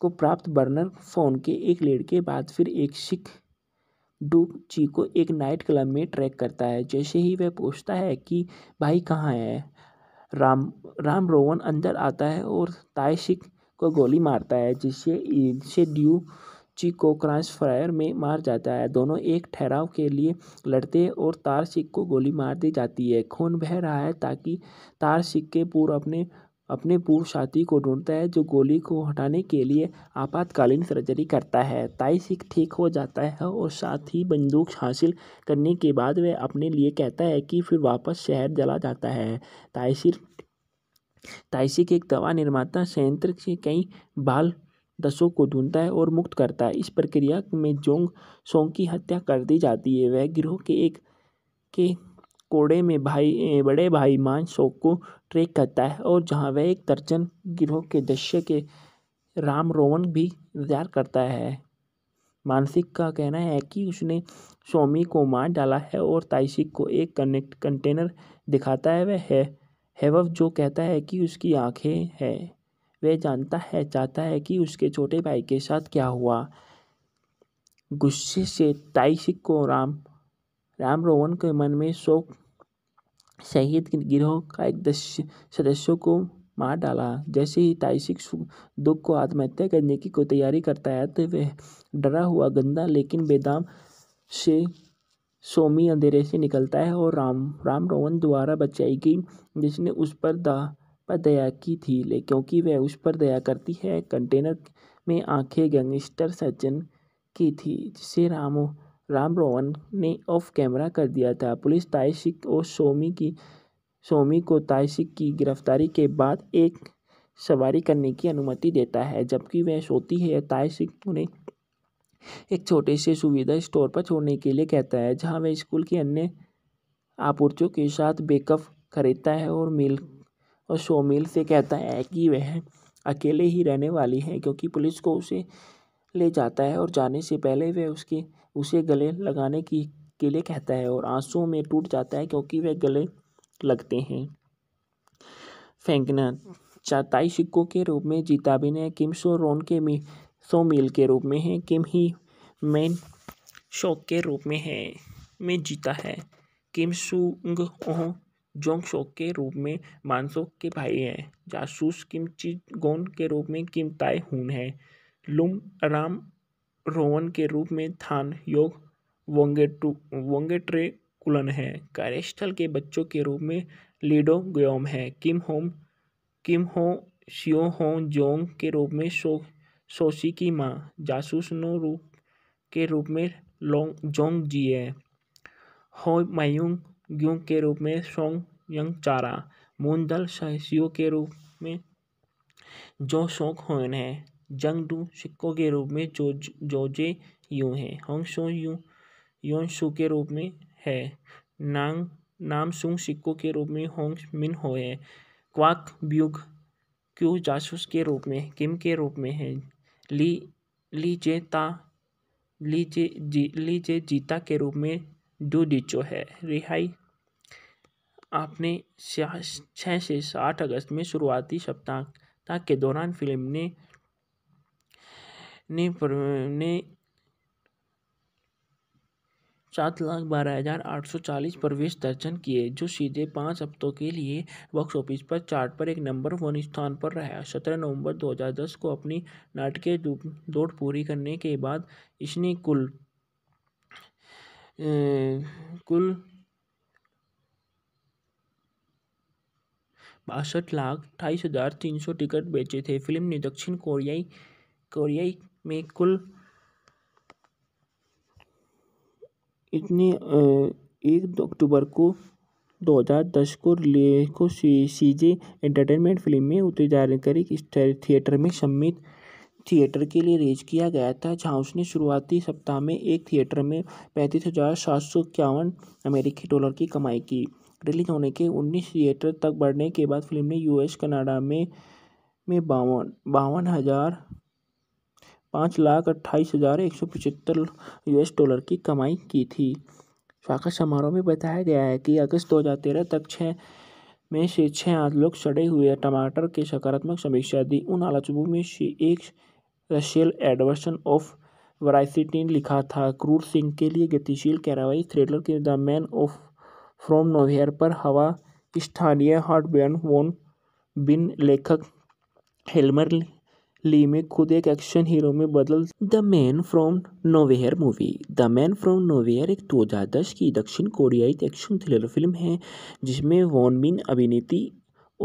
को प्राप्त बर्नर फ़ोन के एक लड़के बाद फिर एक सिख डूब जी को एक नाइट क्लब में ट्रैक करता है जैसे ही वह पूछता है कि भाई कहाँ है राम राम रोवन अंदर आता है और ताइशिक को गोली मारता है जिससे इनसे ड्यू ची को क्रांस फायर में मार जाता है दोनों एक ठहराव के लिए लड़ते हैं और तार सिक को गोली मार दी जाती है खून बह रहा है ताकि तार सिक के पूर्व अपने अपने पूर्व साथी को ढूंढता है जो गोली को हटाने के लिए आपातकालीन सर्जरी करता है ताई सिख ठीक हो जाता है और साथ ही बंदूक हासिल करने के बाद वह अपने लिए कहता है कि फिर वापस शहर जला जाता है ताइसिर ताइसिक एक दवा निर्माता संयंत्र से कई बाल दसों को ढूंढता है और मुक्त करता है इस प्रक्रिया में जोंग सोंग की हत्या कर दी जाती है वह गिरोह के एक के कोड़े में भाई बड़े भाई मान शोक को ट्रेक करता है और जहाँ वह एक दर्जन गिरोह के दृश्य के राम रोवन भी इंतजार करता है मानसिक का कहना है कि उसने सोमी को मार डाला है और ताइसिक को एक कनेक्ट कंटेनर दिखाता है वह है हैवव जो कहता है कि उसकी आंखें हैं वह जानता है चाहता है कि उसके छोटे भाई के साथ क्या हुआ गुस्से से ताइसिक को राम राम रोवन के मन में शोक शहीद गिरोह का एक दस्य सदस्यों को मार डाला जैसे ही ताइसिक दुख को आत्महत्या करने की को तैयारी करता है तो वह डरा हुआ गंदा लेकिन बेदाम से सोमी अंधेरे से निकलता है और राम राम रोहन द्वारा बचाई गई जिसने उस पर दा पर दया की थी ले क्योंकि वह उस पर दया करती है कंटेनर में आंखें गैंगस्टर सज्जन की थी जिसे रामो राम रोहन ने ऑफ कैमरा कर दिया था पुलिस ताइशिक और सोमी की सोमी को ताइशिक की गिरफ्तारी के बाद एक सवारी करने की अनुमति देता है जबकि वह सोती है ताइशिक उन्हें एक छोटे से सुविधा स्टोर पर छोड़ने के लिए कहता है जहां वह स्कूल के अन्य आपूर्तियों के साथ बेकअप खरीदता है और मिल और शो मिल से कहता है कि वह अकेले ही रहने वाली है क्योंकि पुलिस को उसे ले जाता है और जाने से पहले वह उसकी उसे गले लगाने की के लिए कहता है और आंसुओं में टूट जाता है क्योंकि वे गले लगते हैं फेंकना चाताई सिक्कों के रूप में जीताबी ने किम सो रोन के मी सो मील के रूप में है किम ही मेन शोक के रूप में है में जीता है किम सुंग ओह जोंग शोक के रूप में मानसो के भाई हैं जासूस किम ची गोन के रूप में किम ताई हुन है लुम राम रोवन के रूप में थान योग वोंगेटू कुलन है कार्यस्थल के बच्चों के रूप में लीडो ग्योम है किम होम किम हो शियो हो जोंग के रूप में सो सोशी की माँ जासूस नो रूप के रूप में लोंग जोंग जी है हो मयूंग ग्यूंग के रूप में सोंग यंग चारा मूंदल सहसियों के रूप में जो शोक होन है जंगडू सिक्कों के रूप में जोज जोजे यू हैं होंगशो यू योनशू के रूप में है नांग नाम सुंग सिक्कों के रूप में होंग मिन हो है क्वाक ब्यूग क्यू जासूस के रूप में किम के रूप में है ली ली जे ता ली जे जी ली जे जीता के रूप में डू डिचो है रिहाई आपने छः से साठ अगस्त में शुरुआती सप्ताह के दौरान फिल्म ने ने ने सात लाख बारह हज़ार आठ सौ चालीस प्रवेश दर्शन किए जो सीधे पाँच हफ्तों के लिए बॉक्स ऑफिस पर चार्ट पर एक नंबर वन स्थान पर रहा सत्रह नवंबर दो हजार दस को अपनी नाटकीय दौड़ पूरी करने के बाद इसने कुल ए, कुल बासठ लाख अठाईस हज़ार तीन सौ टिकट बेचे थे फिल्म ने दक्षिण कोरियाई कोरियाई में कुल इतने एक अक्टूबर को 2010 को लेखो सी सीजे एंटरटेनमेंट फिल्म में उतरी जानकारी थिएटर में सम्मित थिएटर के लिए रेज किया गया था जहां उसने शुरुआती सप्ताह में एक थिएटर में पैंतीस हज़ार सात सौ इक्यावन अमेरिकी डॉलर की कमाई की रिलीज होने के उन्नीस थिएटर तक बढ़ने के बाद फिल्म ने यूएस कनाडा में में बावन बावन हज़ार पाँच लाख अट्ठाईस हज़ार एक सौ पचहत्तर यू डॉलर की कमाई की थी स्वागत समारोह में बताया गया है कि अगस्त दो हज़ार तेरह तक छः में से छः आठ लोग सड़े हुए टमाटर के सकारात्मक समीक्षा दी उन आलोचकों में से एक रशियल एडवर्सन ऑफ वराइसिटी लिखा था क्रूर सिंह के लिए गतिशील कार्रवाई थ्रिलर के the man of from nowhere पर हवा स्थानीय हॉटबर्न वोन बिन लेखक हेलमर ली में खुद एक एक्शन हीरो में बदल the man from nowhere movie the man from nowhere एक 2010 की दक्षिण कोरियाई एक्शन थ्रिलर फिल्म है जिसमें वॉनबिन अभिनेत्री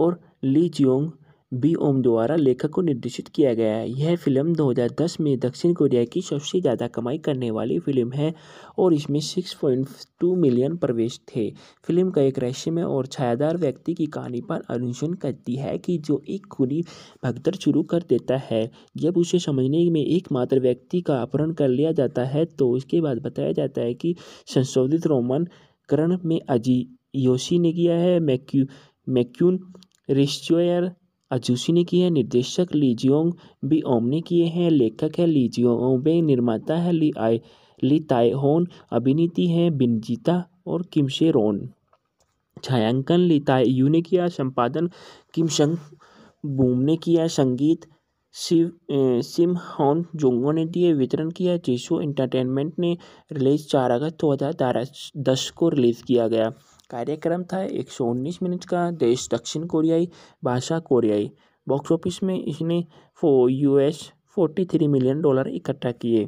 और ली जियोंग बी ओम द्वारा लेखक को निर्देशित किया गया है यह फिल्म 2010 में दक्षिण कोरिया की सबसे ज़्यादा कमाई करने वाली फिल्म है और इसमें 6.2 मिलियन प्रवेश थे फिल्म का एक रहस्यमय और छायादार व्यक्ति की कहानी पर अनुसरण करती है कि जो एक खुली भगदर शुरू कर देता है जब उसे समझने में एकमात्र व्यक्ति का अपहरण कर लिया जाता है तो उसके बाद बताया जाता है कि संशोधित रोमन करण में अजी योशी ने किया है मैक्यू मैक्यून रिश्चोयर अजूसी ने किए हैं निर्देशक ली जियोंग बी ओम ने किए हैं लेखक है ली निर्माता है ली आई ली होन अभिनीती हैं बिनजीता और किमशे रोन छायांकन ली ताई यू ने किया संपादन किमशंग बूम ने किया संगीत शिव सिम हॉन जोंगो ने दिए वितरण किया जीशो एंटरटेनमेंट ने रिलीज चार अगस्त दो हज़ार दस को रिलीज़ किया गया कार्यक्रम था एक सौ उन्नीस मिनट का देश दक्षिण कोरियाई भाषा कोरियाई बॉक्स ऑफिस में इसने फो US forty three million dollar इकट्ठा किए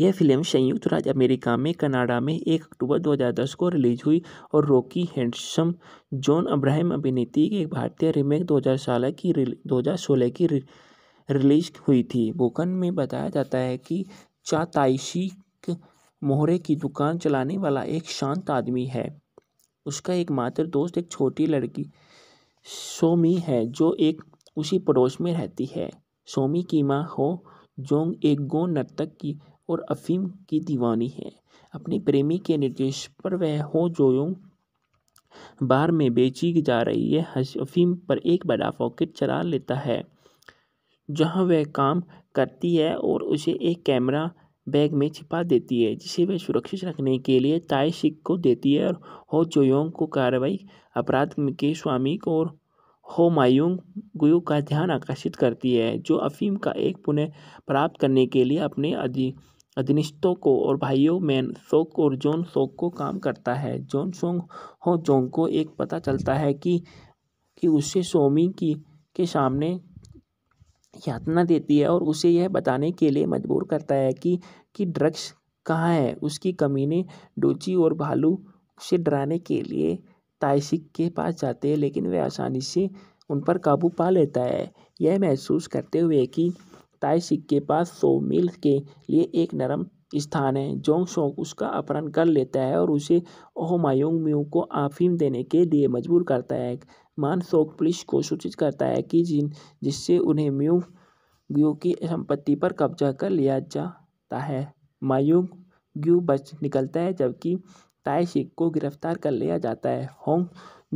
यह फिल्म संयुक्त राज्य अमेरिका में कनाडा में 1 अक्टूबर 2010 को रिलीज हुई और रॉकी हैंडसम जॉन अब्राहम अभिनेत्री के एक भारतीय रीमेक 2016 की दो हजार की रिलीज हुई थी बोकन में बताया जाता है कि चाताइशी मोहरे की दुकान चलाने वाला एक शांत आदमी है उसका एक मात्र दोस्त एक छोटी लड़की सोमी है जो एक उसी पड़ोस में रहती है सोमी की माँ हो जोंग एक गो नर्तक की और अफीम की दीवानी है अपने प्रेमी के निर्देश पर वह हो जोयोंग बार में बेची जा रही है अफीम पर एक बड़ा पॉकेट चला लेता है जहां वह काम करती है और उसे एक कैमरा बैग में छिपा देती है जिसे वह सुरक्षित रखने के लिए ताइशिक को देती है और हो चोयोंग को कार्रवाई अपराध के स्वामी को और हो मायूंग गुयु का ध्यान आकर्षित करती है जो अफीम का एक पुनः प्राप्त करने के लिए अपने अधि अधिनिष्ठों को और भाइयों मैन सोक और जोन सोक को काम करता है जोन सोंग हो जोंग को एक पता चलता है कि कि उससे सोमी की के सामने यातना देती है और उसे यह बताने के लिए मजबूर करता है कि कि ड्रग्स कहाँ है उसकी कमी ने डोची और भालू से डराने के लिए ताइसिक के पास जाते हैं लेकिन वह आसानी से उन पर काबू पा लेता है यह महसूस करते हुए कि ताइसिक के पास सौ मील के लिए एक नरम स्थान है जोंग शोंग उसका अपहरण कर लेता है और उसे ओहमायोंग म्यू को आफीम देने के लिए मजबूर करता है मान शोक पुलिस को सूचित करता है कि जिन जिससे उन्हें म्यू की संपत्ति पर कब्जा कर लिया जा सकता है ग्यू बच निकलता है जबकि ताइशिक को गिरफ्तार कर लिया जाता है होंग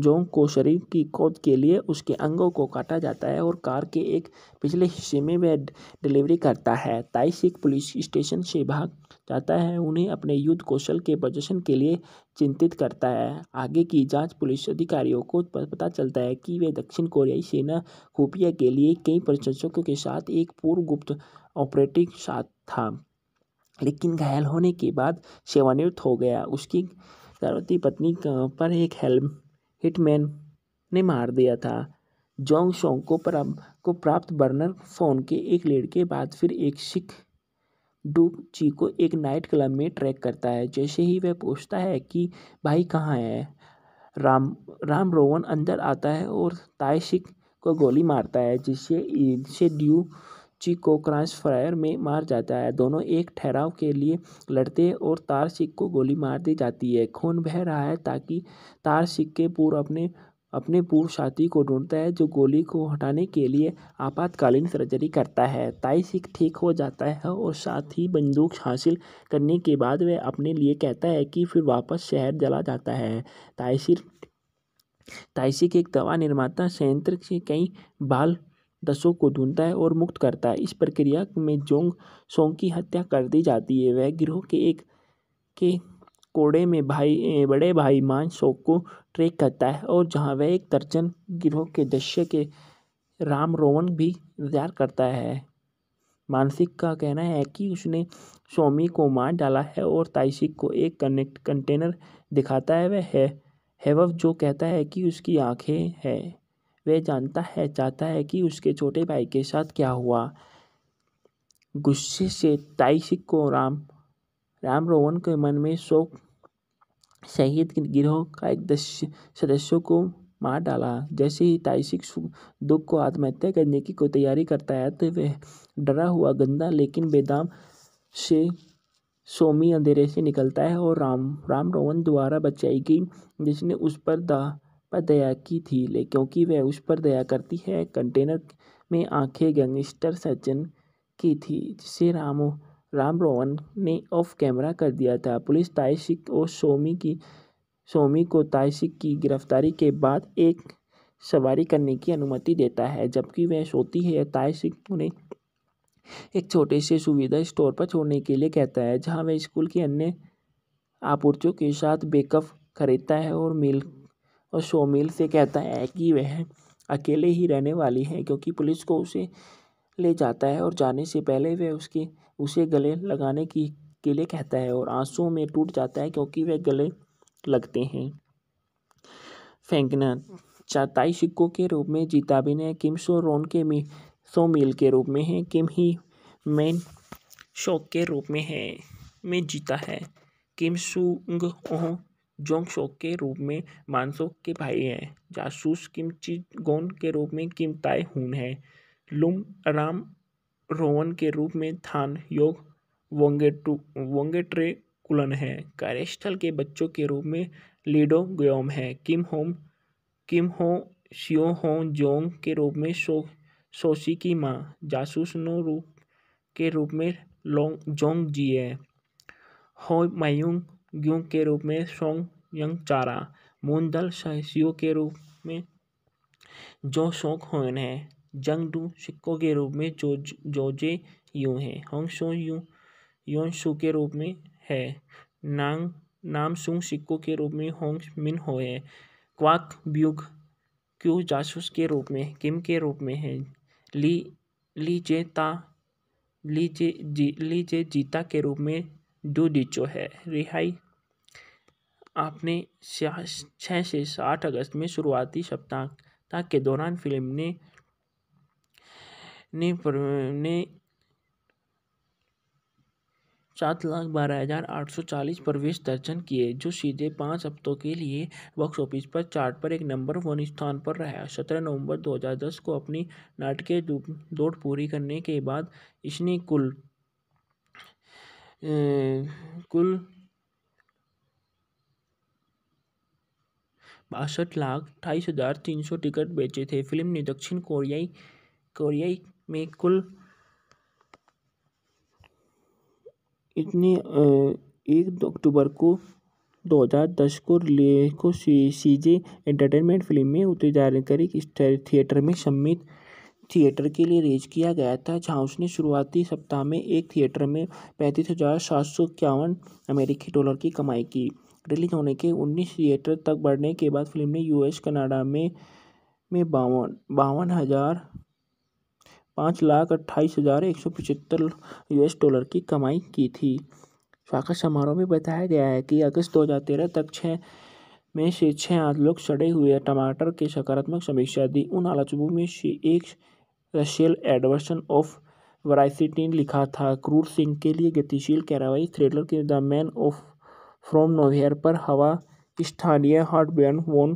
जोंग को शरीर की खोज के लिए उसके अंगों को काटा जाता है और कार के एक पिछले हिस्से में वह डिलीवरी करता है ताइशिक पुलिस स्टेशन से भाग जाता है उन्हें अपने युद्ध कौशल के प्रदर्शन के लिए चिंतित करता है आगे की जांच पुलिस अधिकारियों को पता चलता है कि वे दक्षिण कोरियाई सेना खुफिया के लिए कई प्रशंसकों के साथ एक पूर्व गुप्त ऑपरेटिव साथ था लेकिन घायल होने के बाद सेवानिवृत्त हो गया उसकी गर्भवती पत्नी पर एक हिटमैन ने मार दिया था जोंग शोंग को को प्राप्त बर्नर फोन के एक लेड के बाद फिर एक सिख डूब ची को एक नाइट क्लब में ट्रैक करता है जैसे ही वह पूछता है कि भाई कहाँ है राम राम रोवन अंदर आता है और ताय सिख को गोली मारता है जिससे जिससे ड्यू चिक को क्रॉस फायर में मार जाता है दोनों एक ठहराव के लिए लड़ते हैं और तार सिक को गोली मार दी जाती है खून बह रहा है ताकि तार सिक के पूर्व अपने अपने पूर्व साथी को ढूंढता है जो गोली को हटाने के लिए आपातकालीन सर्जरी करता है ताई सिख ठीक हो जाता है और साथ ही बंदूक हासिल करने के बाद वह अपने लिए कहता है कि फिर वापस शहर जला जाता है ताइसिर ताइसिक एक दवा निर्माता संयंत्र से कई बाल दसों को ढूंढता है और मुक्त करता है इस प्रक्रिया में जोंग सोंग की हत्या कर दी जाती है वह गिरोह के एक के कोड़े में भाई बड़े भाई मान शोक को ट्रेक करता है और जहां वह एक दर्जन गिरोह के दृश्य के राम रोवन भी इंतजार करता है मानसिक का कहना है कि उसने स्वामी को मार डाला है और ताइसिक को एक कनेक्ट कंटेनर दिखाता है वह है हेवफ जो कहता है कि उसकी आंखें हैं वह जानता है चाहता है कि उसके छोटे भाई के साथ क्या हुआ गुस्से से ताइसिक को राम राम रोहन के मन में शोक शहीद गिरोह का एक सदस्यों को मार डाला जैसे ही ताइसिक दुख को आत्महत्या करने की को तैयारी करता है तो वह डरा हुआ गंदा लेकिन बेदाम से सोमी अंधेरे से निकलता है और राम राम रोहन द्वारा बचाई गई जिसने उस पर दा पर दया की थी ले क्योंकि वह उस पर दया करती है कंटेनर में आंखें गैंगस्टर सज्जन की थी जिसे रामो राम रोहन ने ऑफ कैमरा कर दिया था पुलिस ताइशिक और सोमी की सोमी को ताइशिक की गिरफ्तारी के बाद एक सवारी करने की अनुमति देता है जबकि वह सोती है ताइशिक उन्हें एक छोटे से सुविधा स्टोर पर छोड़ने के लिए कहता है जहां वह स्कूल की अन्य आपूर्तियों के साथ बेकअप खरीदता है और मिल्क और शोमिल से कहता है कि वह अकेले ही रहने वाली है क्योंकि पुलिस को उसे ले जाता है और जाने से पहले वह उसके उसे गले लगाने की के लिए कहता है और आंसुओं में टूट जाता है क्योंकि वह गले लगते हैं फेंकना चाताई सिक्कों के रूप में जीताबिन है किम सो रोन के मी सो मील के रूप में है किम ही मेन शौक के रूप में है में जीता है किम सुंग ओह जोंगशोक के रूप में मानसोक के भाई हैं जासूस गोन के रूप में किम ताय हून है लुम राम रोवन के रूप में थान योग वोंगेटू वोंगेट्रे कुलन है कार्यस्थल के बच्चों के रूप में लीडो ग्योम है किम होम किम हो शियो हो जोंग के रूप में सो सोशी की माँ जासूस नो रूप के रूप में लोंग जोंग जी है हो मयूंग ग्युं के रूप में सोंग यंग चारा दल सियो के रूप में जो शोक होन है जंग डू सिक्को के रूप में जो जोजे यू है होंग सो यू योन शू के रूप में है नांग नाम सुंग सिक्को के रूप में होंग मिन हो है क्वाक ब्यूग क्यू जासूस के रूप में किम के रूप में है ली ली जे ता ली जे जी ली जे जीता के रूप में डू डिचो है रिहाई आपने छः से साठ अगस्त में शुरुआती सप्ताह के दौरान फिल्म ने ने, ने सात लाख बारह हज़ार आठ सौ चालीस प्रवेश दर्शन किए जो सीधे पाँच हफ्तों के लिए बॉक्स ऑफिस पर चार्ट पर एक नंबर वन स्थान पर रहा सत्रह नवंबर दो हजार दस को अपनी नाटकीय दौड़ पूरी करने के बाद इसने कुल ए, कुल बासठ लाख अट्ठाईस हज़ार तीन सौ टिकट बेचे थे फिल्म ने दक्षिण कोरियाई कोरियाई में कुल इतने एक अक्टूबर को 2010 को रिले को सी, सीजे एंटरटेनमेंट फिल्म में उतरी थिएटर में सम्मित थिएटर के लिए रेज किया गया था जहां उसने शुरुआती सप्ताह में एक थिएटर में पैंतीस हज़ार सात सौ इक्यावन अमेरिकी डॉलर की कमाई की रिलीज़ होने के उन्नीस थिएटर तक बढ़ने के बाद फिल्म ने यूएस कनाडा में में बावन बावन हज़ार पाँच लाख अट्ठाईस हज़ार एक सौ पचहत्तर यूएस डॉलर की कमाई की थी स्वागत समारोह में बताया गया है कि अगस्त दो हज़ार तेरह तक छः में से छः आठ लोग सड़े हुए टमाटर के सकारात्मक समीक्षा दी उन आलोचकों में से एक रशियल एडवर्सन ऑफ वराइसिटी लिखा था क्रूर सिंह के लिए गतिशील कार्रवाई थ्रिलर के the man of from nowhere पर हवा स्थानीय हॉटबर्न वोन